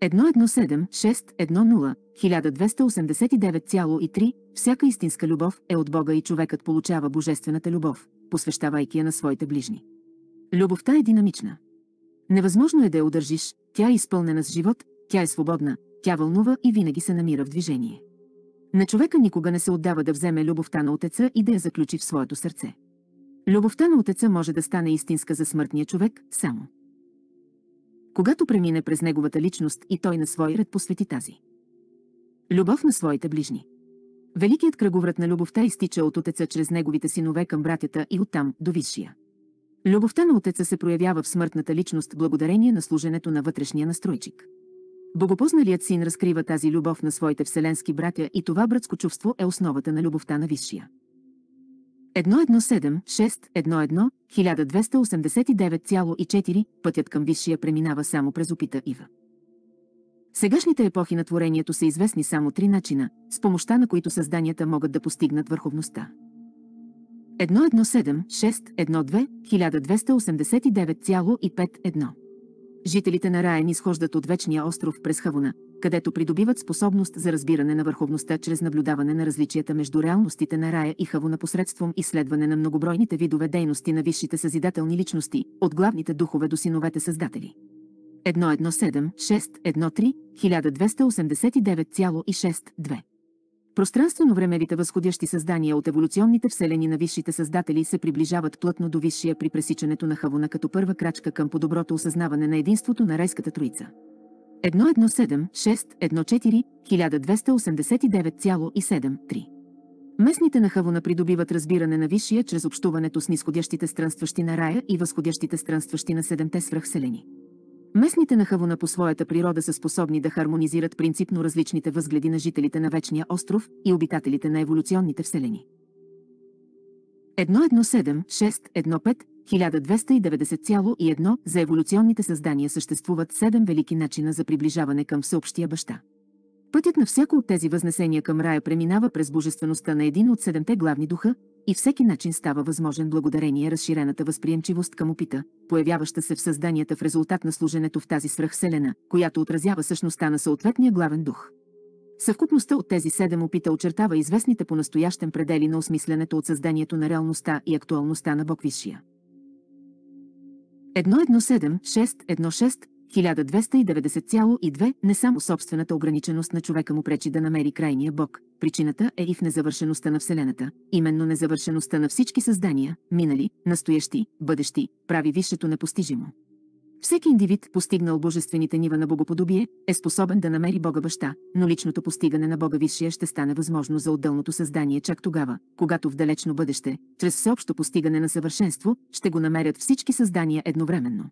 117 610 Всяка истинска любов е от Бога и човекът получава божествената любов, посвещавайки я на своите ближни. Любовта е динамична. Невъзможно е да я удържиш, тя е изпълнена с живот, тя е свободна, тя вълнува и винаги се намира в движение. На човека никога не се отдава да вземе любовта на Отеца и да я заключи в своето сърце. Любовта на отеца може да стане истинска за смъртния човек само. Когато премине през неговата личност и той на свой ред посвети тази. Любов на своите ближни. Великият кръговрат на любовта изтича от отеца чрез неговите синове към братята и оттам до висшия. Любовта на отеца се проявява в смъртната личност благодарение на служенето на вътрешния настройчик. Богопозналият син разкрива тази любов на своите вселенски братя и това братско чувство е основата на любовта на висшия. 1176-11-1289,4 пътят към висшия преминава само през опита Ива. Сегашните епохи на творението са известни само три начина, с помощта на които създанията могат да постигнат върховността. 1176-12-1289,5 Жителите на Раен изхождат от Вечния остров през Хавуна, където придобиват способност за разбиране на върховността чрез наблюдаване на различията между реалностите на рая и хавуна посредством изследване на многобройните видове дейности на висшите съзидателни личности, от главните духове до синовете създатели. 117 613 1289,62 Пространствено-времевите възходящи създания от еволюционните вселени на висшите създатели се приближават плътно до висшия при пресичането на хавуна като първа крачка към подоброто осъзнаване на единството на райската троица. 1176 14 128973 Местните на хавуна придобиват разбиране на висшия чрез общуването с нисходящите странстващи на рая и възходящите странстващи на седемте свръхселени. Местните на Хавуна по своята природа са способни да хармонизират принципно различните възгледи на жителите на Вечния остров и обитателите на еволюционните вселени. 1.1.7.6.1.5.1290,1 за еволюционните създания съществуват 7 велики начина за приближаване към всеобщия баща. Пътят на всяко от тези възнесения към рая преминава през божествеността на един от седемте главни духа, и всеки начин става възможен благодарение разширената възприемчивост към опита, появяваща се в създанията в резултат на служенето в тази свръхселена, която отразява същността на съответния главен дух. Съвкупността от тези седем опита очертава известните по настоящен предели на осмисленето от създанието на реалността и актуалността на Бог Висшия. 1.1.7.6.1.6 1290,2 не само собствената ограниченост на човека му пречи да намери крайния Бог, причината е и в незавършеността на Вселената, именно незавършеността на всички създания, минали, настоящи, бъдещи, прави висшето непостижимо. Всеки индивид, постигнал божествените нива на богоподобие, е способен да намери Бога баща, но личното постигане на Бога Висшия ще стане възможно за отделното създание чак тогава, когато в далечно бъдеще, чрез всеобщо постигане на съвършенство, ще го намерят всички създания едновременно.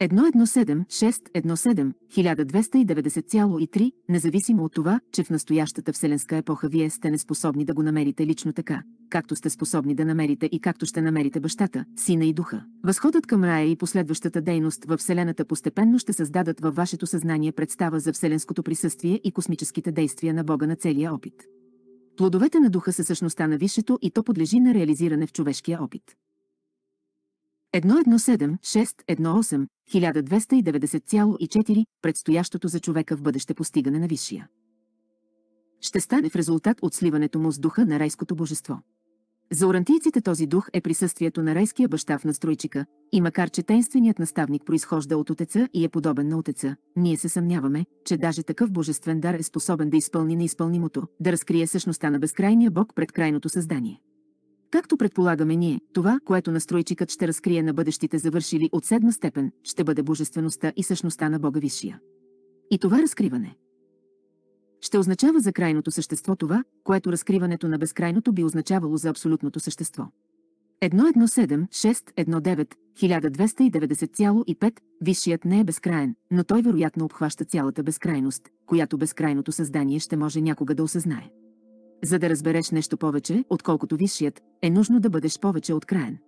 117-617-1290,3, независимо от това, че в настоящата вселенска епоха вие сте неспособни да го намерите лично така, както сте способни да намерите и както ще намерите бащата, сина и духа. Възходът към рая и последващата дейност във Вселената постепенно ще създадат във вашето съзнание представа за вселенското присъствие и космическите действия на Бога на целия опит. Плодовете на духа са същността на висшето и то подлежи на реализиране в човешкия опит. 117618-1290,4 предстоящото за човека в бъдеще постигане на висшия. Ще стане в резултат от сливането му с духа на райското божество. За орантийците този дух е присъствието на райския баща в настройчика, и макар че тенственият наставник произхожда от отеца и е подобен на отеца, ние се съмняваме, че даже такъв божествен дар е способен да изпълни неизпълнимото, да разкрие същността на безкрайния Бог пред крайното създание. Както предполагаме ние, това, което настройчикът ще разкрие на бъдещите завършили от седма степен, ще бъде божествеността и същността на Бога Висшия. И това разкриване ще означава за крайното същество това, което разкриването на безкрайното би означавало за абсолютното същество. 1.1.7.6.1.9.1290,5 Висшият не е безкраен, но той вероятно обхваща цялата безкрайност, която безкрайното създание ще може някога да осъзнае. За да разбереш нещо повече, отколкото висшият, е нужно да бъдеш повече от краен.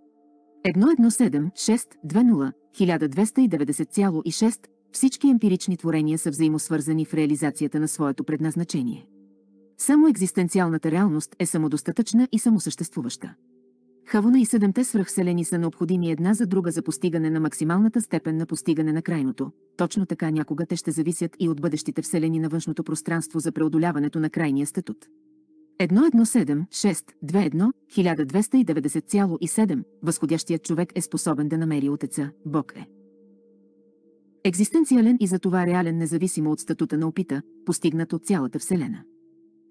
117-620-1290,6 всички емпирични творения са взаимосвързани в реализацията на своето предназначение. Само екзистенциалната реалност е самодостатъчна и самосъществуваща. Хавона и седемте свръхселени са необходими една за друга за постигане на максималната степен на постигане на крайното. Точно така някога те ще зависят и от бъдещите вселени на външното пространство за преодоляването на крайния статут. 1176211290,7 възходящият човек е способен да намери отеца, Бог е. Екзистенциален и затова реален независимо от статута на опита, постигнат от цялата Вселена.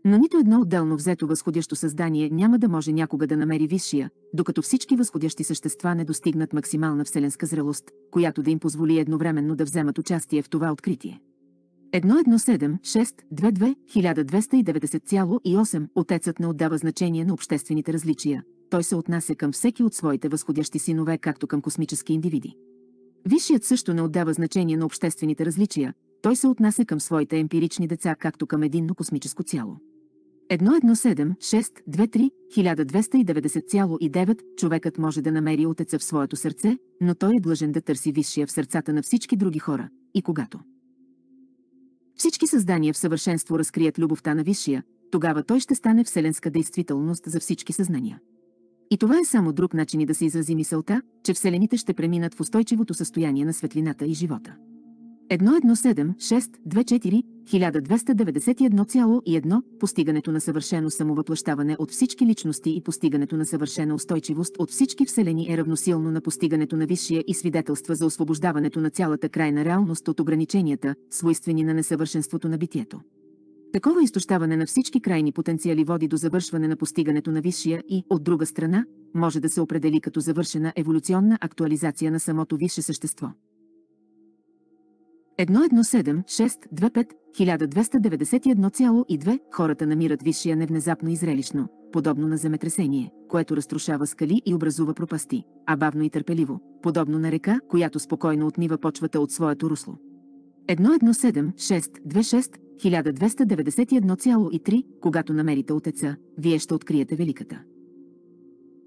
Но нито едно отделно взето възходящо създание няма да може някога да намери висшия, докато всички възходящи същества не достигнат максимална вселенска зрелост, която да им позволи едновременно да вземат участие в това откритие. 1176221290,8 Отецът не отдава значение на обществените различия. Той се отнася към всеки от своите възходящи синове, както към космически индивиди. Висшият също не отдава значение на обществените различия, той се отнася към своите емпирични деца, както към единно космическо цяло. 1176231290,9 човекът може да намери отеца в своето сърце, но той е длъжен да търси висшия в сърцата на всички други хора, и когато всички създания в съвършенство разкрият любовта на Висшия, тогава той ще стане вселенска действителност за всички съзнания. И това е само друг начин и да се изрази мисълта, че вселените ще преминат в устойчивото състояние на светлината и живота. 117624 постигането на съвършено самовъплащаване от всички личности и постигането на съвършена устойчивост от всички вселени е равносилно на постигането на висшия и свидетелства за освобождаването на цялата крайна реалност от ограниченията, свойствени на несъвършенството на битието. Такова изтощаване на всички крайни потенциали води до завършване на постигането на висшия и, от друга страна, може да се определи като завършена еволюционна актуализация на самото висше същество. 1176251291,2 хората намират висшия невнезапно и зрелищно, подобно на земетресение, което разрушава скали и образува пропасти, а бавно и търпеливо, подобно на река, която спокойно отмива почвата от своето русло. 1176261291,3 Когато намерите отеца, вие ще откриете великата.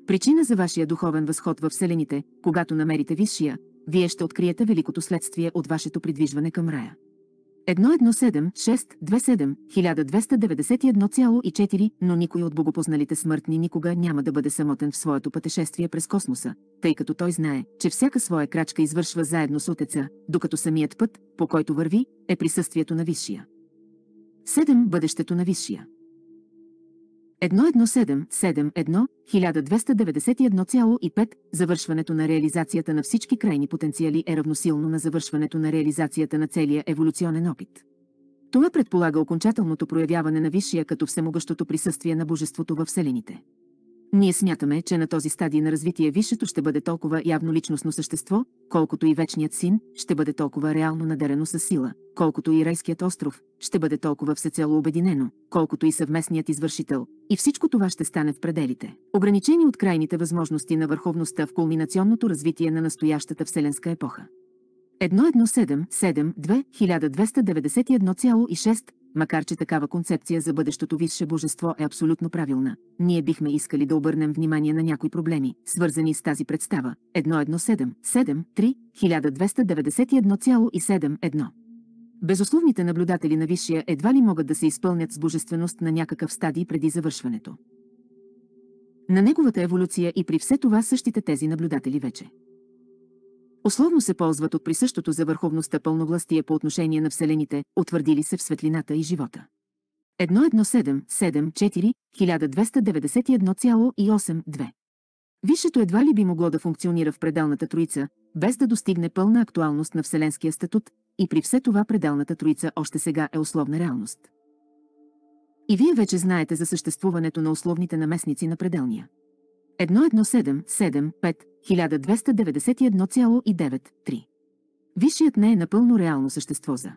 Причина за вашия духовен възход във Вселените, когато намерите висшия, вие ще откриете великото следствие от вашето придвижване към рая. 117-627-1291,4, но никой от богопозналите смъртни никога няма да бъде самотен в своето пътешествие през космоса, тъй като той знае, че всяка своя крачка извършва заедно с Отеца, докато самият път, по който върви, е присъствието на Висшия. 7. Бъдещето на Висшия. 11771 1291,5 завършването на реализацията на всички крайни потенциали е равносилно на завършването на реализацията на целия еволюционен опит. Това предполага окончателното проявяване на Висшия като всемогъщото присъствие на Божеството във Вселените. Ние смятаме, че на този стадий на развитие висшето ще бъде толкова явно личностно същество, колкото и вечният син ще бъде толкова реално надарено със сила, колкото и райският остров ще бъде толкова всецело обединено, колкото и съвместният извършител. И всичко това ще стане в пределите, ограничени от крайните възможности на върховността в кулминационното развитие на настоящата вселенска епоха. едноседемсем-2291,6 макар че такава концепция за бъдещото висше божество е абсолютно правилна. Ние бихме искали да обърнем внимание на някои проблеми, свързани с тази представа. 117, 7, 3, 1291,71. Безусловните наблюдатели на Висшия едва ли могат да се изпълнят с божественост на някакъв стадий преди завършването. На неговата еволюция и при все това същите тези наблюдатели вече Условно се ползват от присъщото за върховността пълновластие по отношение на вселените, утвърдили се в светлината и живота. 1.1.7.7.4.1291,82 Висшето едва ли би могло да функционира в предалната троица, без да достигне пълна актуалност на Вселенския статут, и при все това предалната троица още сега е условна реалност. И вие вече знаете за съществуването на условните наместници на пределния. 1177 129193 Висшият не е напълно реално същество за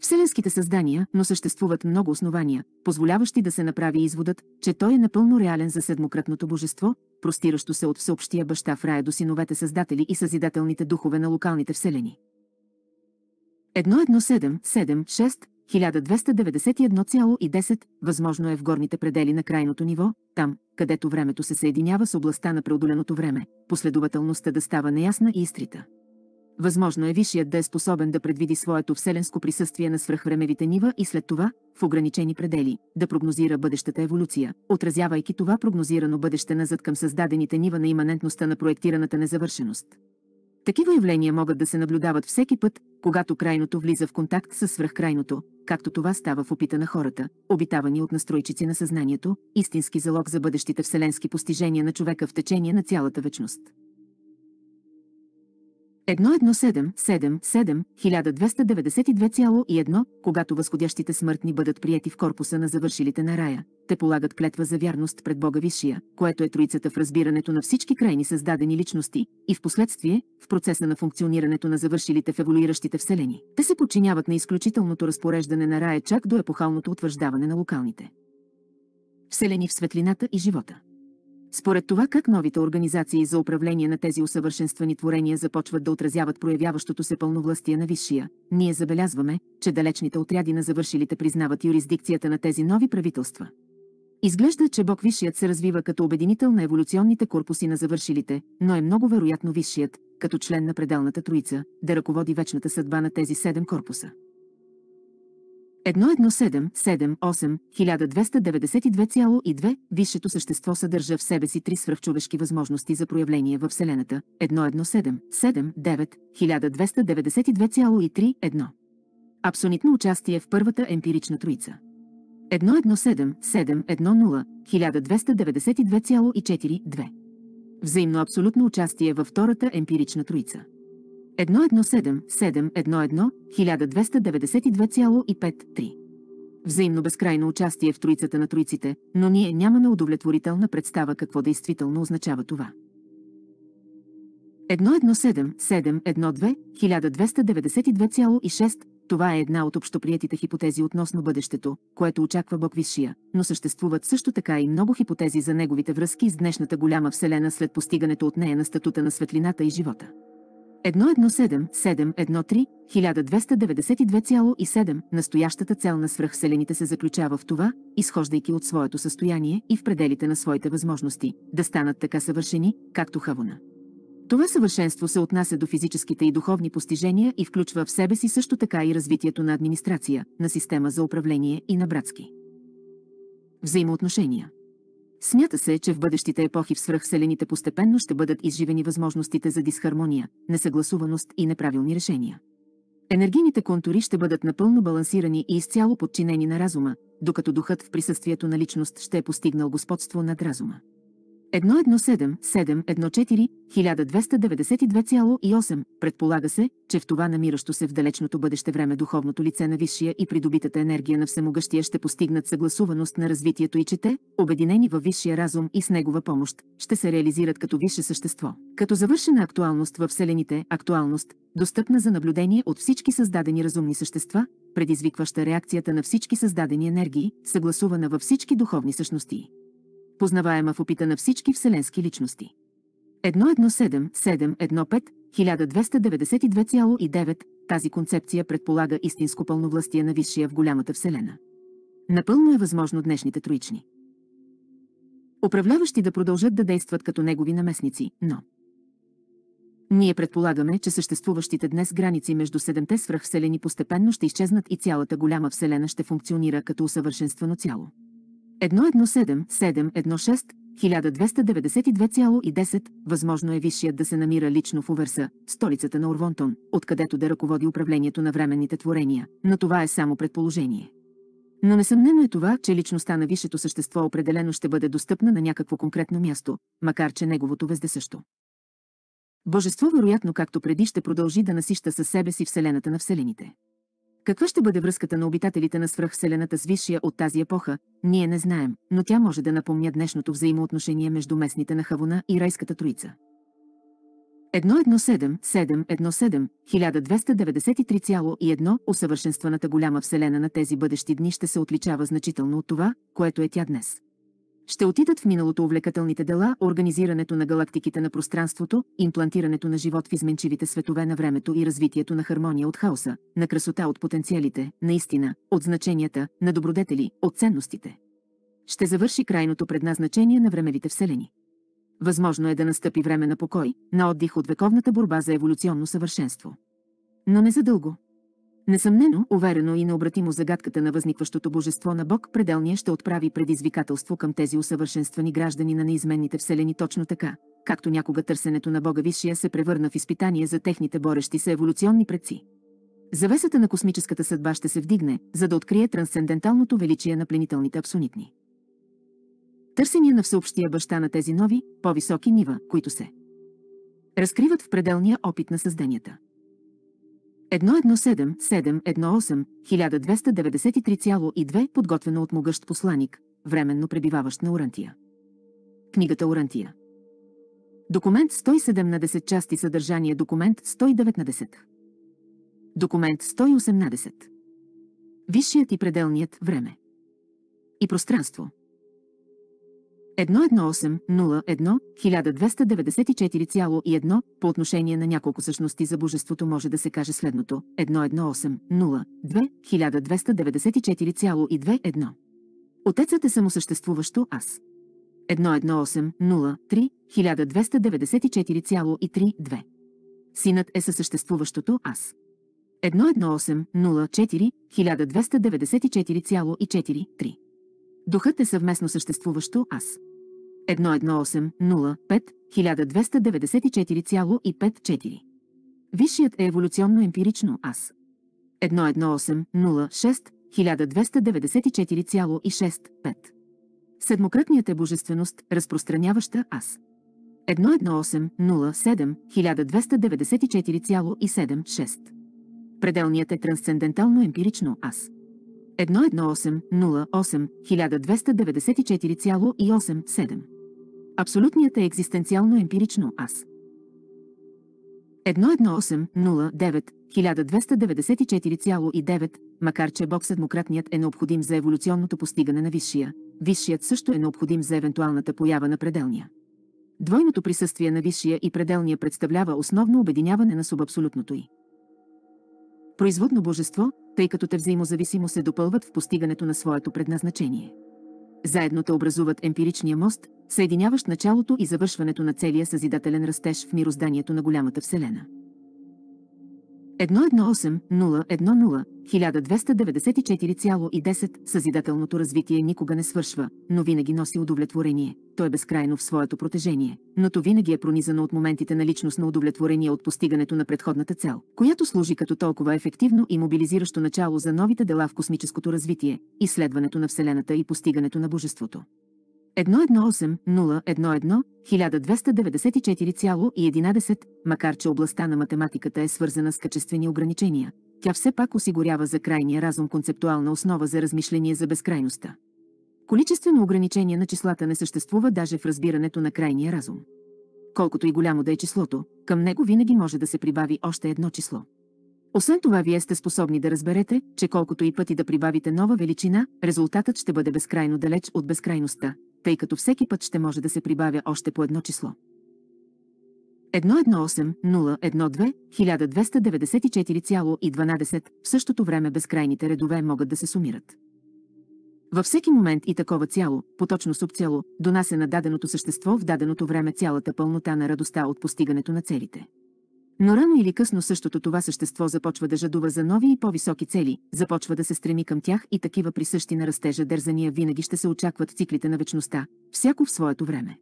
Вселенските създания, но съществуват много основания, позволяващи да се направи изводът, че той е напълно реален за седмократното божество, простиращо се от всеобщия баща в рая до синовете създатели и съзидателните духове на локалните вселени. 1291,10 възможно е в горните предели на крайното ниво, там, където времето се съединява с областта на преодоленото време, последователността да става неясна и изтрита. Възможно е висшият да е способен да предвиди своето вселенско присъствие на свръхвремевите нива и след това, в ограничени предели, да прогнозира бъдещата еволюция, отразявайки това прогнозирано бъдеще назад към създадените нива на иманентността на проектираната незавършеност. Такива явления могат да се наблюдават всеки път, когато крайното влиза в контакт с свръхкрайното, както това става в опита на хората, обитавани от настройчици на съзнанието, истински залог за бъдещите вселенски постижения на човека в течение на цялата вечност. 1177-1292,1, когато възходящите смъртни бъдат прияти в корпуса на завършилите на рая, те полагат клетва за вярност пред Бога Висшия, което е троицата в разбирането на всички крайни създадени личности и в последствие, в процеса на функционирането на завършилите в еволюиращите вселени. Те се подчиняват на изключителното разпореждане на рая чак до епохалното утвърждаване на локалните. Вселени в светлината и живота. Според това как новите организации за управление на тези усъвършенствани творения започват да отразяват проявяващото се пълновластие на висшия, ние забелязваме, че далечните отряди на завършилите признават юрисдикцията на тези нови правителства. Изглежда, че Бог Висшият се развива като обединител на еволюционните корпуси на завършилите, но е много вероятно Висшият, като член на пределната троица, да ръководи вечната съдба на тези седем корпуса. 1177-8-1292,2 Висшето същество съдържа в себе си три свръхчовешки възможности за проявление във Вселената 1177-1292,3-1 Абсолютно участие в първата емпирична троица 1177-710-1292,4-2 Взаимно абсолютно участие във втората емпирична троица 1177 11771112925 Взаимно безкрайно участие в троицата на троиците, но ние нямаме удовлетворителна представа какво действително означава това. 117712,1292,6 12926 това е една от общоприетите хипотези относно бъдещето, което очаква Бог Висшия, но съществуват също така и много хипотези за неговите връзки с днешната голяма вселена след постигането от нея на статута на светлината и живота. 117713-1292,7 настоящата цел на свръхселените се заключава в това, изхождайки от своето състояние и в пределите на своите възможности, да станат така съвършени, както Хавона. Това съвършенство се отнася до физическите и духовни постижения и включва в себе си също така и развитието на администрация, на система за управление и на братски взаимоотношения. Смята се, че в бъдещите епохи в свръхселените постепенно ще бъдат изживени възможностите за дисхармония, несъгласуваност и неправилни решения. Енергийните контури ще бъдат напълно балансирани и изцяло подчинени на разума, докато духът в присъствието на личност ще е постигнал господство над разума. 1292,8 предполага се, че в това намиращо се в далечното бъдеще време духовното лице на висшия и придобитата енергия на всемогъщия ще постигнат съгласуваност на развитието и че те, обединени във висшия разум и с негова помощ, ще се реализират като висше същество. Като завършена актуалност във Вселените, актуалност, достъпна за наблюдение от всички създадени разумни същества, предизвикваща реакцията на всички създадени енергии, съгласувана във всички духовни същности познаваема в опита на всички вселенски личности. 117715-1292,9 тази концепция предполага истинско пълновластие на Висшия в голямата вселена. Напълно е възможно днешните троични. Управляващи да продължат да действат като негови наместници, но... Ние предполагаме, че съществуващите днес граници между седемте свръхвселени постепенно ще изчезнат и цялата голяма вселена ще функционира като усъвършенствено цяло. 117716 1292,10, възможно е висшият да се намира лично в Увърса, столицата на Орвонтон, откъдето да ръководи управлението на временните творения, но това е само предположение. Но несъмнено е това, че личността на висшето същество определено ще бъде достъпна на някакво конкретно място, макар че неговото везде също. Божество вероятно както преди ще продължи да насища със себе си Вселената на Вселените. Каква ще бъде връзката на обитателите на свръхселената с висшия от тази епоха, ние не знаем, но тя може да напомня днешното взаимоотношение между местните на Хавуна и райската троица. 1.1.7.7.1.7.1293.1 717 12931 усъвършенстваната голяма вселена на тези бъдещи дни ще се отличава значително от това, което е тя днес ще отидат в миналото увлекателните дела, организирането на галактиките на пространството, имплантирането на живот в изменчивите светове на времето и развитието на хармония от хаоса, на красота от потенциалите, наистина, от значенията, на добродетели, от ценностите. Ще завърши крайното предназначение на времевите вселени. Възможно е да настъпи време на покой, на отдих от вековната борба за еволюционно съвършенство. Но не за дълго. Несъмнено, уверено и необратимо загадката на възникващото божество на Бог пределния ще отправи предизвикателство към тези усъвършенствани граждани на неизменните вселени точно така, както някога търсенето на Бога Висшия се превърна в изпитание за техните борещи се еволюционни предци. Завесата на космическата съдба ще се вдигне, за да открие трансценденталното величие на пленителните абсонитни. Търсения на всеобщия баща на тези нови, по-високи нива, които се разкриват в пределния опит на създанията. 117718-1293,2 подготвена от могъщ посланик, временно пребиваващ на Орантия. Книгата Орантия. Документ 117 части съдържание Документ 119. Документ 118. Висшият и пределният време. И пространство. 118.01.1294,1 по отношение на няколко същности за божеството може да се каже следното 118.02.1294,2.1 Отецът е самосъществуващо аз. 118.03.1294,3.2 Синът е съсъществуващото аз. 118.04.1294,4.3 Духът е съвместно съществуващо аз. 118.04.1294,4.3 11805 1294,54. Висшият е еволюционно-емпирично аз. 11806 1294,65. Седмократният е божественост, разпространяваща аз. 11807 1294,76. Пределният е трансцендентално-емпирично аз. 11808 1294,87. Абсолютният е екзистенциално-емпирично аз. 1.1.8.09.1294,9, макар че Бог седмократният е необходим за еволюционното постигане на висшия, висшият също е необходим за евентуалната поява на пределния. Двойното присъствие на висшия и пределния представлява основно обединяване на субабсолютното й. Производно божество, тъй като те взаимозависимо се допълват в постигането на своето предназначение. Заедно те образуват емпиричния мост, съединяващ началото и завършването на целия съзидателен растеж в мирозданието на голямата Вселена. 118-010 1294,10 Съзидателното развитие никога не свършва, но винаги носи удовлетворение. То е безкрайно в своето протежение, но то винаги е пронизано от моментите на личност на удовлетворение от постигането на предходната цел, която служи като толкова ефективно и мобилизиращо начало за новите дела в космическото развитие, изследването на Вселената и постигането на Божеството. 1294,11 макар че областта на математиката е свързана с качествени ограничения. Тя все пак осигурява за крайния разум концептуална основа за размишление за безкрайността. Количествено ограничение на числата не съществува даже в разбирането на крайния разум. Колкото и голямо да е числото, към него винаги може да се прибави още едно число. Освен това, вие сте способни да разберете, че колкото и пъти да прибавите нова величина, резултатът ще бъде безкрайно далеч от безкрайността, тъй като всеки път ще може да се прибавя още по едно число. 118-012-1294,12 в същото време безкрайните редове могат да се сумират. Във всеки момент и такова цяло, поточно субцяло, донася на даденото същество в даденото време цялата пълнота на радостта от постигането на целите. Но рано или късно същото това същество започва да жадува за нови и по-високи цели, започва да се стреми към тях и такива присъщи на растежа дързания винаги ще се очакват циклите на вечността, всяко в своето време.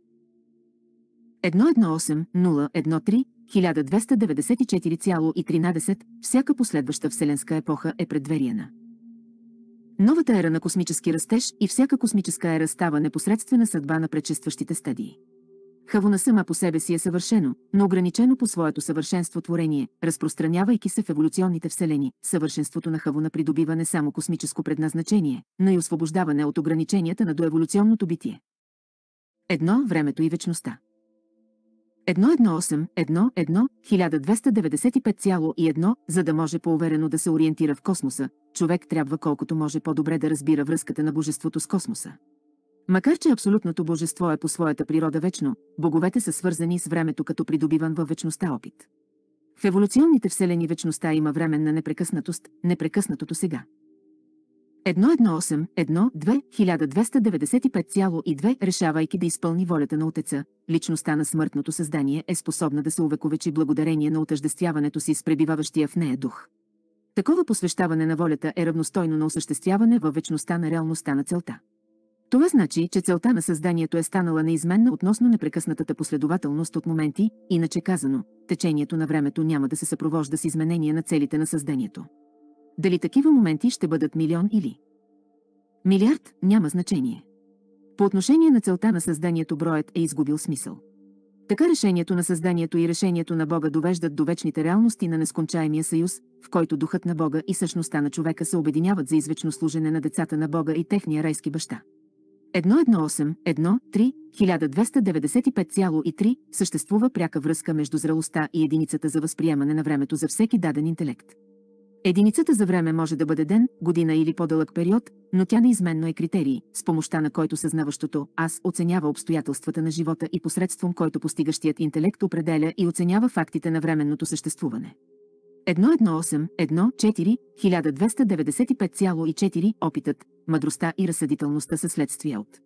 118-013-1294,13 всяка последваща вселенска епоха е предверие Новата ера на космически растеж и всяка космическа ера става непосредствена съдба на предшестващите стадии. Хавона сама по себе си е съвършено, но ограничено по своето съвършенство творение, разпространявайки се в еволюционните вселени. Съвършенството на Хавона придобива не само космическо предназначение, но и освобождаване от ограниченията на доеволюционното битие. Едно времето и вечността. 1.1.1.1.1295,1 за да може по-уверено да се ориентира в космоса, човек трябва колкото може по-добре да разбира връзката на божеството с космоса. Макар че абсолютното божество е по своята природа вечно, боговете са свързани с времето като придобиван във вечността опит. В еволюционните вселени вечността има време на непрекъснатост, непрекъснатото сега. 1.1.8.1.2.1295,2 решавайки да изпълни волята на Отеца, личността на смъртното създание е способна да се увековечи благодарение на отъждествяването си с пребиваващия в нея дух. Такова посвещаване на волята е равностойно на осъществяване във вечността на реалността на целта. Това значи, че целта на създанието е станала неизменна относно непрекъснатата последователност от моменти, иначе казано, течението на времето няма да се съпровожда с изменение на целите на създанието. Дали такива моменти ще бъдат милион или милиард, няма значение. По отношение на целта на създанието броят е изгубил смисъл. Така решението на създанието и решението на Бога довеждат до вечните реалности на нескончаемия съюз, в който духът на Бога и същността на човека се обединяват за извечно служене на децата на Бога и техния райски баща. 1.1.8.1.3.1295.3 3 12953 съществува пряка връзка между зрелостта и единицата за възприемане на времето за всеки даден интелект. Единицата за време може да бъде ден, година или по-дълъг период, но тя неизменно е критерий, с помощта на който съзнаващото аз оценява обстоятелствата на живота и посредством който постигащият интелект определя и оценява фактите на временното съществуване. 118-14-1295,4 опитът, мъдростта и разсъдителността са следствие от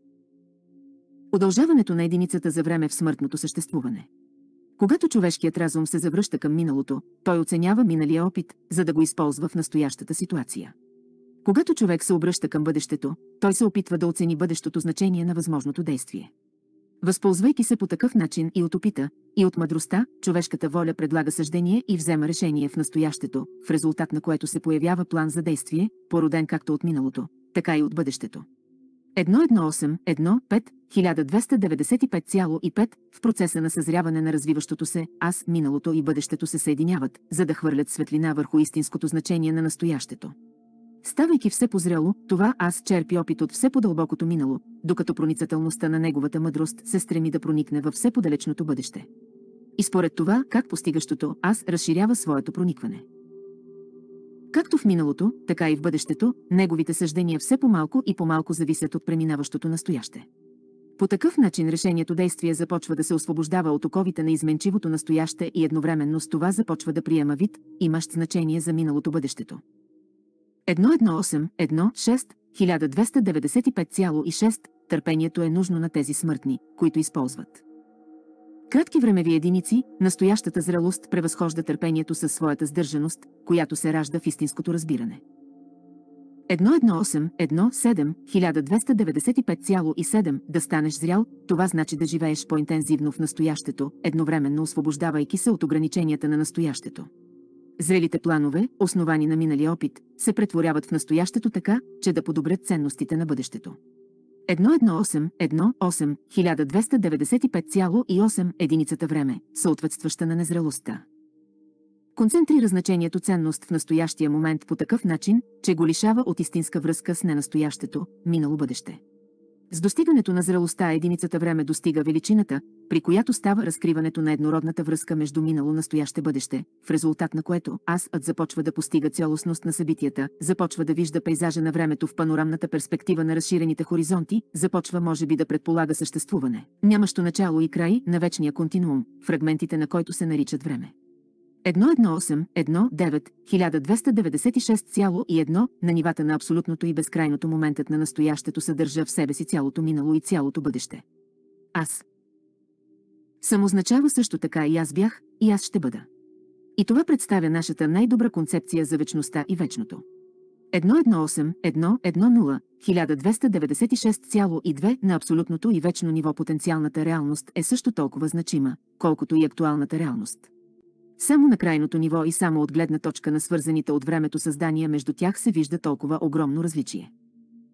удължаването на единицата за време в смъртното съществуване. Когато човешкият разум се завръща към миналото, той оценява миналия опит, за да го използва в настоящата ситуация. Когато човек се обръща към бъдещето, той се опитва да оцени бъдещото значение на възможното действие. Възползвайки се по такъв начин и от опита, и от мъдростта, човешката воля предлага съждение и взема решение в настоящето, в резултат на което се появява план за действие, породен както от миналото, така и от бъдещето. 1.1.8.1.5.1295,5 в процеса на съзряване на развиващото се аз, миналото и бъдещето се съединяват, за да хвърлят светлина върху истинското значение на настоящето. Ставайки все позряло, това аз черпи опит от все по-дълбокото минало, докато проницателността на неговата мъдрост се стреми да проникне във все по-далечното бъдеще. И според това, как постигащото аз разширява своето проникване. Както в миналото, така и в бъдещето, неговите съждения все по-малко и по-малко зависят от преминаващото настояще. По такъв начин решението действие започва да се освобождава от оковите на изменчивото настояще и едновременно с това започва да приема вид, имащ значение за миналото бъдещето. 18-16 1295,6 търпението е нужно на тези смъртни, които използват. Кратки времеви единици, настоящата зрелост превъзхожда търпението със своята сдържаност, която се ражда в истинското разбиране. 17 12957 да станеш зрял, това значи да живееш по-интензивно в настоящето, едновременно освобождавайки се от ограниченията на настоящето. Зрелите планове, основани на миналия опит, се претворяват в настоящето така, че да подобрят ценностите на бъдещето. 118-1295,8 единицата време, съответстваща на незрелостта. Концентрира значението ценност в настоящия момент по такъв начин, че го лишава от истинска връзка с ненастоящето, минало бъдеще. С достигането на зрелостта единицата време достига величината, при която става разкриването на еднородната връзка между минало, настояще, бъдеще, в резултат на което аз ад започва да постига цялостност на събитията, започва да вижда пейзажа на времето в панорамната перспектива на разширените хоризонти, започва може би да предполага съществуване, нямащо начало и край на вечния континуум, фрагментите на който се наричат време. 118-19-1296,1 на нивата на абсолютното и безкрайното моментът на настоящето съдържа в себе си цялото минало и цялото бъдеще. Аз. Само означава също така и аз бях, и аз ще бъда. И това представя нашата най-добра концепция за вечността и вечното. 118 0, 12962 на абсолютното и вечно ниво потенциалната реалност е също толкова значима, колкото и актуалната реалност. Само на крайното ниво и само от гледна точка на свързаните от времето създания между тях се вижда толкова огромно различие.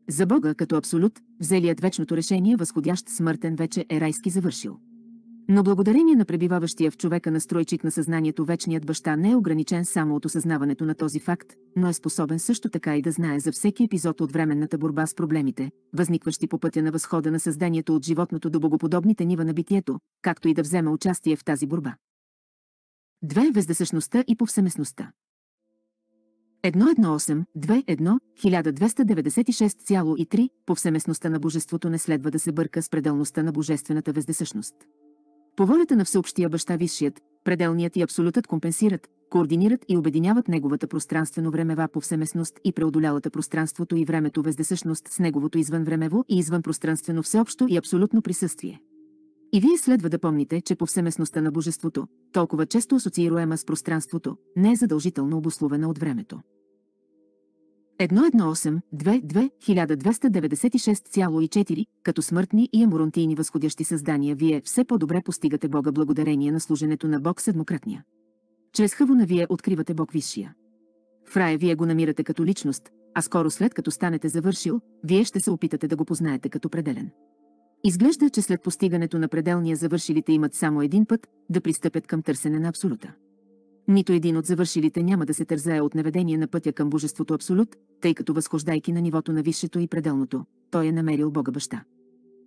За Бога като абсолют, взелият вечното решение възходящ смъртен вече е райски завършил. Но благодарение на пребиваващия в човека настройчик на съзнанието вечният баща не е ограничен само от осъзнаването на този факт, но е способен също така и да знае за всеки епизод от временната борба с проблемите, възникващи по пътя на възхода на създанието от животното до богоподобните нива на битието, както и да взема участие в тази борба. Две е въздесъщността и повсеместността. 1.1.8.2.1.1296,3 Повсеместността на Божеството не следва да се бърка с пределността на Божествената вездесъщност. По волята на всеобщия баща Висшият, пределният и абсолютът компенсират, координират и обединяват неговата пространствено-времева повсеместност и преодолялата пространството и времето вездесъщност с неговото извънвремево и извънпространствено всеобщо и абсолютно присъствие. И вие следва да помните, че повсеместността на Божеството, толкова често асоциируема с пространството, не е задължително обословена от времето. 1.1.8.2.2.1296.4 Като смъртни и амурантийни възходящи създания вие все по-добре постигате Бога благодарение на служенето на Бог седмократния. Чрез хъвона вие откривате Бог Висшия. В рая вие го намирате като личност, а скоро след като станете завършил, вие ще се опитате да го познаете като пределен. Изглежда, че след постигането на пределния завършилите имат само един път да пристъпят към търсене на абсолюта. Нито един от завършилите няма да се тързае от наведение на пътя към Божеството Абсолют, тъй като възхождайки на нивото на висшето и пределното, той е намерил Бога Баща.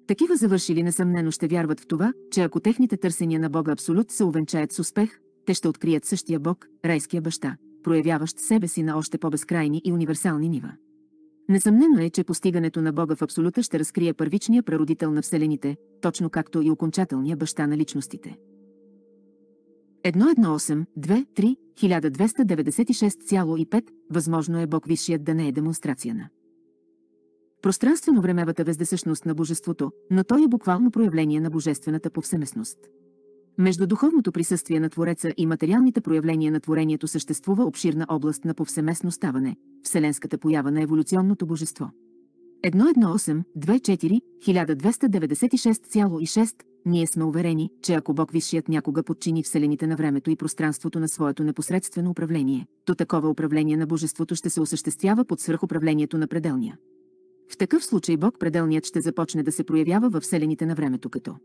Такива завършили несъмнено ще вярват в това, че ако техните търсения на Бога Абсолют се увенчаят с успех, те ще открият същия Бог, райския баща, проявяващ себе си на още по-безкрайни и универсални нива. Несъмнено е, че постигането на Бога в Абсолюта ще разкрие първичния прародител на Вселените, точно както и окончателния баща на личностите. 1.1.8.2.3.1296,5 Възможно е Бог Висшият да не е демонстрация на пространствено-времевата вездесъщност на Божеството, но той е буквално проявление на Божествената повсеместност. Между духовното присъствие на Твореца и материалните проявления на творението съществува обширна област на повсеместно ставане, вселенската поява на еволюционното божество. 1.1.8.24.1296,6 Ние сме уверени, че ако Бог Висшият някога подчини вселените на времето и пространството на своето непосредствено управление, то такова управление на божеството ще се осъществява под свръхуправлението на пределния. В такъв случай Бог пределният ще започне да се проявява във вселените на времето като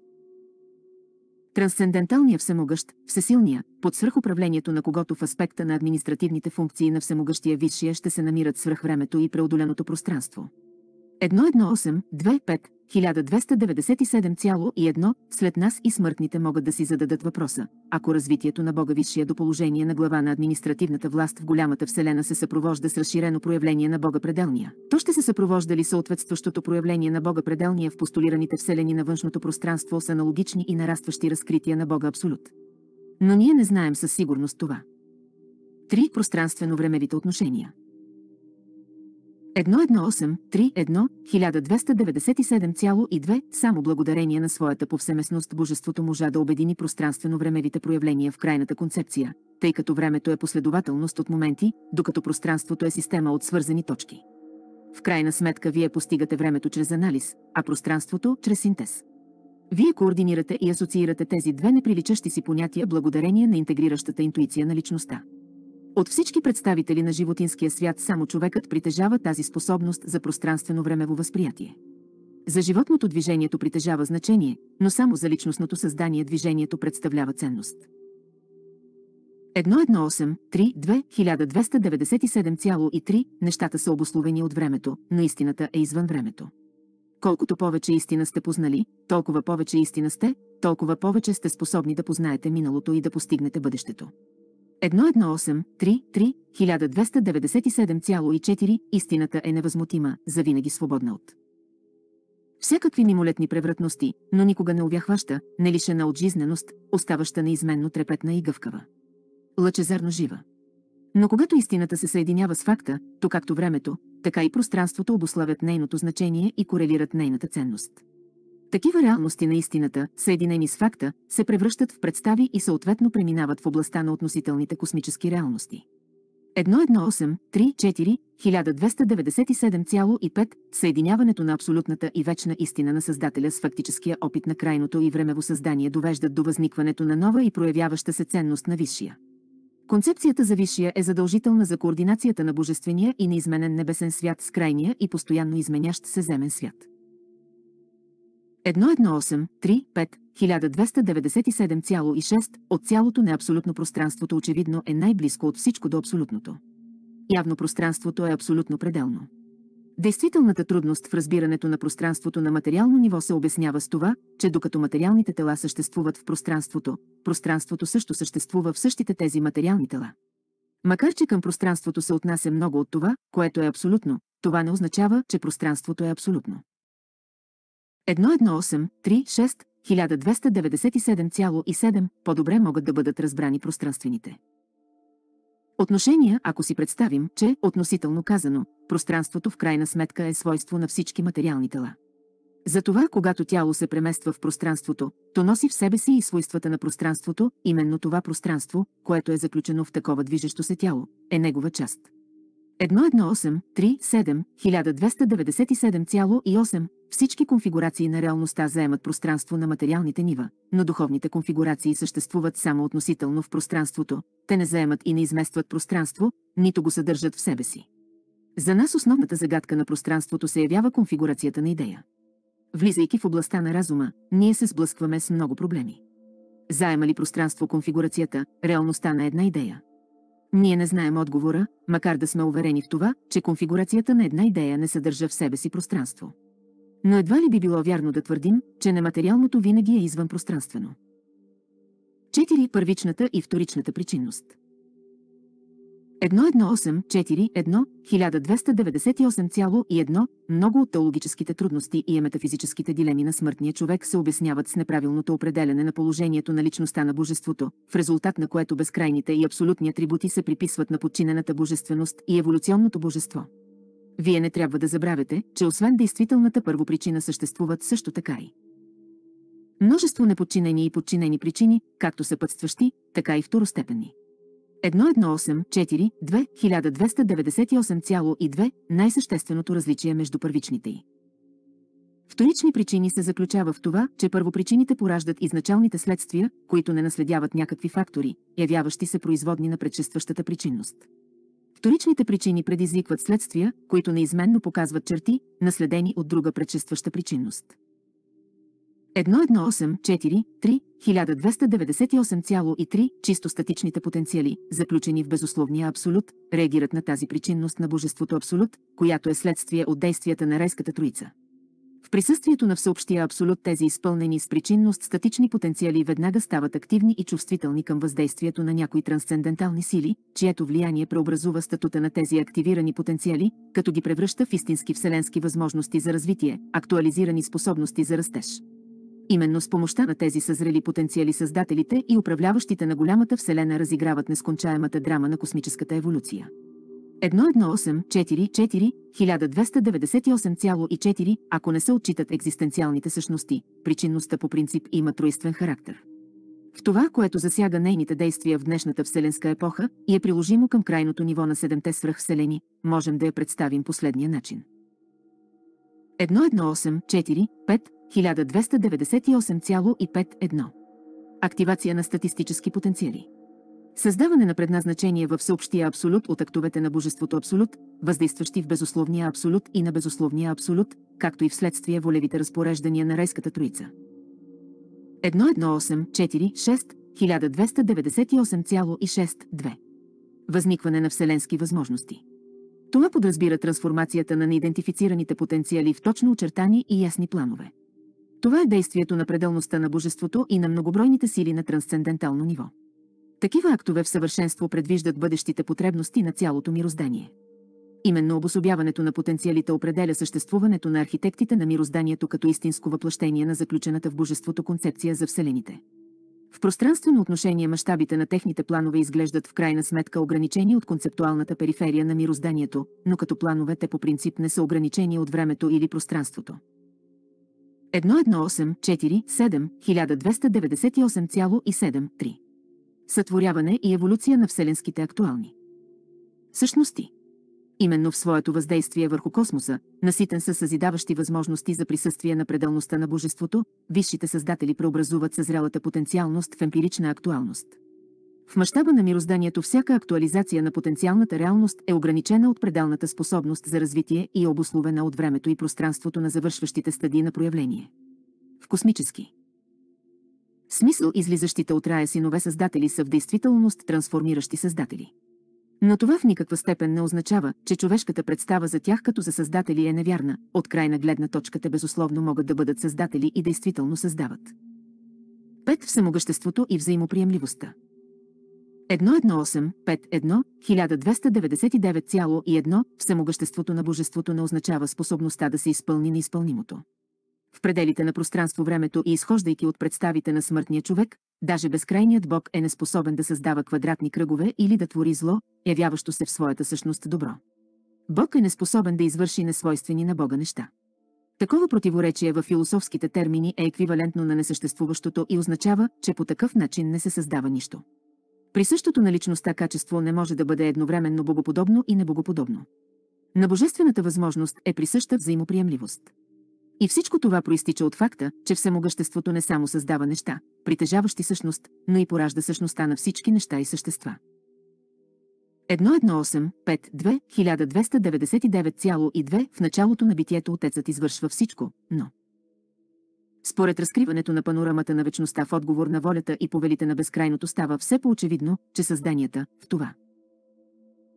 Трансценденталният всемогъщ, всесилния, под свръхуправлението на когото в аспекта на административните функции на всемогъщия висшия ще се намират свръхвремето и преодоленото пространство. 11825 1297,1 след нас и смъртните могат да си зададат въпроса. Ако развитието на Бога висшия до положение на глава на административната власт в голямата вселена се съпровожда с разширено проявление на Бога пределния, то ще се съпровожда ли съответстващото проявление на Бога пределния в постулираните вселени на външното пространство с аналогични и нарастващи разкрития на Бога Абсолют? Но ние не знаем със сигурност това. Три пространствено-времевите отношения – 118.31.1297,2 само благодарение на своята повсеместност Божеството можа да обедини пространствено-времевите проявления в крайната концепция, тъй като времето е последователност от моменти, докато пространството е система от свързани точки. В крайна сметка вие постигате времето чрез анализ, а пространството чрез синтез. Вие координирате и асоциирате тези две неприличащи си понятия благодарение на интегриращата интуиция на личността. От всички представители на животинския свят само човекът притежава тази способност за пространствено-времево възприятие. За животното движението притежава значение, но само за личностното създание движението представлява ценност. 1.1.8.3.2.1297.3 нещата са обословени от времето, но истината е извън времето. Колкото повече истина сте познали, толкова повече истина сте, толкова повече сте способни да познаете миналото и да постигнете бъдещето. 3 1297,4 Истината е невъзмутима, завинаги свободна от всякакви мимолетни превратности, но никога не увяхваща, не лишена от жизненост, оставаща неизменно трепетна и гъвкава. Лъчезарно жива. Но когато истината се съединява с факта, то както времето, така и пространството обославят нейното значение и корелират нейната ценност. Такива реалности на истината, съединени с факта, се превръщат в представи и съответно преминават в областта на относителните космически реалности. 1.1.8.3.4.1297,5 Съединяването на абсолютната и вечна истина на Създателя с фактическия опит на крайното и времево създание довеждат до възникването на нова и проявяваща се ценност на Висшия. Концепцията за Висшия е задължителна за координацията на Божествения и неизменен небесен свят с крайния и постоянно изменящ се земен свят. 11835 1297,6 от цялото неабсолютно пространството очевидно е най-близко от всичко до абсолютното. Явно пространството е абсолютно пределно. Действителната трудност в разбирането на пространството на материално ниво се обяснява с това, че докато материалните тела съществуват в пространството, пространството също съществува в същите тези материални тела. Макар че към пространството се отнася много от това, което е абсолютно, това не означава, че пространството е абсолютно. 11836 1297,7 по-добре могат да бъдат разбрани пространствените. Отношения, ако си представим, че, относително казано, пространството в крайна сметка е свойство на всички материални тела. Затова, когато тяло се премества в пространството, то носи в себе си и свойствата на пространството, именно това пространство, което е заключено в такова движещо се тяло, е негова част. 118.37.1297.8 всички конфигурации на реалността заемат пространство на материалните нива, но духовните конфигурации съществуват само относително в пространството, те не заемат и не изместват пространство, нито го съдържат в себе си. За нас основната загадка на пространството се явява конфигурацията на идея. Влизайки в областта на разума, ние се сблъскваме с много проблеми. Заема ли пространство конфигурацията, реалността на една идея? Ние не знаем отговора, макар да сме уверени в това, че конфигурацията на една идея не съдържа в себе си пространство. Но едва ли би било вярно да твърдим, че нематериалното винаги е извън пространствено. 4. Първичната и вторичната причинност. 1184-1, 1298,1, много от теологическите трудности и метафизическите дилеми на смъртния човек се обясняват с неправилното определене на положението на личността на божеството, в резултат на което безкрайните и абсолютни атрибути се приписват на подчинената божественост и еволюционното божество. Вие не трябва да забравяте, че освен действителната първопричина съществуват също така и множество неподчинени и подчинени причини, както съпътстващи, така и второстепенни. 1184-2298,2 най-същественото различие между първичните й. Вторични причини се заключава в това, че първопричините пораждат изначалните следствия, които не наследяват някакви фактори, явяващи се производни на предшестващата причинност. Вторичните причини предизвикват следствия, които неизменно показват черти, наследени от друга предшестваща причинност. 11843 1298,3 чисто статичните потенциали, заключени в безусловния абсолют, реагират на тази причинност на божеството абсолют, която е следствие от действията на райската троица. В присъствието на всеобщия абсолют тези изпълнени с причинност статични потенциали веднага стават активни и чувствителни към въздействието на някои трансцендентални сили, чието влияние преобразува статута на тези активирани потенциали, като ги превръща в истински вселенски възможности за развитие, актуализирани способности за растеж. Именно с помощта на тези съзрели потенциали създателите и управляващите на голямата Вселена разиграват нескончаемата драма на космическата еволюция. 1.1.8.4.4.1298.4, ако не се отчитат екзистенциалните същности, причинността по принцип има тройствен характер. В това, което засяга нейните действия в днешната вселенска епоха и е приложимо към крайното ниво на седемте свръхвселени, можем да я представим последния начин. 1.1.8.4.5 1298,51. Активация на статистически потенциали. Създаване на предназначение в всеобщия абсолют от актовете на Божеството абсолют, въздействащи в безусловния абсолют и на безусловния абсолют, както и вследствие волевите разпореждания на райската троица. 11846 1298,62 Възникване на вселенски възможности. Това подразбира трансформацията на неидентифицираните потенциали в точно очертани и ясни планове. Това е действието на пределността на божеството и на многобройните сили на трансцендентално ниво. Такива актове в съвършенство предвиждат бъдещите потребности на цялото мироздание. Именно обособяването на потенциалите определя съществуването на архитектите на мирозданието като истинско въплъщение на заключената в божеството концепция за Вселените. В пространствено отношение мащабите на техните планове изглеждат в крайна сметка ограничени от концептуалната периферия на мирозданието, но като планове те по принцип не са ограничени от времето или пространството. 11847 12987 Сътворяване и еволюция на вселенските актуални същности. Именно в своето въздействие върху космоса, наситен със съзидаващи възможности за присъствие на пределността на Божеството, висшите създатели преобразуват съзрялата потенциалност в емпирична актуалност. В мащаба на мирозданието всяка актуализация на потенциалната реалност е ограничена от пределната способност за развитие и е обословена от времето и пространството на завършващите стадии на проявление. В космически смисъл излизащите от рая синове създатели са в действителност трансформиращи създатели. Но това в никаква степен не означава, че човешката представа за тях като за създатели е невярна, от крайна гледна точка те безусловно могат да бъдат създатели и действително създават. Пет Всемогъществото и взаимоприемливостта 118.51.1299.1 в Всемогъществото на Божеството не означава способността да се изпълни неизпълнимото. В пределите на пространство-времето и изхождайки от представите на смъртния човек, даже безкрайният Бог е неспособен да създава квадратни кръгове или да твори зло, явяващо се в своята същност добро. Бог е неспособен да извърши несвойствени на Бога неща. Такова противоречие във философските термини е еквивалентно на несъществуващото и означава, че по такъв начин не се създава нищо същото на личността качество не може да бъде едновременно богоподобно и небогоподобно. На божествената възможност е присъща взаимоприемливост. И всичко това проистича от факта, че всемогъществото не само създава неща, притежаващи същност, но и поражда същността на всички неща и същества. 1.1.8.5.2.1299,2 В началото на битието Отецът извършва всичко, но според разкриването на панорамата на вечността в отговор на волята и повелите на безкрайното става все по-очевидно, че създанията, в това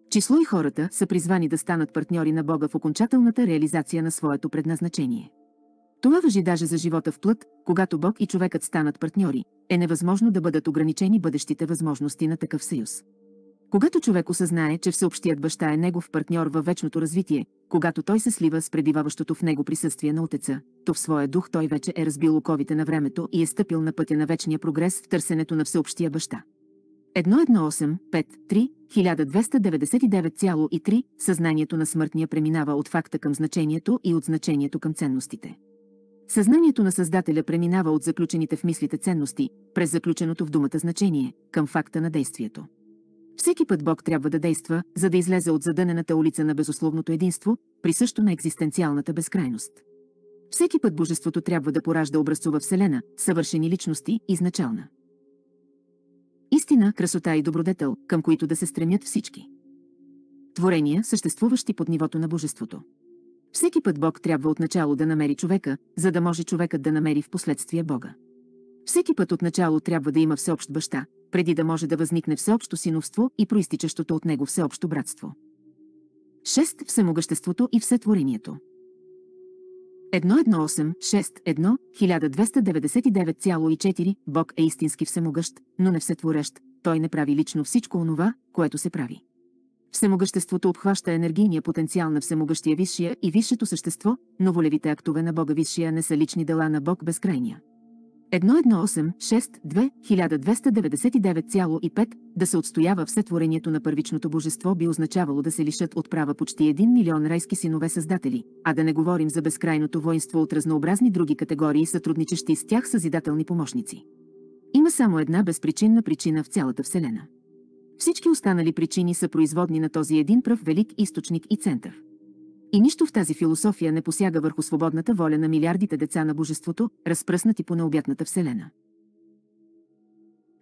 число и хората, са призвани да станат партньори на Бога в окончателната реализация на своето предназначение. Това въжи даже за живота в плът, когато Бог и човекът станат партньори, е невъзможно да бъдат ограничени бъдещите възможности на такъв съюз. Когато човек осъзнае, че всеобщият баща е негов партньор във вечното развитие, когато той се слива с предиваващото в него присъствие на Отеца, то в своя дух той вече е разбил оковите на времето и е стъпил на пътя на вечния прогрес в търсенето на всеобщия баща. 1.1.8.5.3.1299.3 Съзнанието на смъртния преминава от факта към значението и от значението към ценностите. Съзнанието на Създателя преминава от заключените в мислите ценности, през заключеното в думата значение, към факта на действието. Всеки път Бог трябва да действа, за да излезе от задънената улица на безусловното единство, присъщо на екзистенциалната безкрайност. Всеки път Божеството трябва да поражда образцова Вселена, съвършени личности, изначална. Истина, красота и добродетел, към които да се стремят всички. Творения, съществуващи под нивото на Божеството. Всеки път Бог трябва отначало да намери човека, за да може човекът да намери в последствие Бога. Всеки път отначало трябва да има всеобщ баща, преди да може да възникне всеобщо синовство и проистичащото от него всеобщо братство. 6. Всемогъществото и всетворението. 1.1.8.6.1.1299,4 Бог е истински всемогъщ, но не всетворещ, той не прави лично всичко онова, което се прави. Всемогъществото обхваща енергийния потенциал на всемогъщия висшия и висшето същество, но волевите актове на Бога висшия не са лични дела на Бог безкрайния. 118.62.1299,5 2 12995 да се отстоява всетворението на първичното божество би означавало да се лишат от права почти 1 милион райски синове създатели, а да не говорим за безкрайното воинство от разнообразни други категории сътрудничещи с тях съзидателни помощници. Има само една безпричинна причина в цялата Вселена. Всички останали причини са производни на този един пръв велик източник и център. И нищо в тази философия не посяга върху свободната воля на милиардите деца на Божеството, разпръснати по необятната Вселена.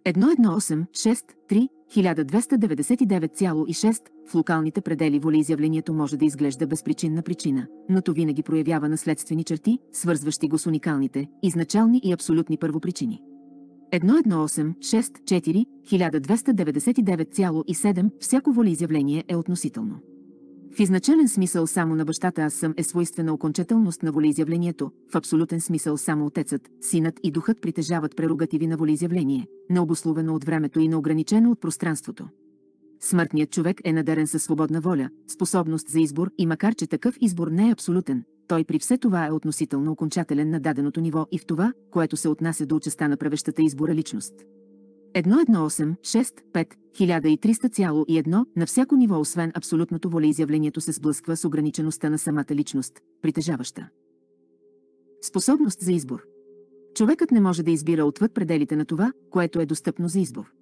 1.1.8.6.3.1299,6 в локалните предели волеизявлението може да изглежда безпричинна причина, но то винаги проявява наследствени черти, свързващи го с уникалните, изначални и абсолютни първопричини. 1.1.8.6.4.1299,7 всяко волеизявление е относително. В изначален смисъл само на бащата аз съм е свойствена окончателност на волеизявлението, в абсолютен смисъл само отецът, синът и духът притежават прерогативи на волеизявление, необословено от времето и неограничено от пространството. Смъртният човек е надарен със свободна воля, способност за избор и макар че такъв избор не е абсолютен, той при все това е относително окончателен на даденото ниво и в това, което се отнася до участа на правещата избора личност. 1.1.8.6.5.1300,1 на всяко ниво освен абсолютното волеизявлението се сблъсква с ограничеността на самата личност, притежаваща. Способност за избор. Човекът не може да избира отвъд пределите на това, което е достъпно за избор.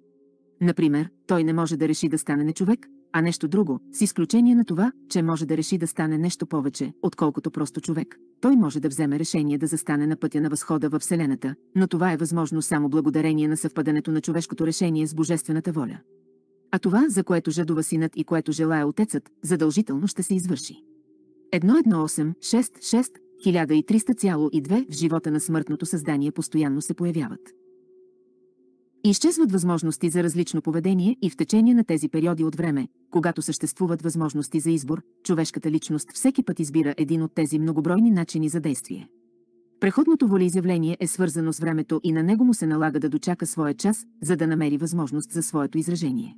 Например, той не може да реши да стане не човек, а нещо друго, с изключение на това, че може да реши да стане нещо повече, отколкото просто човек той може да вземе решение да застане на пътя на възхода във Вселената, но това е възможно само благодарение на съвпадането на човешкото решение с божествената воля. А това, за което жадува синът и което желая отецът, задължително ще се извърши. 66 13002 в живота на смъртното създание постоянно се появяват. Изчезват възможности за различно поведение и в течение на тези периоди от време, когато съществуват възможности за избор, човешката личност всеки път избира един от тези многобройни начини за действие. Преходното волеизявление е свързано с времето и на него му се налага да дочака своя час, за да намери възможност за своето изражение.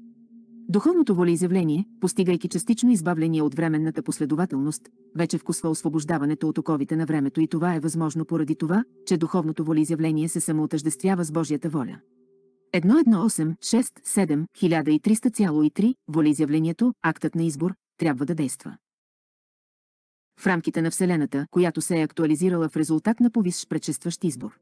Духовното волеизявление, постигайки частично избавление от временната последователност, вече вкусва освобождаването от оковите на времето и това е възможно поради това, че духовното волеизявление се самоотъждествява с Божията воля. 118671300.3 волеизявлението, актът на избор, трябва да действа. В рамките на Вселената, която се е актуализирала в резултат на повисш предшестващ избор.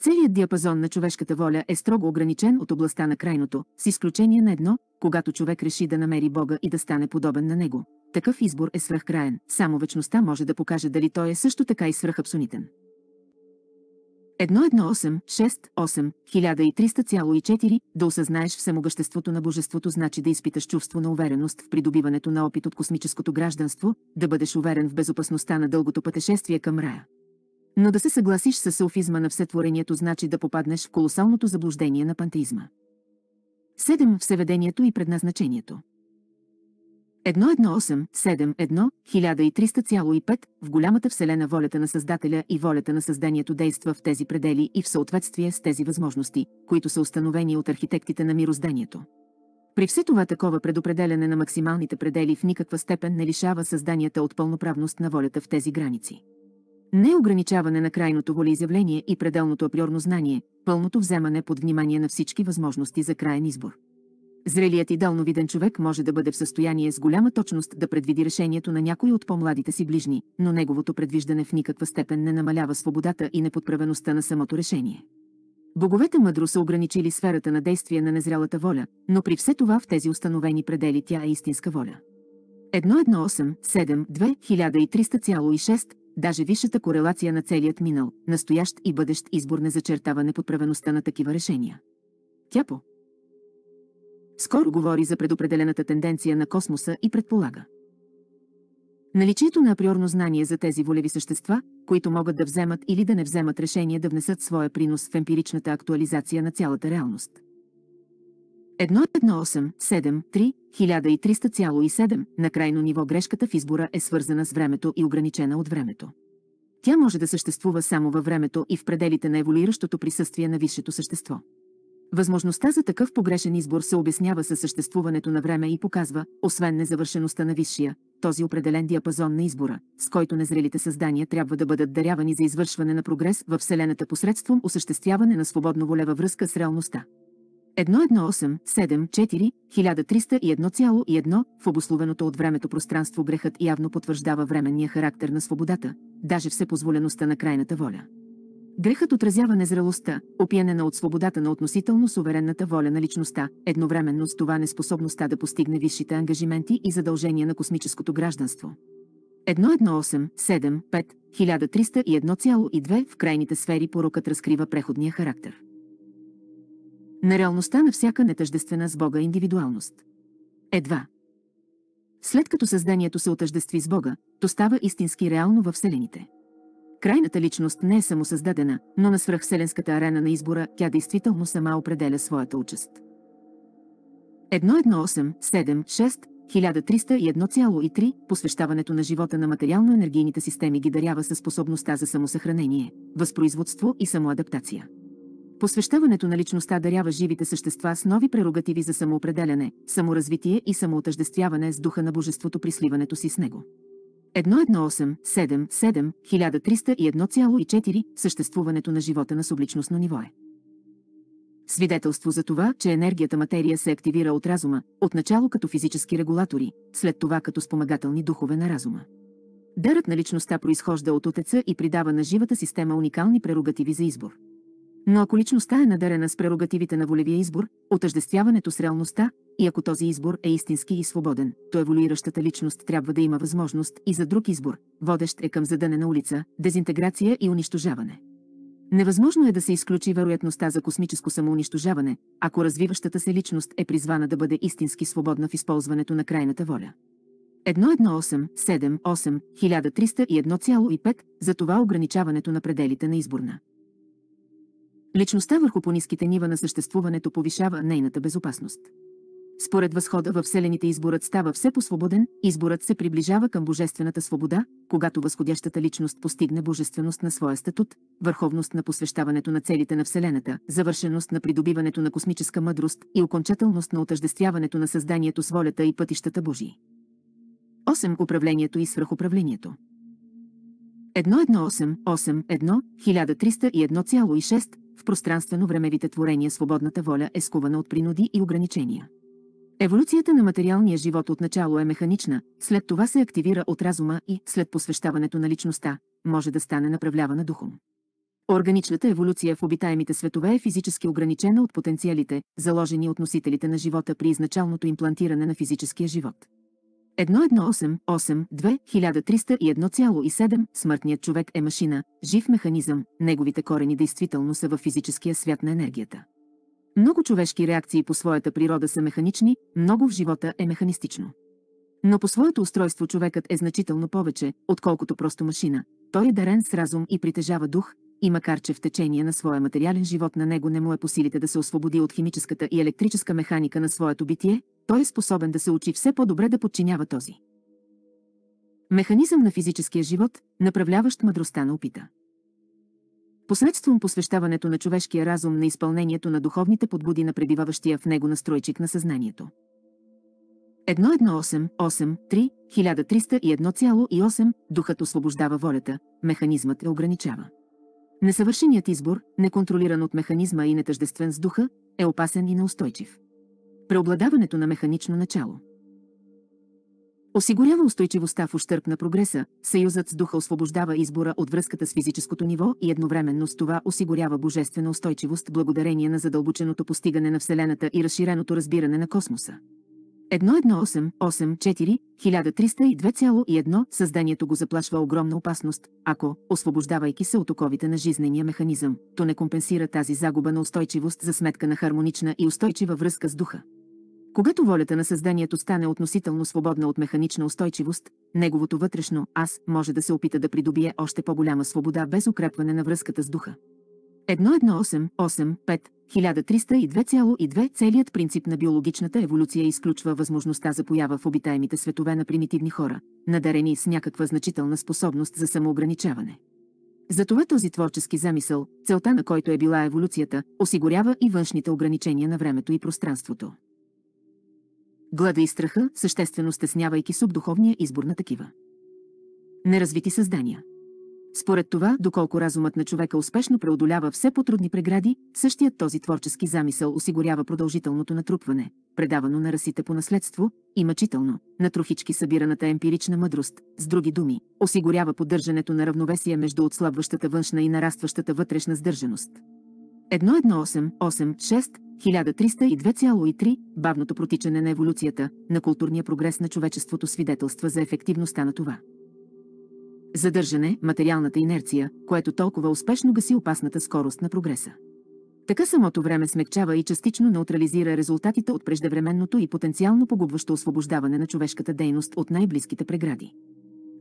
Целият диапазон на човешката воля е строго ограничен от областта на крайното, с изключение на едно, когато човек реши да намери Бога и да стане подобен на Него. Такъв избор е свръхкраен, само вечността може да покаже дали той е също така и свръхабсонитен. 11868-1300,4 да осъзнаеш всемогъществото на Божеството значи да изпиташ чувство на увереност в придобиването на опит от космическото гражданство, да бъдеш уверен в безопасността на дългото пътешествие към рая. Но да се съгласиш с софизма на всетворението значи да попаднеш в колосалното заблуждение на пантеизма. 7. Всеведението и предназначението. 11871-1300,5 в голямата вселена волята на Създателя и волята на създанието действа в тези предели и в съответствие с тези възможности, които са установени от архитектите на мирозданието. При все това такова предопределяне на максималните предели в никаква степен не лишава създанията от пълноправност на волята в тези граници. Не ограничаване на крайното волеизявление и пределното априорно знание, пълното вземане под внимание на всички възможности за крайен избор. Зрелият и далновиден виден човек може да бъде в състояние с голяма точност да предвиди решението на някой от по-младите си ближни, но неговото предвиждане в никаква степен не намалява свободата и неподправеността на самото решение. Боговете мъдро са ограничили сферата на действие на незрялата воля, но при все това в тези установени предели тя е истинска воля. 1.1.8.7.2.1300,6, даже висшата корелация на целият минал, настоящ и бъдещ избор не зачертава неподправеността на такива решения. Тя по скоро говори за предопределената тенденция на космоса и предполага. Наличието на априорно знание за тези волеви същества, които могат да вземат или да не вземат решение да внесат своя принос в емпиричната актуализация на цялата реалност. 1.1.8.7.3.1300,7 на крайно ниво грешката в избора е свързана с времето и ограничена от времето. Тя може да съществува само във времето и в пределите на еволюиращото присъствие на висшето същество. Възможността за такъв погрешен избор се обяснява със съществуването на време и показва, освен незавършеността на висшия, този определен диапазон на избора, с който незрелите създания трябва да бъдат дарявани за извършване на прогрес във Вселената посредством осъществяване на свободно воле във връзка с реалността. 1.1.8.7.4.1301.1 в обословеното от времето пространство грехът явно потвърждава временния характер на свободата, даже всепозволеността на крайната воля. Грехът отразява незрелостта, опиянена от свободата на относително суверенната воля на личността, едновременно с това неспособността да постигне висшите ангажименти и задължения на космическото гражданство. 1.1.8.7.5.1301,2 в крайните сфери порокът разкрива преходния характер. На реалността на всяка нетъждествена с Бога индивидуалност. Едва. След като създанието се отъждестви с Бога, то става истински реално във Вселените. Крайната личност не е самосъздадена, но на свръхселенската арена на избора тя действително сама определя своята участ. 1.1.8.7.6.1301.3 1301,3 посвещаването на живота на материално-енергийните системи ги дарява със способността за самосъхранение, възпроизводство и самоадаптация. Посвещаването на личността дарява живите същества с нови прерогативи за самоопределяне, саморазвитие и самоотъждествяване с духа на Божеството при сливането си с него. 1187 1301,4 съществуването на живота на субличностно ниво е. Свидетелство за това, че енергията материя се активира от разума, отначало като физически регулатори, след това като спомагателни духове на разума. Дарът на личността произхожда от отеца и придава на живата система уникални прерогативи за избор. Но ако личността е надарена с прерогативите на волевия избор, отъждествяването с реалността, и ако този избор е истински и свободен, то еволюиращата личност трябва да има възможност и за друг избор. Водещ е към задънена улица, дезинтеграция и унищожаване. Невъзможно е да се изключи вероятността за космическо самоунищожаване, ако развиващата се личност е призвана да бъде истински свободна в използването на крайната воля. 1.1.8.7.8.1301.5 за това ограничаването на пределите на изборна. Личността върху пониските нива на съществуването повишава нейната безопасност. Според възхода във вселените изборът става все по-свободен, изборът се приближава към божествената свобода, когато възходящата личност постигне божественост на своя статут, върховност на посвещаването на целите на Вселената, завършеност на придобиването на космическа мъдрост и окончателност на отъждествяването на създанието с волята и пътищата Божии. 8. Управлението и свръхуправлението 1.1.8.8.1.1301,6 в пространствено-времевите творения свободната воля е скувана от принуди и ограничения. Еволюцията на материалния живот отначало е механична, след това се активира от разума и, след посвещаването на личността, може да стане направлявана духом. Органичната еволюция в обитаемите светове е физически ограничена от потенциалите, заложени от носителите на живота при изначалното имплантиране на физическия живот. 1.1.8.8.2.1301.7 Смъртният човек е машина, жив механизъм, неговите корени действително са в физическия свят на енергията. Много човешки реакции по своята природа са механични, много в живота е механистично. Но по своето устройство човекът е значително повече, отколкото просто машина. Той е дарен с разум и притежава дух, и макар че в течение на своя материален живот на него не му е по силите да се освободи от химическата и електрическа механика на своето битие, той е способен да се учи все по-добре да подчинява този. Механизъм на физическия живот, направляващ мъдростта на опита. Посредством посвещаването на човешкия разум на изпълнението на духовните подбуди на пребиваващия в него настройчик на съзнанието. 1.1.8.8.3.1301,8 Духът освобождава волята, механизмът е ограничава. Несъвършеният избор, неконтролиран от механизма и нетъждествен с духа, е опасен и неустойчив. Преобладаването на механично начало – Осигурява устойчивостта в ущърп на прогреса, съюзът с духа освобождава избора от връзката с физическото ниво и едновременно с това осигурява божествена устойчивост благодарение на задълбоченото постигане на Вселената и разширеното разбиране на космоса. 1.1.8.8.4.1302.1 Създанието го заплашва огромна опасност, ако, освобождавайки се от оковите на жизнения механизъм, то не компенсира тази загуба на устойчивост за сметка на хармонична и устойчива връзка с духа. Когато волята на създанието стане относително свободна от механична устойчивост, неговото вътрешно аз може да се опита да придобие още по-голяма свобода без укрепване на връзката с духа. 1.1.8.8.5.1302.2 Целият принцип на биологичната еволюция изключва възможността за поява в обитаемите светове на примитивни хора, надарени с някаква значителна способност за самоограничаване. Затова този творчески замисъл, целта на който е била еволюцията, осигурява и външните ограничения на времето и пространството. Глада и страха, съществено стеснявайки субдуховния избор на такива. Неразвити създания. Според това, доколко разумът на човека успешно преодолява все по-трудни прегради, същият този творчески замисъл осигурява продължителното натрупване, предавано на расите по наследство, и мъчително, на трохички събираната емпирична мъдрост, с други думи, осигурява поддържането на равновесие между отслабващата външна и нарастващата вътрешна сдържаност. 118886 1302,3 бавното протичане на еволюцията, на културния прогрес на човечеството свидетелства за ефективността на това. Задържане, материалната инерция, което толкова успешно гаси опасната скорост на прогреса. Така самото време смекчава и частично неутрализира резултатите от преждевременното и потенциално погубващо освобождаване на човешката дейност от най-близките прегради.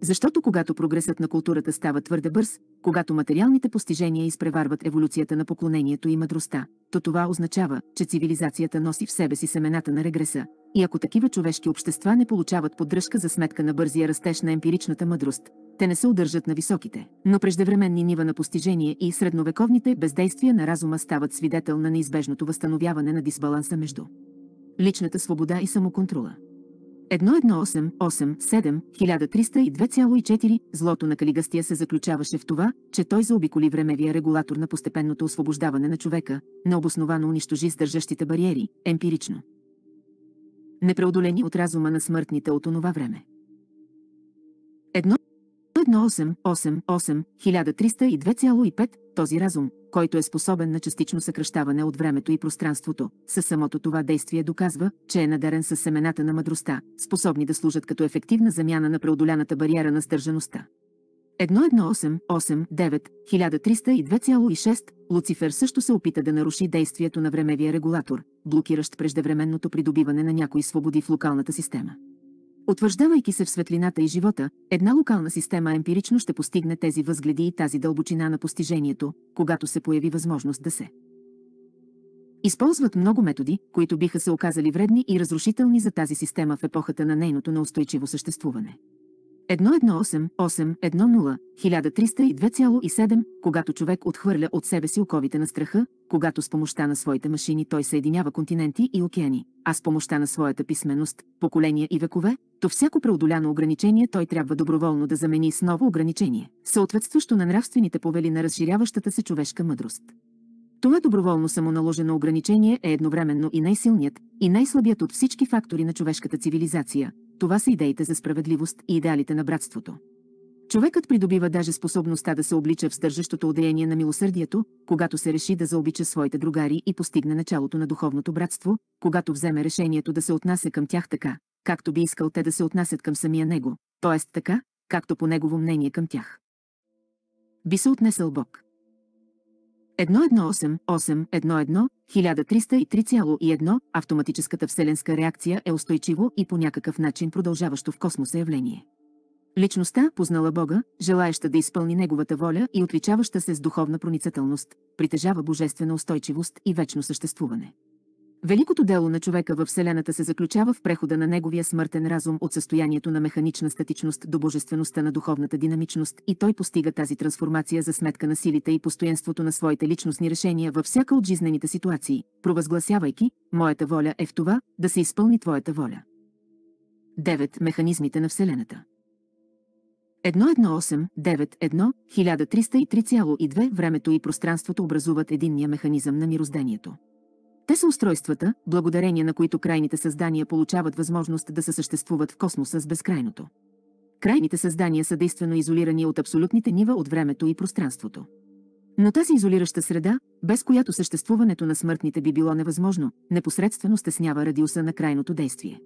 Защото когато прогресът на културата става твърде бърз, когато материалните постижения изпреварват еволюцията на поклонението и мъдростта, то това означава, че цивилизацията носи в себе си семената на регреса. И ако такива човешки общества не получават поддръжка за сметка на бързия растеж на емпиричната мъдрост, те не се удържат на високите, но преждевременни нива на постижение и средновековните бездействия на разума стават свидетел на неизбежното възстановяване на дисбаланса между личната свобода и самоконтрола. 1187 7 13024 злото на Калигастия се заключаваше в това, че той заобиколи времевия регулатор на постепенното освобождаване на човека, необосновано унищожи сдържащите бариери, емпирично. Непреодолени от разума на смъртните от онова време. 1188 13025 този разум, който е способен на частично съкръщаване от времето и пространството, със самото това действие доказва, че е надарен с семената на мъдростта, способни да служат като ефективна замяна на преодоляната бариера на стържеността. 1.1.8.8.9.1302,6 Луцифер също се опита да наруши действието на времевия регулатор, блокиращ преждевременното придобиване на някои свободи в локалната система. Утвърждавайки се в светлината и живота, една локална система емпирично ще постигне тези възгледи и тази дълбочина на постижението, когато се появи възможност да се. Използват много методи, които биха се оказали вредни и разрушителни за тази система в епохата на нейното наустойчиво съществуване. 118810 когато човек отхвърля от себе си оковите на страха, когато с помощта на своите машини той съединява континенти и океани, а с помощта на своята писменост, поколения и векове, то всяко преодоляно ограничение той трябва доброволно да замени с ново ограничение, съответстващо на нравствените повели на разширяващата се човешка мъдрост. Това доброволно самоналожено ограничение е едновременно и най-силният, и най-слабият от всички фактори на човешката цивилизация, това са идеите за справедливост и идеалите на братството. Човекът придобива даже способността да се облича в стържащото одеяние на милосърдието, когато се реши да заобича своите другари и постигне началото на духовното братство, когато вземе решението да се отнася към тях така, както би искал те да се отнасят към самия него, т.е. така, както по негово мнение към тях. Би се отнесъл Бог. 1.1.8.8.1.1 1303,1 автоматическата вселенска реакция е устойчиво и по някакъв начин продължаващо в космоса явление. Личността, познала Бога, желаеща да изпълни Неговата воля и отличаваща се с духовна проницателност, притежава божествена устойчивост и вечно съществуване. Великото дело на човека във Вселената се заключава в прехода на неговия смъртен разум от състоянието на механична статичност до божествеността на духовната динамичност и той постига тази трансформация за сметка на силите и постоянството на своите личностни решения във всяка от жизнените ситуации, провъзгласявайки «Моята воля е в това, да се изпълни твоята воля». 9. Механизмите на Вселената 1.1.8.9.1.1303,2 Времето и пространството образуват единния механизъм на мирозданието. Те са устройствата, благодарение на които крайните създания получават възможност да се съществуват в космоса с безкрайното. Крайните създания са действено изолирани от абсолютните нива от времето и пространството. Но тази изолираща среда, без която съществуването на смъртните би било невъзможно, непосредствено стеснява радиуса на крайното действие.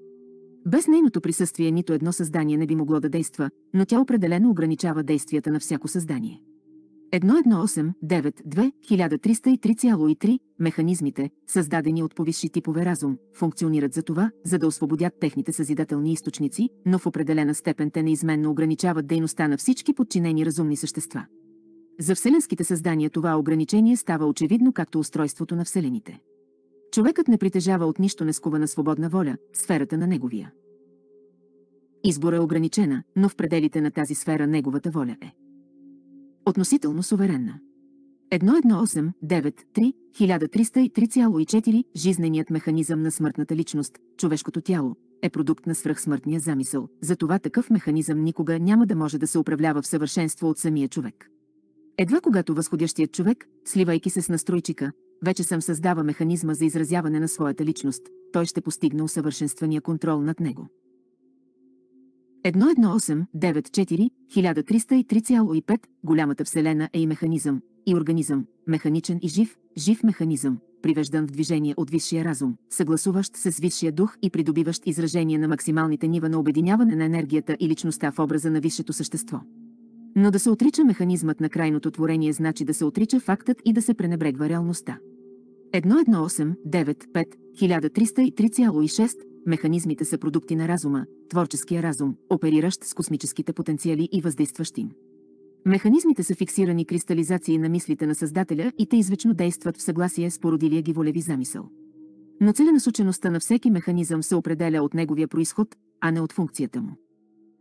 Без нейното присъствие нито едно създание не би могло да действа, но тя определено ограничава действията на всяко създание. 11892-1303,3 механизмите, създадени от повисши типове разум, функционират за това, за да освободят техните съзидателни източници, но в определена степен те неизменно ограничават дейността на всички подчинени разумни същества. За вселенските създания това ограничение става очевидно както устройството на вселените. Човекът не притежава от нищо нескована свободна воля, сферата на неговия. Избор е ограничена, но в пределите на тази сфера неговата воля е. Относително суверенна. 1.1.8.9.3.1303,4 3 Жизненият механизъм на смъртната личност, човешкото тяло, е продукт на свръхсмъртния замисъл. Затова такъв механизъм никога няма да може да се управлява в съвършенство от самия човек. Едва когато възходящият човек, сливайки се с настройчика, вече съм създава механизма за изразяване на своята личност, той ще постигне усъвършенствания контрол над него. 11894 Голямата Вселена е и механизъм, и организъм, механичен и жив, жив механизъм, привеждан в движение от висшия разум, съгласуващ се с висшия дух и придобиващ изражение на максималните нива на обединяване на енергията и личността в образа на висшето същество. Но да се отрича механизмът на крайното творение значи да се отрича фактът и да се пренебрегва реалността. 1189 5 Механизмите са продукти на разума, творческия разум, опериращ с космическите потенциали и въздействащ им. Механизмите са фиксирани кристализации на мислите на Създателя и те извечно действат в съгласие с породилия ги волеви замисъл. Но целенасочеността на всеки механизъм се определя от неговия происход, а не от функцията му.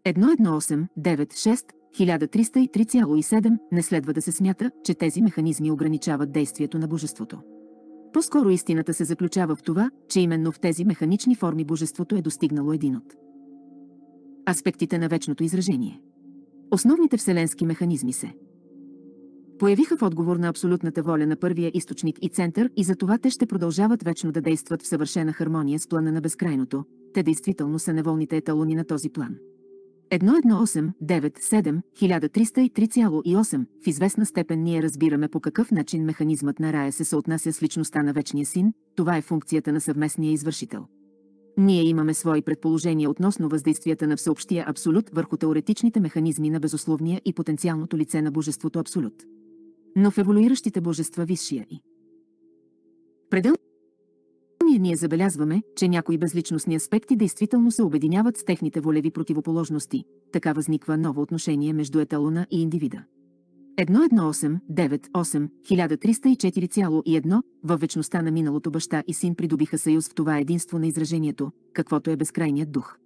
1.1.8.9.6.1303.7 не следва да се смята, че тези механизми ограничават действието на Божеството. По-скоро истината се заключава в това, че именно в тези механични форми божеството е достигнало един от аспектите на вечното изражение. Основните вселенски механизми се появиха в отговор на абсолютната воля на първия източник и център и за това те ще продължават вечно да действат в съвършена хармония с плана на безкрайното. Те действително са неволните еталони на този план. 1.1.8.9.7.1303.8 в известна степен ние разбираме по какъв начин механизмът на рая се съотнася с личността на Вечния Син, това е функцията на съвместния извършител. Ние имаме свои предположения относно въздействията на всеобщия абсолют върху теоретичните механизми на безусловния и потенциалното лице на Божеството абсолют. Но в еволюиращите божества висшия и предел ние ние забелязваме, че някои безличностни аспекти действително се обединяват с техните волеви противоположности. Така възниква ново отношение между еталона и индивида. 1.1.8.9.8.1304,1 във вечността на миналото баща и син придобиха съюз в това единство на изражението, каквото е безкрайният дух.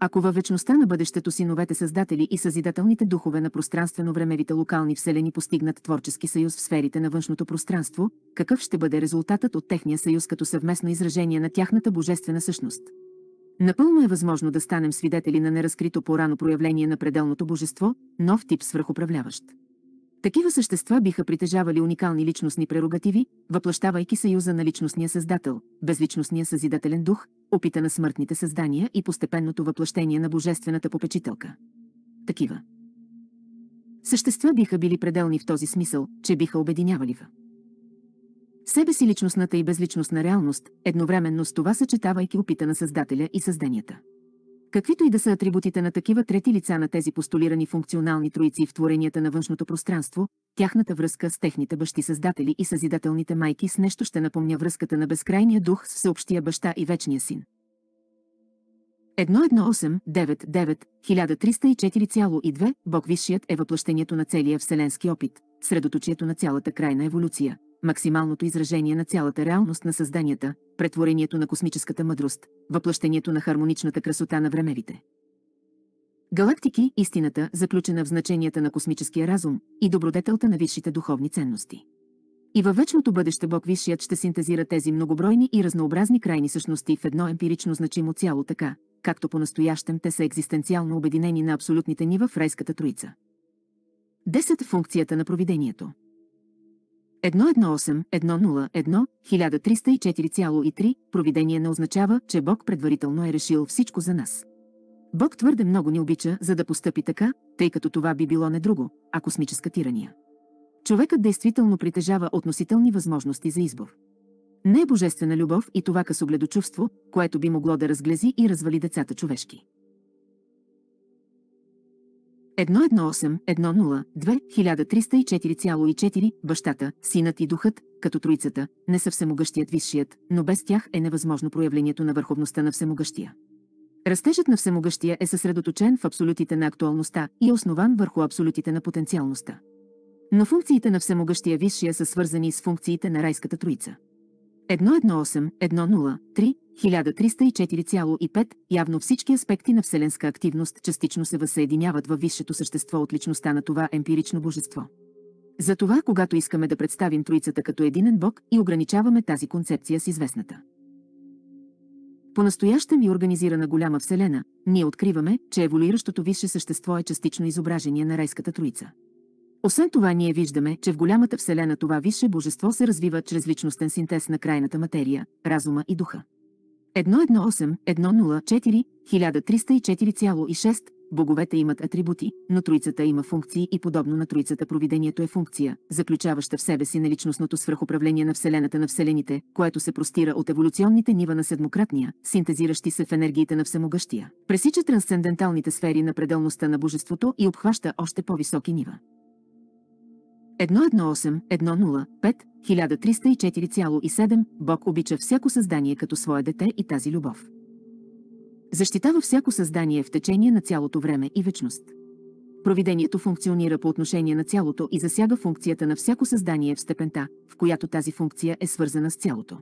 Ако във вечността на бъдещето синовете създатели и съзидателните духове на пространствено-времевите локални вселени постигнат творчески съюз в сферите на външното пространство, какъв ще бъде резултатът от техния съюз като съвместно изражение на тяхната божествена същност? Напълно е възможно да станем свидетели на неразкрито по-рано проявление на пределното божество, нов тип свръхуправляващ. Такива същества биха притежавали уникални личностни прерогативи, въплащавайки съюза на личностния създател, безличностния съзидателен дух, опита на смъртните създания и постепенното въплъщение на божествената попечителка. Такива същества биха били пределни в този смисъл, че биха обединявали в себе си личностната и безличностна реалност, едновременно с това съчетавайки опита на Създателя и създанията. Каквито и да са атрибутите на такива трети лица на тези постулирани функционални троици в творенията на външното пространство, тяхната връзка с техните бащи създатели и съзидателните майки с нещо ще напомня връзката на безкрайния дух с всеобщия баща и вечния син. 1.1.8.9.9.1304,2 Бог Висшият е въплъщението на целия вселенски опит, средоточието на цялата крайна еволюция максималното изражение на цялата реалност на създанията, претворението на космическата мъдрост, въплъщението на хармоничната красота на времевите. Галактики – истината, заключена в значенията на космическия разум и добродетелта на висшите духовни ценности. И във вечното бъдеще Бог Висшият ще синтезира тези многобройни и разнообразни крайни същности в едно емпирично значимо цяло така, както по-настоящем те са екзистенциално обединени на абсолютните нива в райската троица. 10. Функцията на провидението 118-101-1304,3 провидение не означава, че Бог предварително е решил всичко за нас. Бог твърде много ни обича, за да постъпи така, тъй като това би било не друго, а космическа тирания. Човекът действително притежава относителни възможности за избор. Не е божествена любов и това късогледочувство, което би могло да разглези и развали децата човешки. 118 Бащата, синът и духът, като троицата, не са всемогъщият висшият, но без тях е невъзможно проявлението на върховността на всемогъщия. Растежът на всемогъщия е съсредоточен в абсолютите на актуалността и основан върху абсолютите на потенциалността. Но функциите на всемогъщия висшия са свързани с функциите на райската троица. 118 10 13045 явно всички аспекти на вселенска активност частично се възсъединяват във висшето същество от личността на това емпирично божество. Затова, когато искаме да представим Троицата като единен Бог и ограничаваме тази концепция с известната. По-настоящем и организирана голяма вселена, ние откриваме, че еволюиращото висше същество е частично изображение на райската троица. Освен това ние виждаме, че в голямата вселена това висше божество се развива чрез личностен синтез на крайната материя, разума и духа. 1.1.8.1.04.1304,6 Боговете имат атрибути, но троицата има функции и подобно на троицата провидението е функция, заключаваща в себе си наличностното свръхуправление на Вселената на Вселените, което се простира от еволюционните нива на седмократния, синтезиращи се в енергиите на всемогъщия, пресича трансценденталните сфери на пределността на Божеството и обхваща още по-високи нива. 118 10 13047 Бог обича всяко създание като свое дете и тази любов. Защитава всяко създание в течение на цялото време и вечност. Провидението функционира по отношение на цялото и засяга функцията на всяко създание в степента, в която тази функция е свързана с цялото.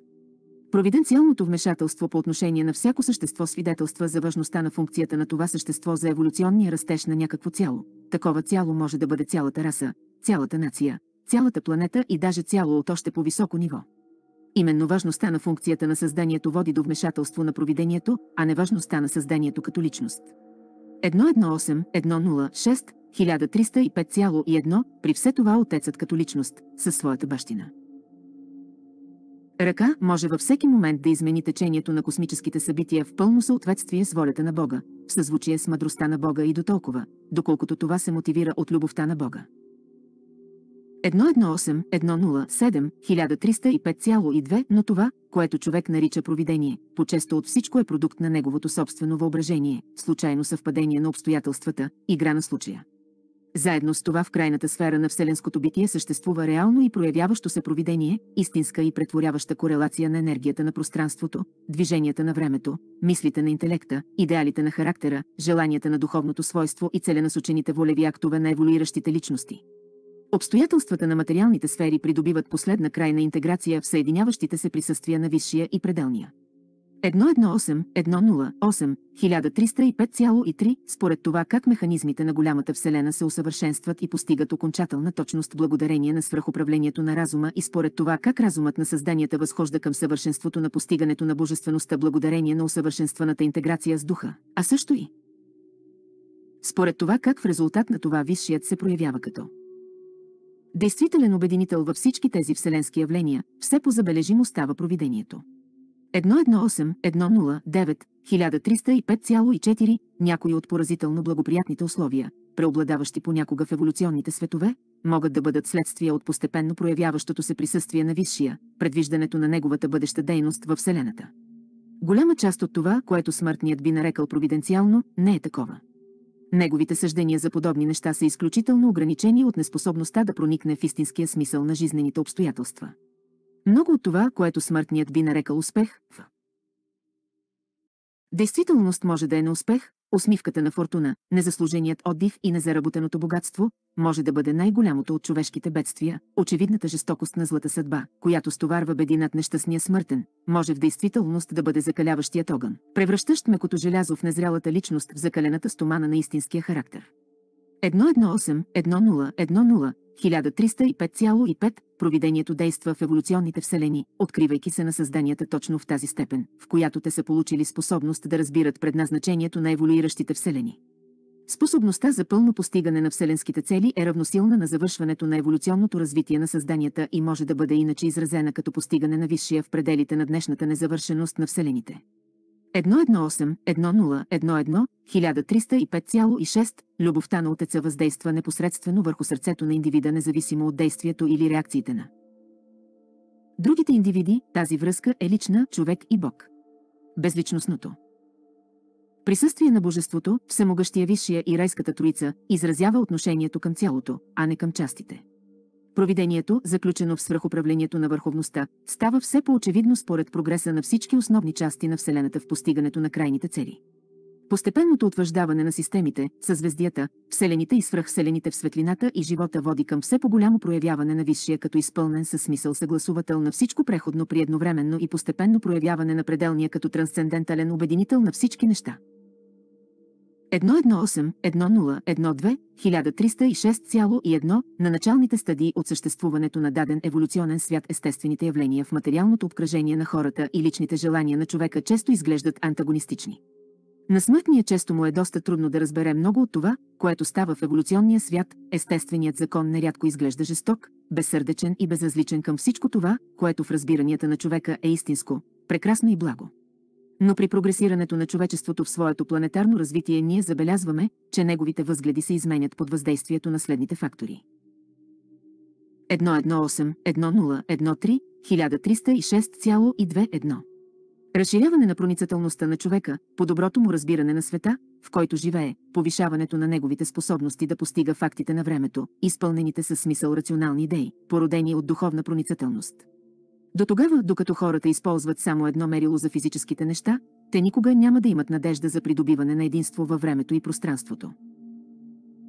Провиденциалното вмешателство по отношение на всяко същество свидетелства за важността на функцията на това същество за еволюционния растеж на някакво цяло. Такова цяло може да бъде цялата раса, цялата нация, цялата планета и даже цяло от още по-високо ниво. Именно важността на функцията на създанието води до вмешателство на провидението, а не важността на създанието като личност. 118-106, 1305,1 при все това отецът като личност, със своята бащина. Ръка може във всеки момент да измени течението на космическите събития в пълно съответствие с волята на Бога, в съзвучие с мъдростта на Бога и до толкова, доколкото това се мотивира от любовта на Бога. 118-107-1305,2, но това, което човек нарича провидение, по-често от всичко е продукт на неговото собствено въображение, случайно съвпадение на обстоятелствата, игра на случая. Заедно с това в крайната сфера на Вселенското битие съществува реално и проявяващо се провидение, истинска и претворяваща корелация на енергията на пространството, движенията на времето, мислите на интелекта, идеалите на характера, желанията на духовното свойство и целенасочените волеви актове на еволюиращите личности. Обстоятелствата на материалните сфери придобиват последна крайна интеграция в съединяващите се присъствия на висшия и пределния. 1.1.8.1.0.8.1305,3 според това как механизмите на голямата Вселена се усъвършенстват и постигат окончателна точност благодарение на свръхуправлението на разума и според това как разумът на създанията възхожда към съвършенството на постигането на божествеността благодарение на усъвършенстваната интеграция с духа, а също и според това как в резултат на това висшият се проявява като Действителен обединител във всички тези вселенски явления, все по-забележимо става провидението. 118-109-1305,4 някои от поразително благоприятните условия, преобладаващи понякога в еволюционните светове, могат да бъдат следствие от постепенно проявяващото се присъствие на Висшия, предвиждането на неговата бъдеща дейност във Вселената. Голяма част от това, което смъртният би нарекал провиденциално, не е такова. Неговите съждения за подобни неща са изключително ограничени от неспособността да проникне в истинския смисъл на жизнените обстоятелства. Много от това, което смъртният би нарекал успех, в действителност може да е неуспех, Усмивката на фортуна, незаслуженият отдив и незаработеното богатство, може да бъде най-голямото от човешките бедствия, очевидната жестокост на злата съдба, която стоварва беди над нещастния смъртен, може в действителност да бъде закаляващият огън, превръщащ мекото желязо в незрялата личност в закалената стомана на истинския характер. 118-10-10 1305,5 провидението действа в еволюционните вселени, откривайки се на създанията точно в тази степен, в която те са получили способност да разбират предназначението на еволюиращите вселени. Способността за пълно постигане на вселенските цели е равносилна на завършването на еволюционното развитие на създанията и може да бъде иначе изразена като постигане на висшия в пределите на днешната незавършеност на вселените. 118-10-11-1305,6 Любовта на отеца въздейства непосредствено върху сърцето на индивида, независимо от действието или реакциите на другите индивиди, тази връзка е лична, човек и Бог. Безличностното. Присъствие на Божеството, всемогъщия Висшия и Райската Троица, изразява отношението към цялото, а не към частите. Провидението, заключено в свръхуправлението на върховността, става все по-очевидно според прогреса на всички основни части на Вселената в постигането на крайните цели. Постепенното утвърждаване на системите, съзвездията, вселените и свръхселените в светлината и живота води към все по-голямо проявяване на висшия като изпълнен със смисъл съгласувател на всичко преходно при едновременно и постепенно проявяване на пределния като трансцендентален обединител на всички неща. 118 10 13061 на началните стадии от съществуването на даден еволюционен свят естествените явления в материалното обкръжение на хората и личните желания на човека често изглеждат антагонистични. На смъртния често му е доста трудно да разбере много от това, което става в еволюционния свят, естественият закон нерядко изглежда жесток, безсърдечен и безразличен към всичко това, което в разбиранията на човека е истинско, прекрасно и благо но при прогресирането на човечеството в своето планетарно развитие ние забелязваме, че неговите възгледи се изменят под въздействието на следните фактори. 118-1013-1306,21 Разширяване на проницателността на човека, по доброто му разбиране на света, в който живее, повишаването на неговите способности да постига фактите на времето, изпълнените със смисъл рационални идеи, породени от духовна проницателност. До тогава, докато хората използват само едно мерило за физическите неща, те никога няма да имат надежда за придобиване на единство във времето и пространството.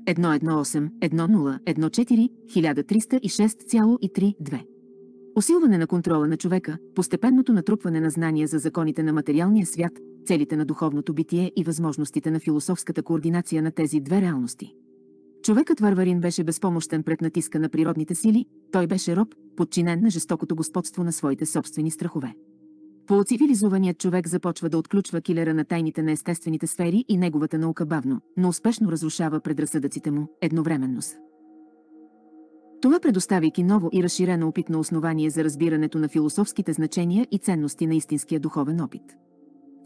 1.1.8.1.0.1.4.1306.3.2 1014 Усилване на контрола на човека, постепенното натрупване на знания за законите на материалния свят, целите на духовното битие и възможностите на философската координация на тези две реалности – Човекът варварин беше безпомощен пред натиска на природните сили, той беше роб, подчинен на жестокото господство на своите собствени страхове. Поцивилизованият човек започва да отключва килера на тайните на естествените сфери и неговата наука бавно, но успешно разрушава предразсъдъците му едновременно с. Това предоставяйки ново и разширено опитно основание за разбирането на философските значения и ценности на истинския духовен опит.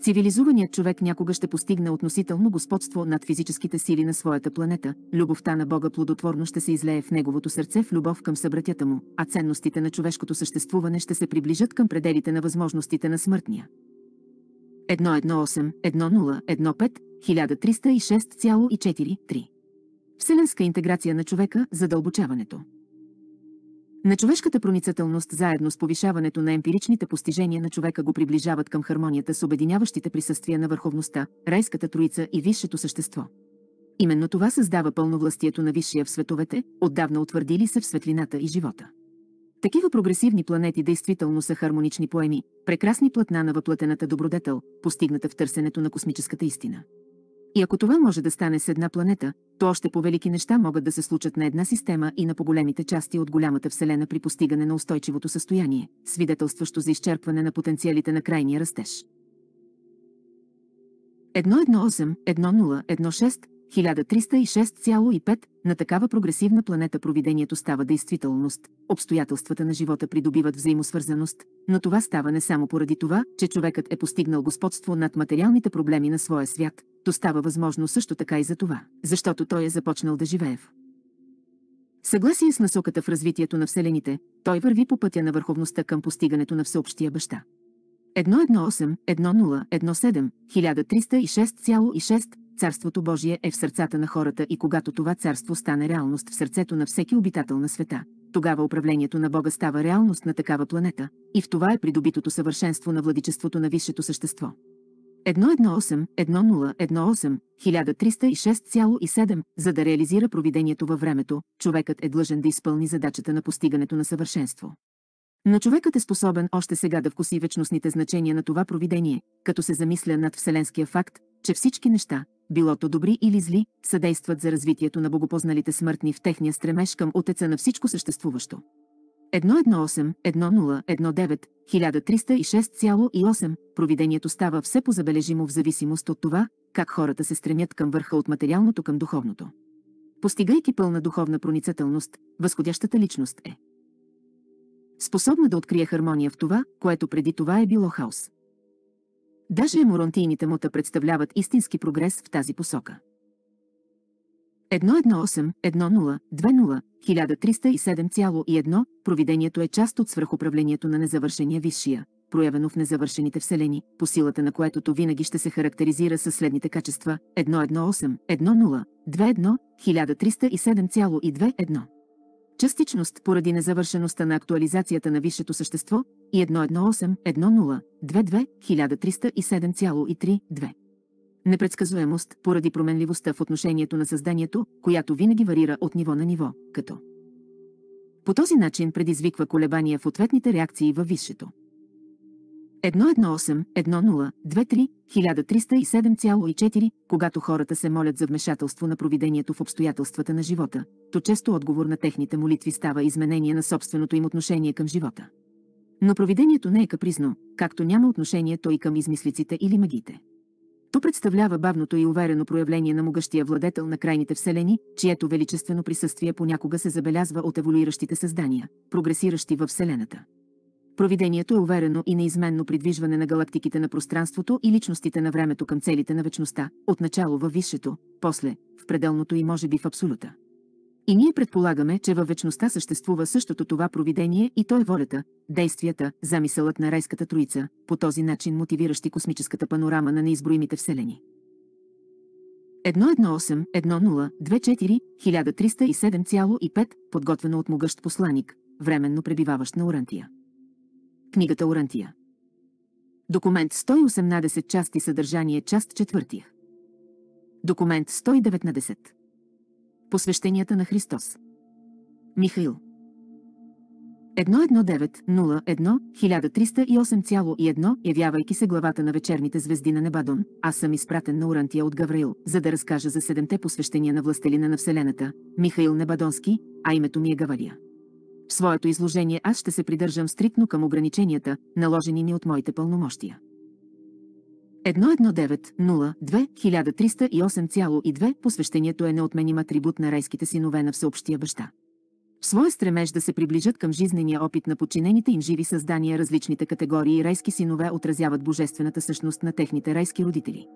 Цивилизованият човек някога ще постигне относително господство над физическите сили на своята планета, любовта на Бога плодотворно ще се излее в неговото сърце в любов към събратята му, а ценностите на човешкото съществуване ще се приближат към пределите на възможностите на смъртния. 118-1015-1306,43 Вселенска интеграция на човека – задълбочаването. На човешката проницателност заедно с повишаването на емпиричните постижения на човека го приближават към хармонията с обединяващите присъствия на върховността, райската троица и висшето същество. Именно това създава пълновластието на висшия в световете, отдавна утвърдили се в светлината и живота. Такива прогресивни планети действително са хармонични поеми, прекрасни платна на въплатената добродетел, постигната в търсенето на космическата истина. И ако това може да стане с една планета, то още по-велики неща могат да се случат на една система и на по-големите части от голямата Вселена при постигане на устойчивото състояние, свидетелстващо за изчерпване на потенциалите на крайния растеж. 1.1.8.1.0.1.6 1306,5 на такава прогресивна планета провидението става действителност, обстоятелствата на живота придобиват взаимосвързаност, но това става не само поради това, че човекът е постигнал господство над материалните проблеми на своя свят, то става възможно също така и за това, защото той е започнал да живее в съгласие с насоката в развитието на Вселените, той върви по пътя на върховността към постигането на всеобщия баща. 118-1017-1306,6 Царството Божие е в сърцата на хората и когато това царство стане реалност в сърцето на всеки обитател на света, тогава управлението на Бога става реалност на такава планета, и в това е придобитото съвършенство на владичеството на висшето същество. Едноосем-едно018-1306,7, За да реализира провидението във времето, човекът е длъжен да изпълни задачата на постигането на съвършенство. Но човекът е способен още сега да вкуси вечностните значения на това провидение, като се замисля над вселенския факт, че всички неща, било то добри или зли, съдействат за развитието на богопозналите смъртни в техния стремеж към отеца на всичко съществуващо. 118-1019-1306,8 Провидението става все позабележимо в зависимост от това, как хората се стремят към върха от материалното към духовното. Постигайки пълна духовна проницателност, възходящата личност е способна да открие хармония в това, което преди това е било хаос. Даже еморантийните мута представляват истински прогрес в тази посока. 118-10-20-1307,1 Провидението е част от свръхуправлението на незавършения висшия, проявено в незавършените вселени, по силата на което винаги ще се характеризира със следните качества 118-10-21-1307,21 частичност поради незавършеността на актуализацията на висшето същество и 10 22 130732 Непредсказуемост поради променливостта в отношението на създанието, която винаги варира от ниво на ниво, като по този начин предизвиква колебания в ответните реакции във висшето. 118 10 1307,4, когато хората се молят за вмешателство на провидението в обстоятелствата на живота, то често отговор на техните молитви става изменение на собственото им отношение към живота. Но провидението не е капризно, както няма отношение той към измислиците или магите. То представлява бавното и уверено проявление на могъщия владетел на крайните вселени, чието величествено присъствие понякога се забелязва от еволюиращите създания, прогресиращи във Вселената. Провидението е уверено и неизменно придвижване на галактиките на пространството и личностите на времето към целите на вечността, отначало във висшето, после в пределното и може би в абсолюта. И ние предполагаме, че във вечността съществува същото това провидение и то е волята, действията, замисълът на райската троица, по този начин мотивиращи космическата панорама на неизброимите вселени. 118-10-24-1307,5, подготвено от могъщ посланик, временно пребиваващ на Орантия. Книгата Орантия. Документ 118 части съдържание част 4. Документ 119. Посвещенията на Христос. Михаил. 119 13081 Явявайки се главата на вечерните звезди на Небадон, аз съм изпратен на Урантия от Гавраил, за да разкажа за седемте посвещения на властелина на Вселената, Михаил Небадонски, а името ми е Гавалия. В своето изложение аз ще се придържам стриктно към ограниченията, наложени ми от моите пълномощия. 1190 2 Посвещението е неотменим атрибут на райските синове на всеобщия баща. В своя стремеж да се приближат към жизнения опит на подчинените им живи създания различните категории райски синове отразяват божествената същност на техните райски родители.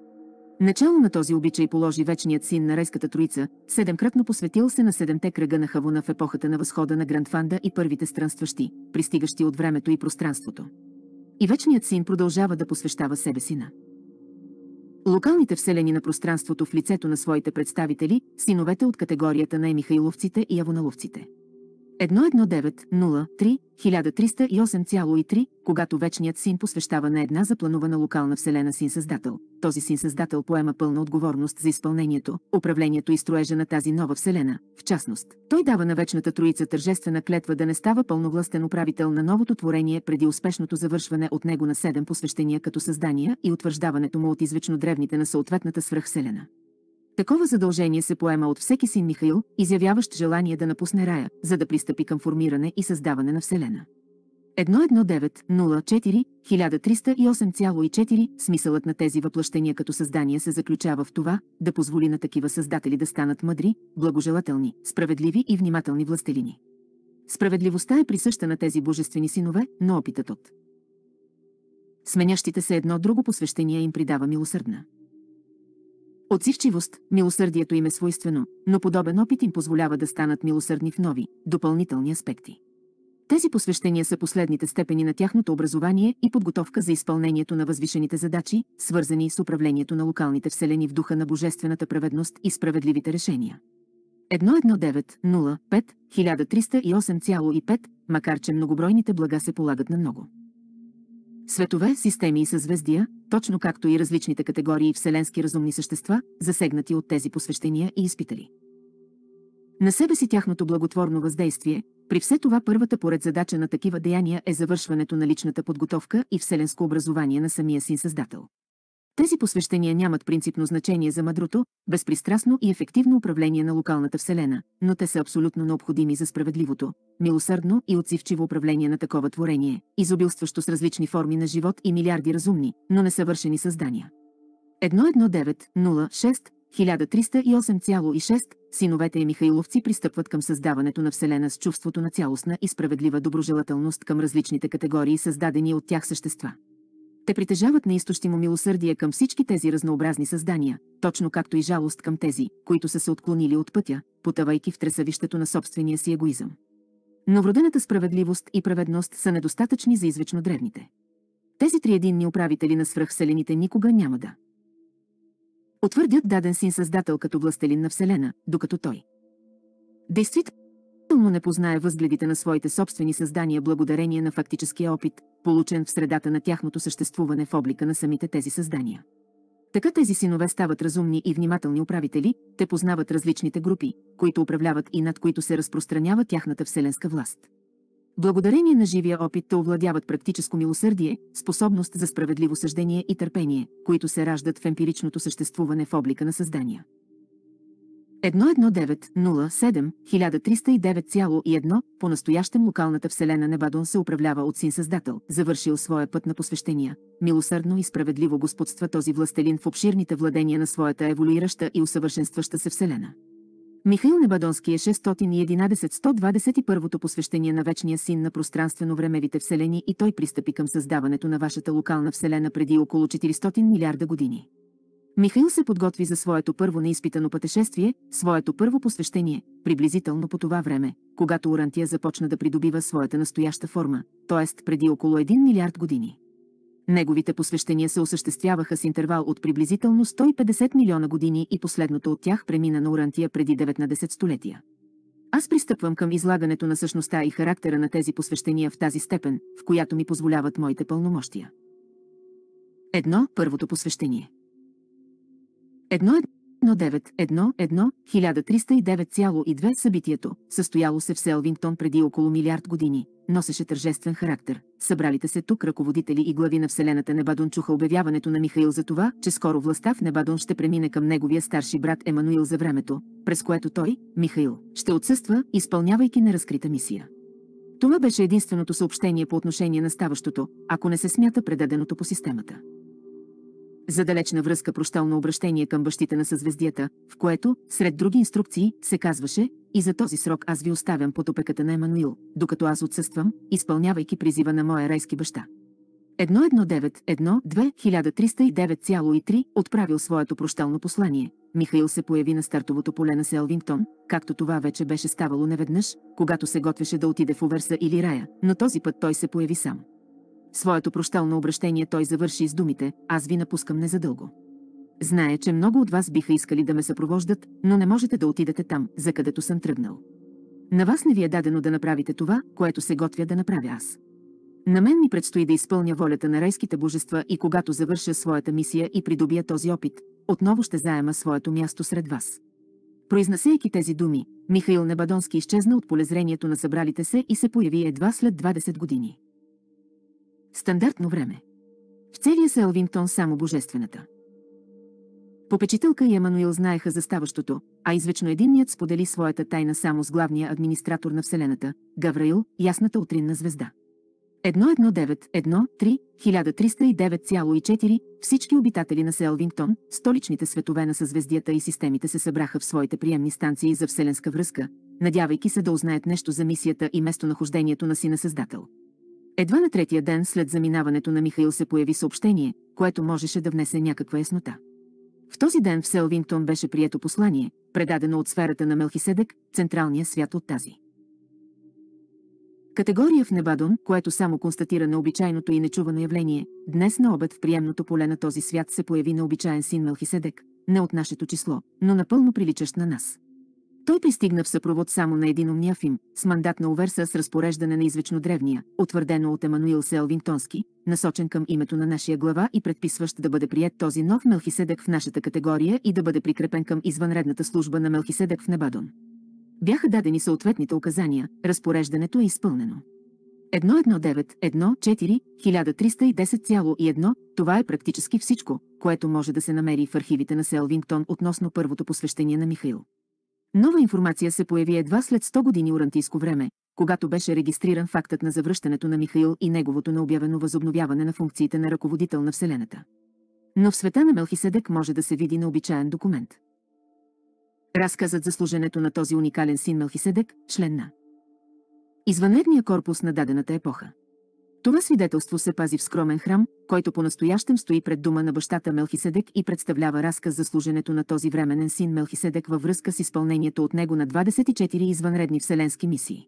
Начало на този обичай положи вечният син на рейската троица, седемкратно посветил се на седемте кръга на Хавуна в епохата на възхода на Грандфанда и първите странстващи, пристигащи от времето и пространството. И вечният син продължава да посвещава себе си на локалните вселени на пространството в лицето на своите представители, синовете от категорията на Емихайловците и Авоналовците. 1190-3-1308,3, когато Вечният Син посвещава на една запланована локална вселена Син Създател. Този Син Създател поема пълна отговорност за изпълнението, управлението и строежа на тази нова вселена. В частност, той дава на Вечната Троица тържествена клетва да не става пълновластен управител на новото творение преди успешното завършване от него на седем посвещения като създания и утвърждаването му от извечно древните на съответната свръхселена. Такова задължение се поема от всеки син Михаил, изявяващ желание да напусне рая, за да пристъпи към формиране и създаване на Вселена. 11904-1308,4 Смисълът на тези въплъщения като създания се заключава в това, да позволи на такива създатели да станат мъдри, благожелателни, справедливи и внимателни властелини. Справедливостта е присъща на тези божествени синове, но опитът от сменящите се едно друго посвещение им придава милосърдна. Отзивчивост, милосърдието им е свойствено, но подобен опит им позволява да станат милосърдни в нови, допълнителни аспекти. Тези посвещения са последните степени на тяхното образование и подготовка за изпълнението на възвишените задачи, свързани с управлението на локалните вселени в духа на божествената праведност и справедливите решения. 11905-1308,5, макар че многобройните блага се полагат на много. Светове, системи и съзвездия, точно както и различните категории вселенски разумни същества, засегнати от тези посвещения и изпитали. На себе си тяхното благотворно въздействие, при все това първата поред задача на такива деяния е завършването на личната подготовка и вселенско образование на самия син Създател. Тези посвещения нямат принципно значение за мъдрото, безпристрастно и ефективно управление на локалната вселена, но те са абсолютно необходими за справедливото, милосърдно и отзивчиво управление на такова творение, изобилстващо с различни форми на живот и милиарди разумни, но несъвършени създания. 11906 1308,6 синовете и Михайловци пристъпват към създаването на Вселена с чувството на цялостна и справедлива доброжелателност към различните категории създадени от тях същества. Те притежават му милосърдие към всички тези разнообразни създания, точно както и жалост към тези, които са се отклонили от пътя, потъвайки в тресавището на собствения си егоизъм. Но вродената справедливост и праведност са недостатъчни за извечно древните. Тези три единни управители на свръхселените никога няма да утвърдят даден син създател като властелин на Вселена, докато той действително не познае възгледите на своите собствени създания благодарение на фактическия опит, получен в средата на тяхното съществуване в облика на самите тези създания. Така тези синове стават разумни и внимателни управители, те познават различните групи, които управляват и над които се разпространява тяхната вселенска власт. Благодарение на живия опит те овладяват практическо милосърдие, способност за справедливо съждение и търпение, които се раждат в емпиричното съществуване в облика на създания. 11907-1309,1 по-настоящем локалната вселена Небадон се управлява от син създател, завършил своя път на посвещения. Милосърдно и справедливо господства този властелин в обширните владения на своята еволюираща и усъвършенстваща се вселена. Михаил Небадонски е 611-121 посвещение на Вечния Син на пространствено-времевите вселени и той пристъпи към създаването на вашата локална вселена преди около 400 милиарда години. Михаил се подготви за своето първо неизпитано пътешествие, своето първо посвещение, приблизително по това време, когато Орантия започна да придобива своята настояща форма, т.е. преди около 1 милиард години. Неговите посвещения се осъществяваха с интервал от приблизително 150 милиона години и последното от тях премина на Орантия преди 19 столетия. Аз пристъпвам към излагането на същността и характера на тези посвещения в тази степен, в която ми позволяват моите пълномощия. Едно, първото посвещение. 1309,2 събитието, състояло се в Селвингтон преди около милиард години, носеше тържествен характер. Събралите се тук ръководители и глави на Вселената Небадон чуха обявяването на Михаил за това, че скоро властта в Небадон ще премине към неговия старши брат Емануил за времето, през което той, Михаил, ще отсъства, изпълнявайки неразкрита мисия. Това беше единственото съобщение по отношение на ставащото, ако не се смята предаденото по системата за далечна връзка прощално обращение към бащите на съзвездията, в което, сред други инструкции, се казваше «И за този срок аз ви оставям под опеката на Емануил, докато аз отсъствам, изпълнявайки призива на моя райски баща». 1191-2309,3 отправил своето прощално послание. Михаил се появи на стартовото поле на Селвингтон, както това вече беше ставало неведнъж, когато се готвеше да отиде в Уверса или Рая, но този път той се появи сам. Своето прощално обращение той завърши с думите «Аз ви напускам незадълго». Знае, че много от вас биха искали да ме съпровождат, но не можете да отидете там, за където съм тръгнал. На вас не ви е дадено да направите това, което се готвя да направя аз. На мен ми предстои да изпълня волята на райските божества и когато завърша своята мисия и придобия този опит, отново ще заема своето място сред вас. Произнасейки тези думи, Михаил Небадонски изчезна от полезрението на събралите се и се появи едва след 20 години. Стандартно време. В целия Селвингтон само божествената. Попечителка и Емануил знаеха за ставащото, а извечно единният сподели своята тайна само с главния администратор на Вселената, Гавраил, ясната утринна звезда. 9-1-3 1309,4. всички обитатели на Селвингтон, столичните светове на съзвездията и системите се събраха в своите приемни станции за вселенска връзка, надявайки се да узнаят нещо за мисията и местонахождението на Сина Създател. Едва на третия ден след заминаването на Михаил се появи съобщение, което можеше да внесе някаква яснота. В този ден в Селвингтон беше прието послание, предадено от сферата на Мелхиседек, централния свят от тази. Категория в Небадон, което само констатира необичайното и нечувано явление, днес на обед в приемното поле на този свят се появи на обичаен син Мелхиседек, не от нашето число, но напълно приличащ на нас. Той пристигна в съпровод само на един умняфим, с мандат на Оверса с разпореждане на извечно древния, утвърдено от Емануил Селвинтонски, насочен към името на нашия глава и предписващ да бъде прият този нов Мелхиседек в нашата категория и да бъде прикрепен към извънредната служба на Мелхиседек в Небадон. Бяха дадени съответните указания, разпореждането е изпълнено. 1.1.9.1.4.1310.1 това е практически всичко, което може да се намери в архивите на Селвингтон относно първото посвещение на Михаил. Нова информация се появи едва след 100 години урантийско време, когато беше регистриран фактът на завръщането на Михаил и неговото необявено възобновяване на функциите на ръководител на Вселената. Но в света на Мелхиседек може да се види необичаен документ. Разказът за служенето на този уникален син Мелхиседек, член на извънредния корпус на дадената епоха. Това свидетелство се пази в скромен храм, който по-настоящем стои пред дума на бащата Мелхиседек и представлява разказ за служенето на този временен син Мелхиседек във връзка с изпълнението от него на 24 извънредни вселенски мисии.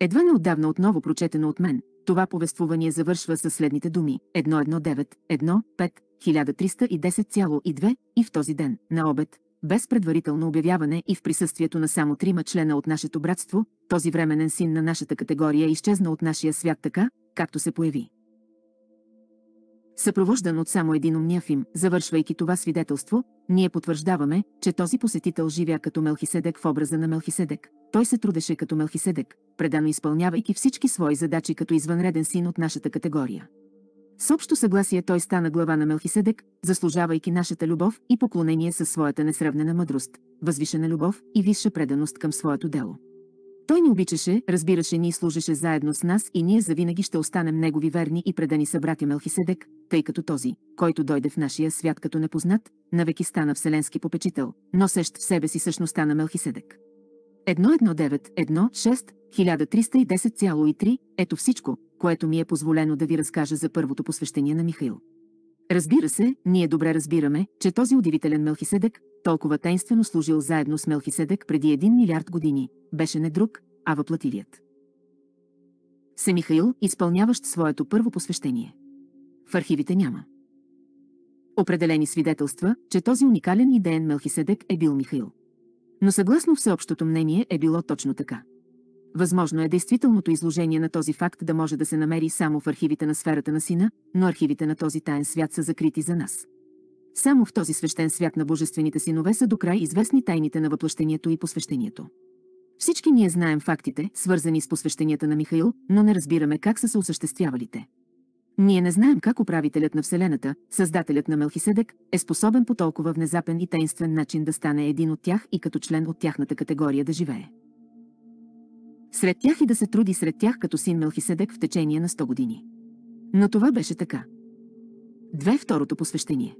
Едва неотдавна отново прочетено от мен, това повествование завършва със следните думи 119, 1, 5, 1310,2 и в този ден, на обед, без предварително обявяване и в присъствието на само трима члена от нашето братство, този временен син на нашата категория е изчезна от нашия свят така, както се появи. Съпровождан от само един умняфим, завършвайки това свидетелство, ние потвърждаваме, че този посетител живя като Мелхиседек в образа на Мелхиседек. Той се трудеше като Мелхиседек, предано изпълнявайки всички свои задачи като извънреден син от нашата категория. С общо съгласие той стана глава на Мелхиседек, заслужавайки нашата любов и поклонение със своята несравнена мъдрост, възвишена любов и висша преданост към своето дело. Той ни обичаше, разбираше ни и служеше заедно с нас и ние завинаги ще останем негови верни и предани събратя Мелхиседек, тъй като този, който дойде в нашия свят като непознат, навеки стана вселенски попечител, носещ в себе си същността на Мелхиседек. 1.1.9.1.6.1310,3 Ето всичко, което ми е позволено да ви разкажа за първото посвещение на Михаил. Разбира се, ние добре разбираме, че този удивителен Мелхиседек, толкова тайнствено служил заедно с Мелхиседек преди един милиард години, беше не друг, а въплатилият. Се Михаил, изпълняващ своето първо посвещение. В архивите няма. Определени свидетелства, че този уникален идеен Мелхиседек е бил Михаил. Но съгласно всеобщото мнение е било точно така. Възможно е действителното изложение на този факт да може да се намери само в архивите на сферата на сина, но архивите на този таен свят са закрити за нас. Само в този свещен свят на божествените синове са до край известни тайните на въплъщението и посвещението. Всички ние знаем фактите, свързани с посвещенията на Михаил, но не разбираме как са се осъществявали те. Ние не знаем как управителят на Вселената, създателят на Мелхиседек, е способен по толкова внезапен и таинствен начин да стане един от тях и като член от тяхната категория да живее сред тях и да се труди сред тях като син Мелхиседек в течение на 100 години. Но това беше така. Две второто посвещение.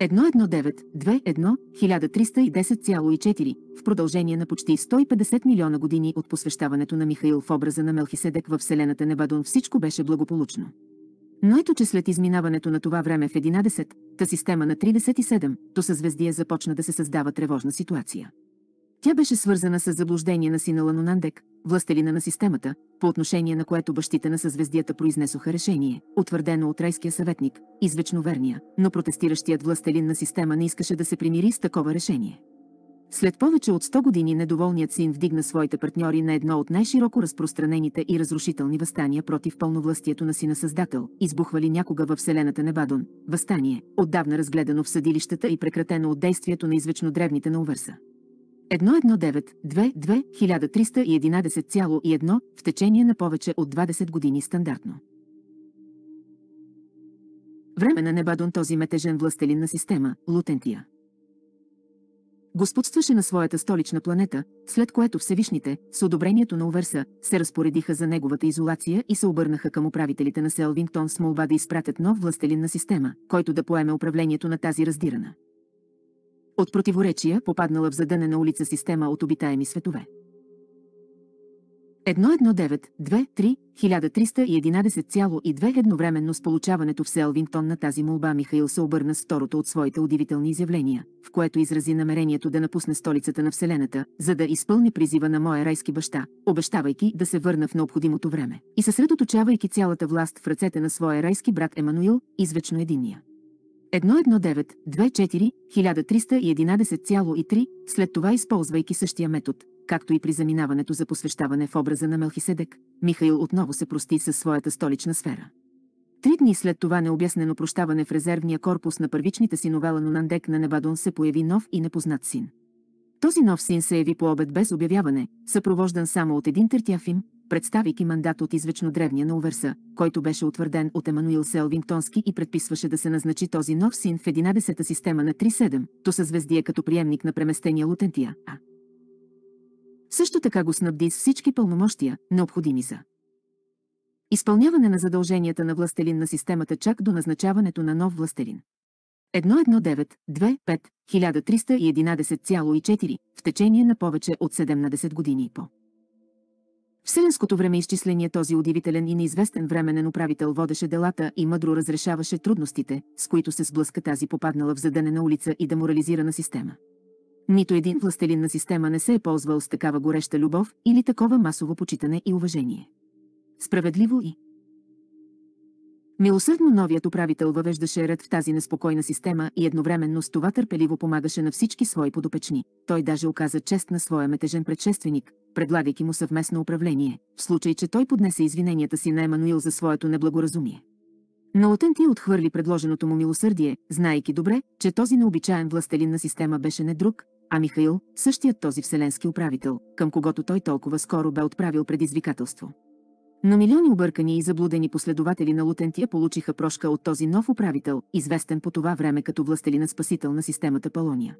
1.1.9.2.1.1310.4 13104 в продължение на почти 150 милиона години от посвещаването на Михаил в образа на Мелхиседек във Вселената Небадон всичко беше благополучно. Но ето, че след изминаването на това време в 11-та система на 37, то съзвездие започна да се създава тревожна ситуация. Тя беше свързана с заблуждение на сина Ланонандек, властелина на системата, по отношение на което бащите на съзвездията произнесоха решение, утвърдено от райския съветник, извечно верния, но протестиращият властелин на система не искаше да се примири с такова решение. След повече от 100 години недоволният син вдигна своите партньори на едно от най-широко разпространените и разрушителни възстания против пълновластието на сина Създател, избухвали някога във вселената Небадон, възстание, отдавна разгледано в съдилищата и прекратено от действието на извечно древните на Увърса. 119-22-1311,1 в течение на повече от 20 години стандартно. Време на Небадон този метежен властелин на система, Лутентия. Господстваше на своята столична планета, след което Всевишните, с одобрението на Уверса, се разпоредиха за неговата изолация и се обърнаха към управителите на Селвингтон с молба да изпратят нов властелин на система, който да поеме управлението на тази раздирана, от противоречия попаднала в задънена улица система от обитаеми светове. 1192 2 3 13112 едновременно с получаването в Селвингтон на тази молба Михаил се обърна с второто от своите удивителни изявления, в което изрази намерението да напусне столицата на Вселената, за да изпълни призива на моя райски баща, обещавайки да се върна в необходимото време и съсредоточавайки цялата власт в ръцете на своя райски брат Емануил, извечно единия. 119.24.1311.3, 13113 след това използвайки същия метод, както и при заминаването за посвещаване в образа на Мелхиседек, Михаил отново се прости със своята столична сфера. Три дни след това необяснено прощаване в резервния корпус на първичните синове Нонандек на Небадон се появи нов и непознат син. Този нов син се яви по обед без обявяване, съпровождан само от един тертяфим, представяйки мандат от извечно древния на Уверса, който беше утвърден от Емануил Селвингтонски и предписваше да се назначи този нов син в 11-та система на 3-7, то съзвездие като приемник на преместения Лутентия А. Също така го снабди с всички пълномощия, необходими за изпълняване на задълженията на властелин на системата чак до назначаването на нов властелин. 11925 1311,4 в течение на повече от 17 години и по вселенското времеизчисление този удивителен и неизвестен временен управител водеше делата и мъдро разрешаваше трудностите, с които се сблъска тази попаднала в задънена улица и деморализирана система. Нито един властелин на система не се е ползвал с такава гореща любов или такова масово почитане и уважение. Справедливо и Милосърдно новият управител въвеждаше ред в тази неспокойна система и едновременно с това търпеливо помагаше на всички свои подопечни. Той даже оказа чест на своя метежен предшественик, предлагайки му съвместно управление, в случай, че той поднесе извиненията си на Емануил за своето неблагоразумие. Но Отънти отхвърли предложеното му милосърдие, знаейки добре, че този необичаен властелин на система беше не друг, а Михаил, същият този вселенски управител, към когото той толкова скоро бе отправил предизвикателство. Но милиони объркани и заблудени последователи на Лутентия получиха прошка от този нов управител, известен по това време като властелина спасител на системата Палония.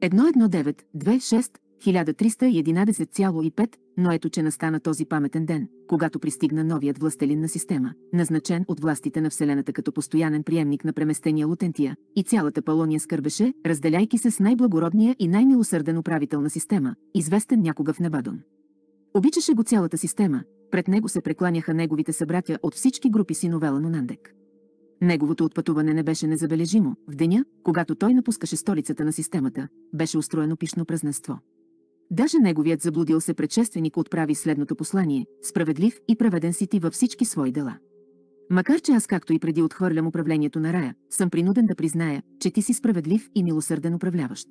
119 1311,5, но ето че настана този паметен ден, когато пристигна новият властелин на система, назначен от властите на Вселената като постоянен приемник на преместения Лутентия, и цялата Палония скърбеше, разделяйки се с най-благородния и най-милосърден управител на система, известен някога в Небадон. Обичаше го цялата система, пред него се прекланяха неговите събратя от всички групи синовела Нонандек. Неговото отпътуване не беше незабележимо. В деня, когато той напускаше столицата на системата, беше устроено пишно празненство. Даже неговият заблудил се предшественик отправи следното послание – справедлив и праведен си ти във всички свои дела. Макар че аз както и преди отхвърлям управлението на рая, съм принуден да призная, че ти си справедлив и милосърден управляващ.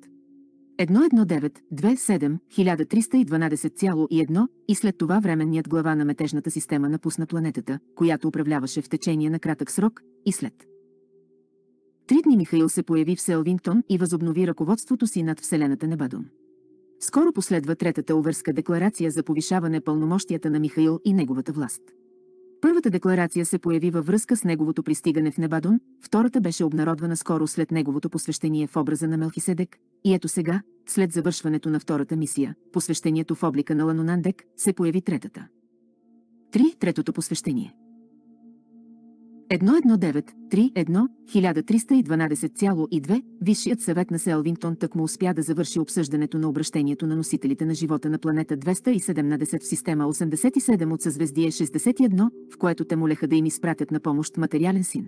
1.1.9.2.7.1312.1 и след това временният глава на метежната система напусна планетата, която управляваше в течение на кратък срок, и след. Три дни Михаил се появи в Селвингтон и възобнови ръководството си над Вселената Небадон. Скоро последва третата уверска декларация за повишаване пълномощията на Михаил и неговата власт. Първата декларация се появи във връзка с неговото пристигане в Небадон, втората беше обнародвана скоро след неговото посвещение в образа на Мелхиседек, и ето сега, след завършването на втората мисия, посвещението в облика на Ланонандек, се появи третата. Три, третото посвещение. 1193-1312,2 Висшият съвет на Селвингтон так му успя да завърши обсъждането на обращението на носителите на живота на планета 217 в система 87 от съзвездие 61, в което те молеха да им изпратят на помощ материален син.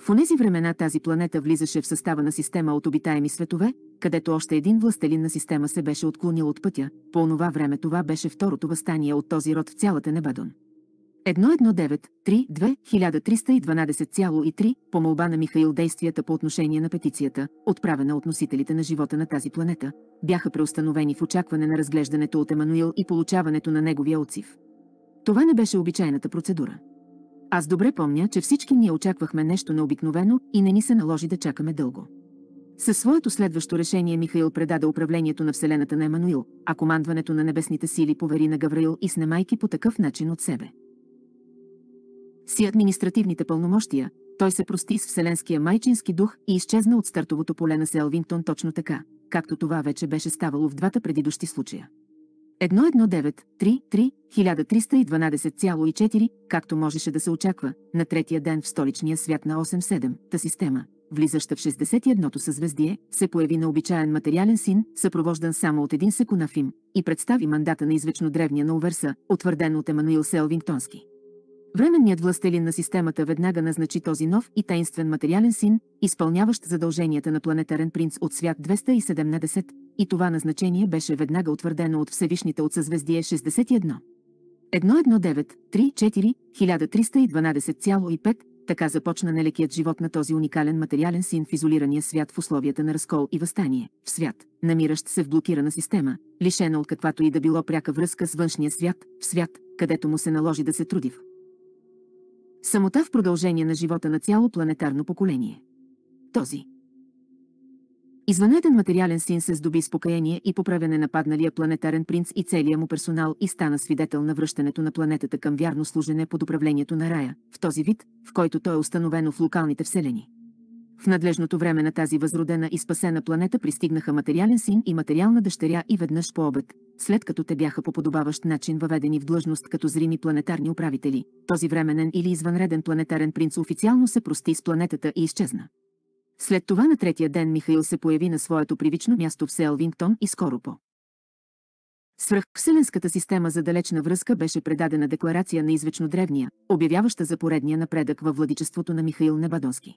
В онези времена тази планета влизаше в състава на система от обитаеми светове, където още един властелин на система се беше отклонил от пътя, по онова време това беше второто възстание от този род в цялата Небадон. 119 по молба на Михаил действията по отношение на петицията, отправена от носителите на живота на тази планета, бяха преустановени в очакване на разглеждането от Емануил и получаването на неговия отзив. Това не беше обичайната процедура. Аз добре помня, че всички ние очаквахме нещо необикновено и не ни се наложи да чакаме дълго. Със своето следващо решение Михаил предаде управлението на Вселената на Емануил, а командването на небесните сили повери на Гавраил и снемайки по такъв начин от себе си административните пълномощия, той се прости с вселенския майчински дух и изчезна от стартовото поле на Селвинтон точно така, както това вече беше ставало в двата преди дощи случая. 3 13124 както можеше да се очаква, на третия ден в столичния свят на 8-7-та система, влизаща в 61-то съзвездие, се появи на обичаен материален син, съпровождан само от един секунафим, и представи мандата на извечно древния на Уверса, утвърден от Емануил Селвингтонски. Временният властелин на системата веднага назначи този нов и тайнствен материален син, изпълняващ задълженията на планетарен принц от свят 217, и това назначение беше веднага утвърдено от Всевишните от съзвездие 61. 11934-1312,5, така започна нелекият живот на този уникален материален син в изолирания свят в условията на разкол и възстание, в свят, намиращ се в блокирана система, лишена от каквато и да било пряка връзка с външния свят, в свят, където му се наложи да се труди в Самота в продължение на живота на цяло планетарно поколение. Този Извънеден материален син се здоби с покаяние и поправяне на падналия планетарен принц и целия му персонал и стана свидетел на връщането на планетата към вярно служене под управлението на рая, в този вид, в който той е установено в локалните вселени. В надлежното време на тази възродена и спасена планета пристигнаха материален син и материална дъщеря и веднъж по обед, след като те бяха по подобаващ начин въведени в длъжност като зрими планетарни управители, този временен или извънреден планетарен принц официално се прости с планетата и изчезна. След това на третия ден Михаил се появи на своето привично място в Селвингтон и скоро по. Вселенската система за далечна връзка беше предадена декларация на извечно древния, обявяваща за поредния напредък във владичеството на Михаил Небадонски.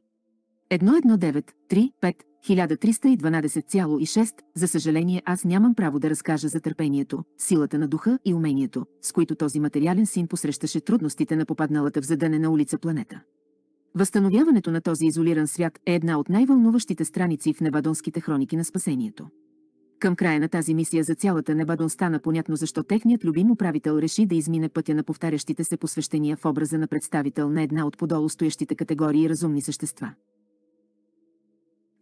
1193.5.1312.6 За съжаление аз нямам право да разкажа за търпението, силата на духа и умението, с които този материален син посрещаше трудностите на попадналата в задънена улица планета. Възстановяването на този изолиран свят е една от най-вълнуващите страници в небадонските хроники на спасението. Към края на тази мисия за цялата небадон стана понятно защо техният любим управител реши да измине пътя на повтарящите се посвещения в образа на представител на една от подолу стоящите категории разумни същества.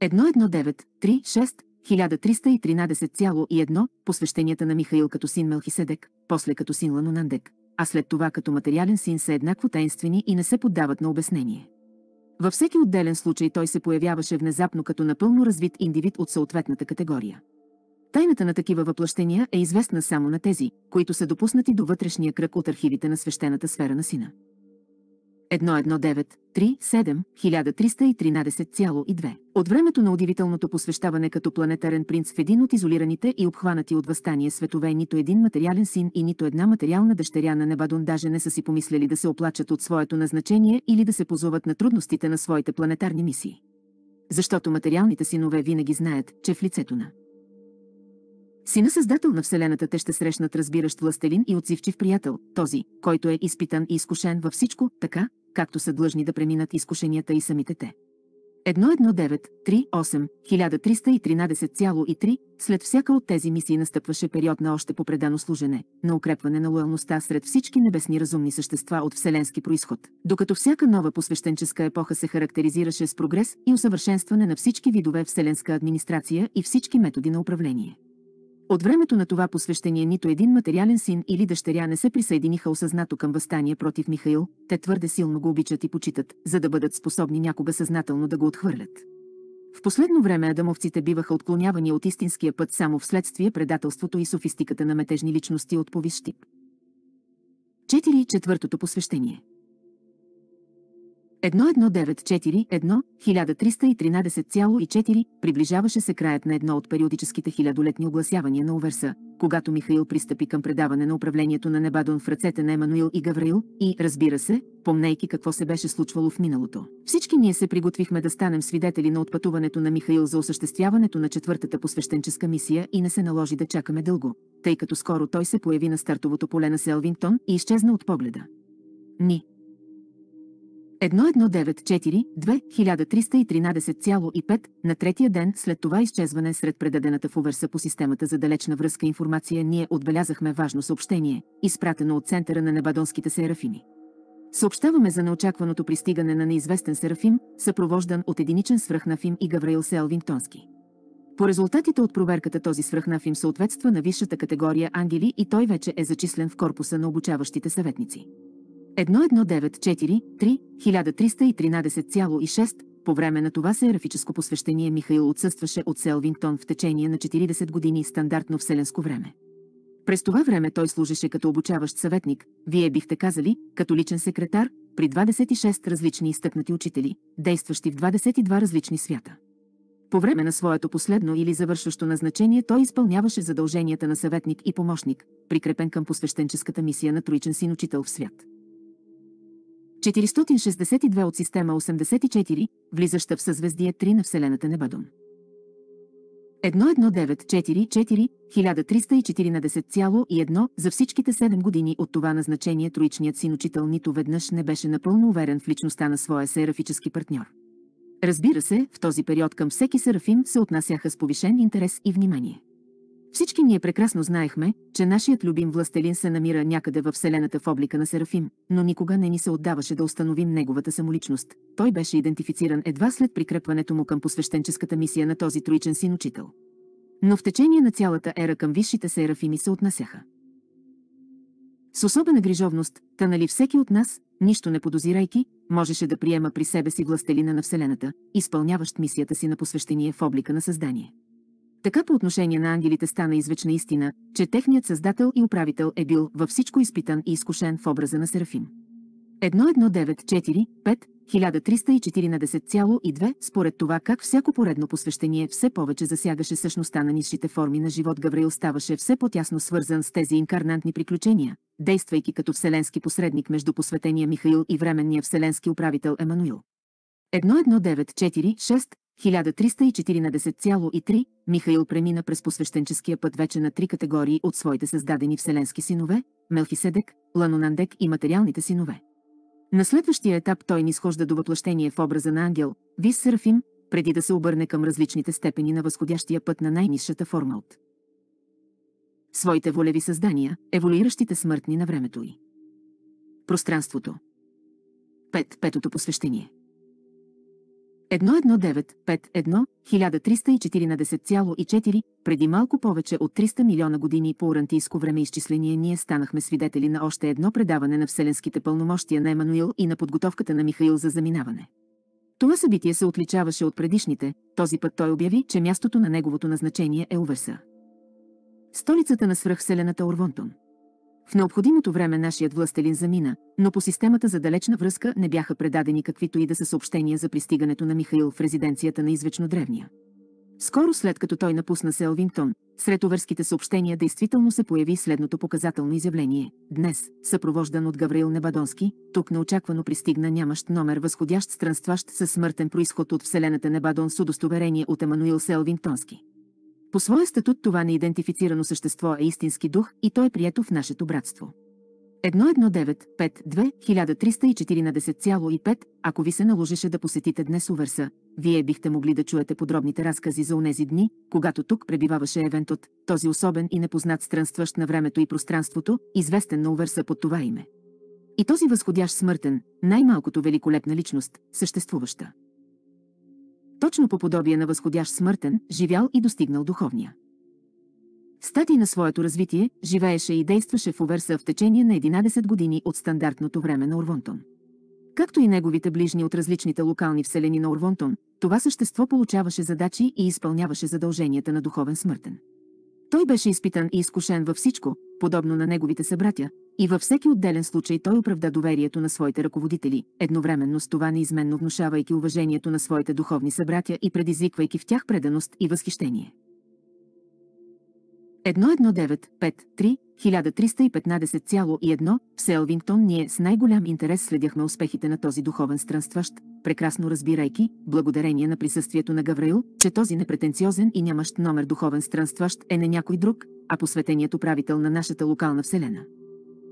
1.1.9.3.6.1313.1 посвещенията на Михаил като син Мелхиседек, после като син Ланонандек, а след това като материален син са еднакво таинствени и не се поддават на обяснение. Във всеки отделен случай той се появяваше внезапно като напълно развит индивид от съответната категория. Тайната на такива въплъщения е известна само на тези, които са допуснати до вътрешния кръг от архивите на свещената сфера на сина. 1193713132. От времето на удивителното посвещаване като планетарен принц в един от изолираните и обхванати от възстание светове нито един материален син и нито една материална дъщеря на Небадон даже не са си помисляли да се оплачат от своето назначение или да се позоват на трудностите на своите планетарни мисии. Защото материалните синове винаги знаят, че в лицето на Сина Създател на Вселената те ще срещнат разбиращ властелин и отзивчив приятел, този, който е изпитан и изкушен във всичко, така, както са длъжни да преминат изкушенията и самите те. 1.1.9.3.8.1313.3 След всяка от тези мисии настъпваше период на още попредано служене, на укрепване на лоялността сред всички небесни разумни същества от вселенски происход, докато всяка нова посвещенческа епоха се характеризираше с прогрес и усъвършенстване на всички видове вселенска администрация и всички методи на управление. От времето на това посвещение нито един материален син или дъщеря не се присъединиха осъзнато към възстание против Михаил, те твърде силно го обичат и почитат, за да бъдат способни някога съзнателно да го отхвърлят. В последно време адамовците биваха отклонявани от истинския път само вследствие предателството и софистиката на метежни личности от повисшип. 4. Четвъртото посвещение – 1194 1313,4, приближаваше се краят на едно от периодическите хилядолетни огласявания на оверса, когато Михаил пристъпи към предаване на управлението на Небадон в ръцете на Емануил и Гавраил, и, разбира се, помнейки какво се беше случвало в миналото. Всички ние се приготвихме да станем свидетели на отпътуването на Михаил за осъществяването на четвъртата посвещенческа мисия и не се наложи да чакаме дълго, тъй като скоро той се появи на стартовото поле на Селвингтон и изчезна от погледа. Ни. 1194-2313,5 на третия ден след това изчезване сред предадената в Увърса по системата за далечна връзка информация ние отбелязахме важно съобщение, изпратено от центъра на небадонските серафими. Съобщаваме за неочакваното пристигане на неизвестен серафим, съпровождан от единичен свръхнафим и Гавраил Селвингтонски. По резултатите от проверката този свръхнафим съответства на висшата категория ангели и той вече е зачислен в корпуса на обучаващите съветници. 1194-3-1313,6 по време на това серафическо посвещение Михаил отсъстваше от Селвинтон в течение на 40 години стандартно вселенско време. През това време той служеше като обучаващ съветник, вие бихте казали, като личен секретар, при 26 различни изтъкнати учители, действащи в 22 различни свята. По време на своето последно или завършващо назначение той изпълняваше задълженията на съветник и помощник, прикрепен към посвещенческата мисия на троичен син учител в свят. 462 от система 84, влизаща в съзвездие 3 на Вселената Небадон. 11944 1314,1 за всичките 7 години от това назначение троичният син учител нито веднъж не беше напълно уверен в личността на своя серафически партньор. Разбира се, в този период към всеки серафим се отнасяха с повишен интерес и внимание. Всички ние прекрасно знаехме, че нашият любим властелин се намира някъде във Вселената в облика на Серафим, но никога не ни се отдаваше да установим неговата самоличност. Той беше идентифициран едва след прикрепването му към посвещенческата мисия на този троичен син учител. Но в течение на цялата ера към висшите Серафими се отнасяха. С особена грижовност, та нали всеки от нас, нищо не подозирайки, можеше да приема при себе си властелина на Вселената, изпълняващ мисията си на посвещение в облика на създание. Така по отношение на ангелите стана извечна истина, че техният създател и управител е бил във всичко изпитан и изкушен в образа на Серафим. 1.1.9.4.5 1314,2 според това как всяко поредно посвещение все повече засягаше същността на низшите форми на живот Гавриил ставаше все по-тясно свързан с тези инкарнантни приключения, действайки като вселенски посредник между посветения Михаил и временния вселенски управител Емануил. 1.1.9.4.6 1314,3 Михаил премина през посвещенческия път вече на три категории от своите създадени вселенски синове – Мелхиседек, Ланонандек и материалните синове. На следващия етап той нисхожда до въплъщение в образа на ангел, вис Серафим, преди да се обърне към различните степени на възходящия път на най-низшата форма от своите волеви създания, еволюиращите смъртни на времето й. Пространството. Пет, петото посвещение. 11951 1314,4 преди малко повече от 300 милиона години по урантийско време изчисление ние станахме свидетели на още едно предаване на вселенските пълномощия на Емануил и на подготовката на Михаил за заминаване. Това събитие се отличаваше от предишните, този път той обяви, че мястото на неговото назначение е Увеса. Столицата на свръхселената Орвонтон. В необходимото време нашият властелин замина, но по системата за далечна връзка не бяха предадени каквито и да са съобщения за пристигането на Михаил в резиденцията на извечно древния. Скоро след като той напусна Селвингтон, сред увърските съобщения действително се появи следното показателно изявление. Днес, съпровождан от Гавриил Небадонски, тук неочаквано пристигна нямащ номер възходящ странстващ със смъртен происход от вселената Небадон с удостоверение от Емануил Селвингтонски. По своя статут това неидентифицирано същество е истински дух и то е прието в нашето братство. 11952 Ако ви се наложеше да посетите днес Увърса, вие бихте могли да чуете подробните разкази за онези дни, когато тук пребиваваше Евентот, този особен и непознат странстващ на времето и пространството, известен на Увърса под това име. И този възходящ смъртен, най-малкото великолепна личност, съществуваща точно по подобие на възходящ смъртен, живял и достигнал духовния. Статий на своето развитие, живееше и действаше в Оверса в течение на 11 години от стандартното време на Орвонтон. Както и неговите ближни от различните локални вселени на Орвонтон, това същество получаваше задачи и изпълняваше задълженията на духовен смъртен. Той беше изпитан и изкушен във всичко, подобно на неговите събратя, и във всеки отделен случай той оправда доверието на своите ръководители, едновременно с това неизменно внушавайки уважението на своите духовни събратя и предизвиквайки в тях преданост и възхищение. 1.1953.1315.1 в Селвингтон ние с най-голям интерес следяхме успехите на този духовен странстващ, прекрасно разбирайки, благодарение на присъствието на Гавраил, че този непретенциозен и нямащ номер духовен странстващ е не някой друг, а посветеният управител на нашата локална вселена.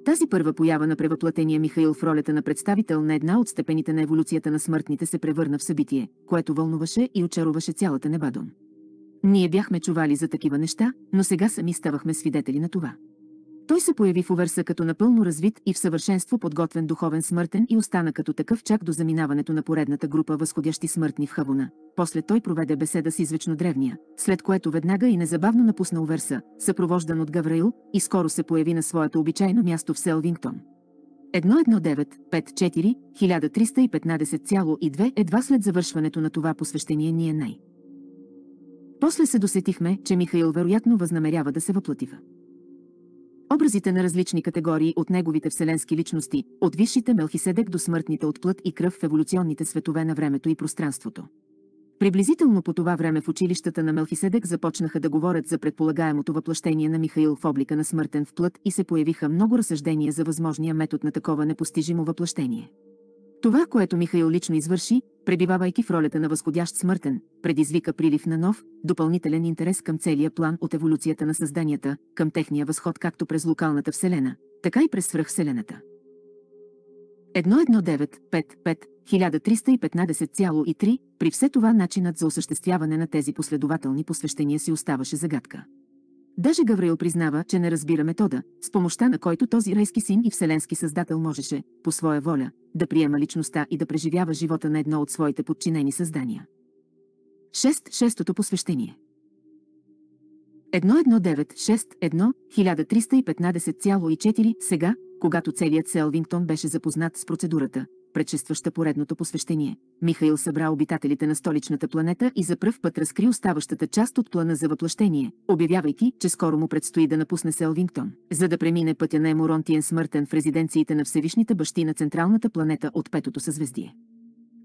Тази първа поява на превъплатения Михаил в ролята на представител на една от степените на еволюцията на смъртните се превърна в събитие, което вълнуваше и очаруваше цялата Небадон. Ние бяхме чували за такива неща, но сега сами ставахме свидетели на това. Той се появи в оверса като напълно развит и в съвършенство подготвен духовен смъртен и остана като такъв чак до заминаването на поредната група възходящи смъртни в Хабуна. После той проведе беседа с извечно древния, след което веднага и незабавно напусна оверса, съпровождан от Гавраил, и скоро се появи на своето обичайно място в Селвингтон. 11954-1315,2 едва след завършването на това посвещение е най. После се досетихме, че Михаил вероятно възнамерява да се въплатива образите на различни категории от неговите вселенски личности, от висшите Мелхиседек до смъртните от плът и кръв в еволюционните светове на времето и пространството. Приблизително по това време в училищата на Мелхиседек започнаха да говорят за предполагаемото въплъщение на Михаил в облика на смъртен в плът и се появиха много разсъждения за възможния метод на такова непостижимо въплъщение. Това, което Михаил лично извърши, пребивавайки в ролята на възходящ смъртен, предизвика прилив на нов, допълнителен интерес към целия план от еволюцията на създанията, към техния възход както през локалната вселена, така и през свръхвселената. 11955-1315,3 при все това начинът за осъществяване на тези последователни посвещения си оставаше загадка. Даже Гавриил признава, че не разбира метода, с помощта на който този райски син и вселенски създател можеше, по своя воля, да приема личността и да преживява живота на едно от своите подчинени създания. 6. Шестото посвещение 11961-1315,4 Сега, когато целият Селвингтон беше запознат с процедурата, предшестваща поредното посвещение. Михаил събра обитателите на столичната планета и за пръв път разкри оставащата част от плана за въплъщение, обявявайки, че скоро му предстои да напусне Селвингтон, за да премине пътя на Еморонтиен смъртен в резиденциите на Всевишните бащи на централната планета от Петото съзвездие.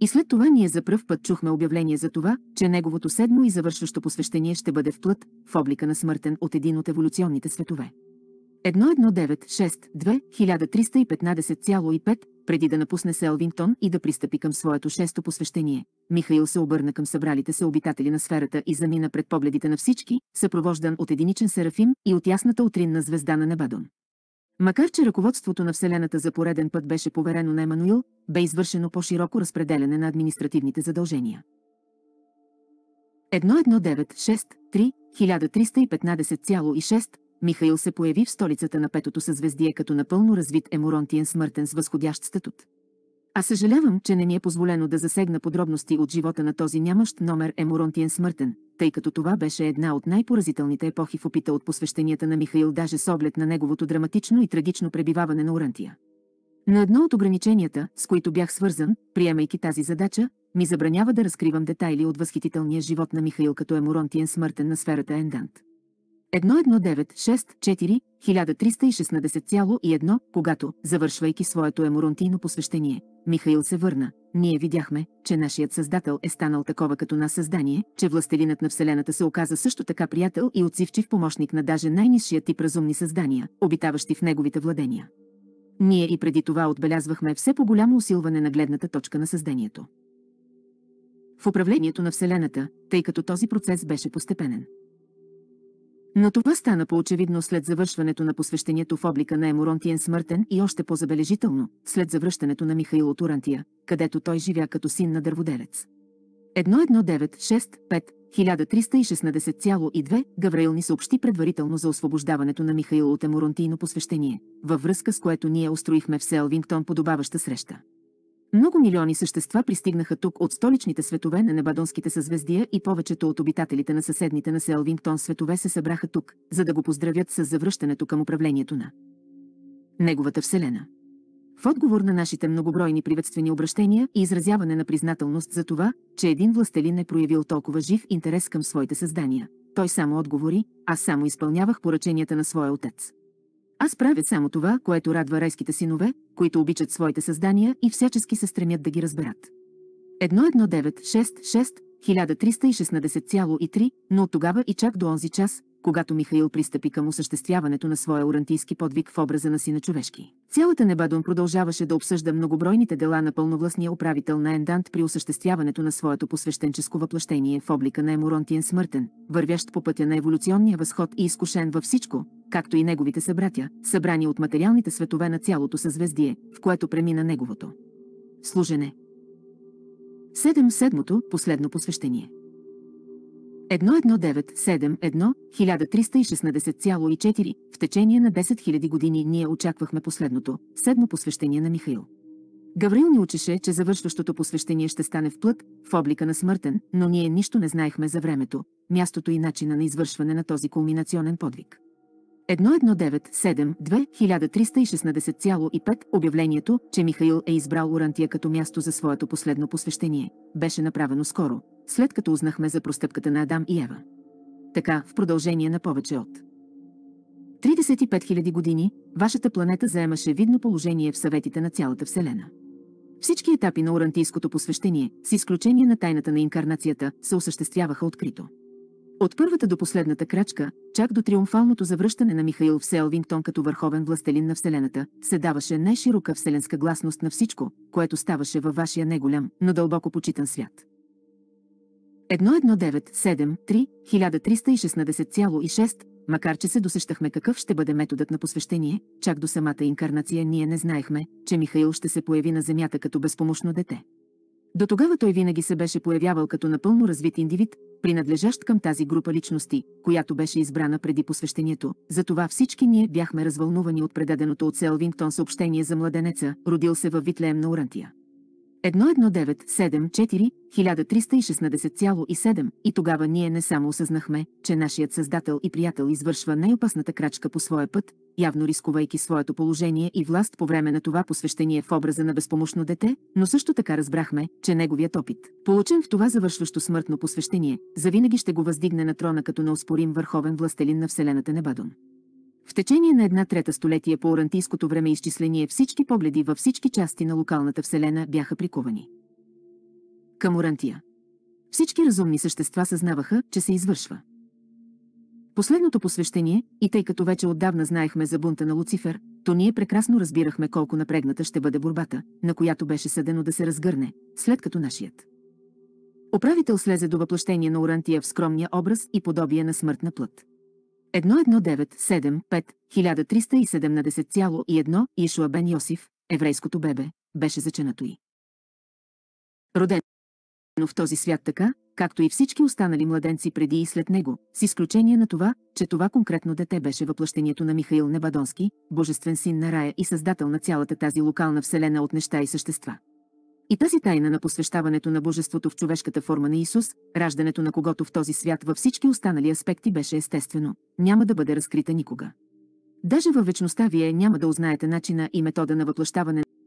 И след това ние за пръв път чухме обявление за това, че неговото седмо и завършващо посвещение ще бъде в плът, в облика на смъртен от един от еволюционните светове. 1196 2 преди да напусне Селвингтон и да пристъпи към своето шесто посвещение. Михаил се обърна към събралите се обитатели на сферата и замина пред погледите на всички, съпровождан от единичен серафим и от ясната утринна звезда на Небадон. Макар че ръководството на Вселената за пореден път беше поверено на Емануил, бе извършено по-широко разпределяне на административните задължения. 1196 1315,6 Михаил се появи в столицата на петото съзвездие като напълно развит емуронтиен смъртен с възходящ статут. А съжалявам, че не ми е позволено да засегна подробности от живота на този нямащ номер емуронтиен смъртен, тъй като това беше една от най-поразителните епохи в опита от посвещенията на Михаил даже с оглед на неговото драматично и трагично пребиваване на Орантия. На едно от ограниченията, с които бях свързан, приемайки тази задача, ми забранява да разкривам детайли от възхитителния живот на Михаил като емуронтиен смъртен на сферата Ендант. 11964116,1, когато, завършвайки своето емурунтийно посвещение, Михаил се върна. Ние видяхме, че нашият Създател е станал такова като нас създание, че властелинът на Вселената се оказа също така приятел и отзивчив помощник на даже най-низшия тип разумни създания, обитаващи в неговите владения. Ние и преди това отбелязвахме все по-голямо усилване на гледната точка на създанието. В управлението на Вселената, тъй като този процес беше постепенен. Но това стана по-очевидно след завършването на посвещението в облика на Емуронтиен смъртен и още по-забележително, след завръщането на Михаил от Урантия, където той живя като син на дърводелец. 1195 1316,2 Гавраил ни съобщи предварително за освобождаването на Михаил от Еморонтийно посвещение, във връзка с което ние устроихме в Селвингтон подобаваща среща. Много милиони същества пристигнаха тук от столичните светове на Небадонските съзвездия и повечето от обитателите на съседните на Селвингтон светове се събраха тук, за да го поздравят с завръщането към управлението на неговата вселена. В отговор на нашите многобройни приветствени обращения и изразяване на признателност за това, че един властелин е проявил толкова жив интерес към своите създания, той само отговори, аз само изпълнявах поръченията на своя отец. Аз правя само това, което радва райските синове, които обичат своите създания и всячески се стремят да ги разберат. 1.1.9.6.6.1316.3, но от тогава и чак до онзи час, когато Михаил пристъпи към осъществяването на своя урантийски подвиг в образа на сина човешки. Цялата Небадон продължаваше да обсъжда многобройните дела на пълновластния управител на Ендант при осъществяването на своето посвещенческо въплъщение в облика на Емуронтиен смъртен, вървящ по пътя на еволюционния възход и изкушен във всичко, както и неговите събратя, събрани от материалните светове на цялото съзвездие, в което премина неговото служене. седем Седмото, последно посвещение. 11971 1316,4 в течение на 10 000 години ние очаквахме последното, седмо посвещение на Михаил. Гаврил ни учеше, че завършващото посвещение ще стане в плът, в облика на смъртен, но ние нищо не знаехме за времето, мястото и начина на извършване на този кулминационен подвиг. 1197-2316,5 обявлението, че Михаил е избрал Орантия като място за своето последно посвещение, беше направено скоро, след като узнахме за простъпката на Адам и Ева. Така, в продължение на повече от 35 000 години, вашата планета заемаше видно положение в съветите на цялата Вселена. Всички етапи на орантийското посвещение, с изключение на тайната на инкарнацията, се осъществяваха открито. От първата до последната крачка, чак до триумфалното завръщане на Михаил в Селвингтон като върховен властелин на Вселената, се даваше най-широка вселенска гласност на всичко, което ставаше във вашия неголям, но дълбоко почитан свят. 1193 13166 макар че се досещахме какъв ще бъде методът на посвещение, чак до самата инкарнация ние не знаехме, че Михаил ще се появи на земята като безпомощно дете. До тогава той винаги се беше появявал като напълно развит индивид, принадлежащ към тази група личности, която беше избрана преди посвещението. Затова всички ние бяхме развълнувани от предаденото от Селвингтон съобщение за младенеца, родил се във Витлеем на Орантия. 1197 13167 и тогава ние не само осъзнахме, че нашият създател и приятел извършва най-опасната крачка по своя път, явно рискувайки своето положение и власт по време на това посвещение в образа на безпомощно дете, но също така разбрахме, че неговият опит, получен в това завършващо смъртно посвещение, завинаги ще го въздигне на трона като неоспорим върховен властелин на Вселената Небадон. В течение на една трета столетие по орантийското време изчисление всички погледи във всички части на локалната вселена бяха приковани. Към Орантия. Всички разумни същества съзнаваха, че се извършва. Последното посвещение, и тъй като вече отдавна знаехме за бунта на Луцифер, то ние прекрасно разбирахме колко напрегната ще бъде борбата, на която беше съдено да се разгърне, след като нашият. Управител слезе до въплъщение на Орантия в скромния образ и подобие на смъртна плът. 1197 5 Ишуа Бен Йосиф, еврейското бебе, беше заченато й. Роден в този свят така, както и всички останали младенци преди и след него, с изключение на това, че това конкретно дете беше въплъщението на Михаил Небадонски, божествен син на рая и създател на цялата тази локална вселена от неща и същества. И тази тайна на посвещаването на Божеството в човешката форма на Исус, раждането на когото в този свят във всички останали аспекти беше естествено, няма да бъде разкрита никога. Даже във вечността вие няма да узнаете начина и метода на въплащаване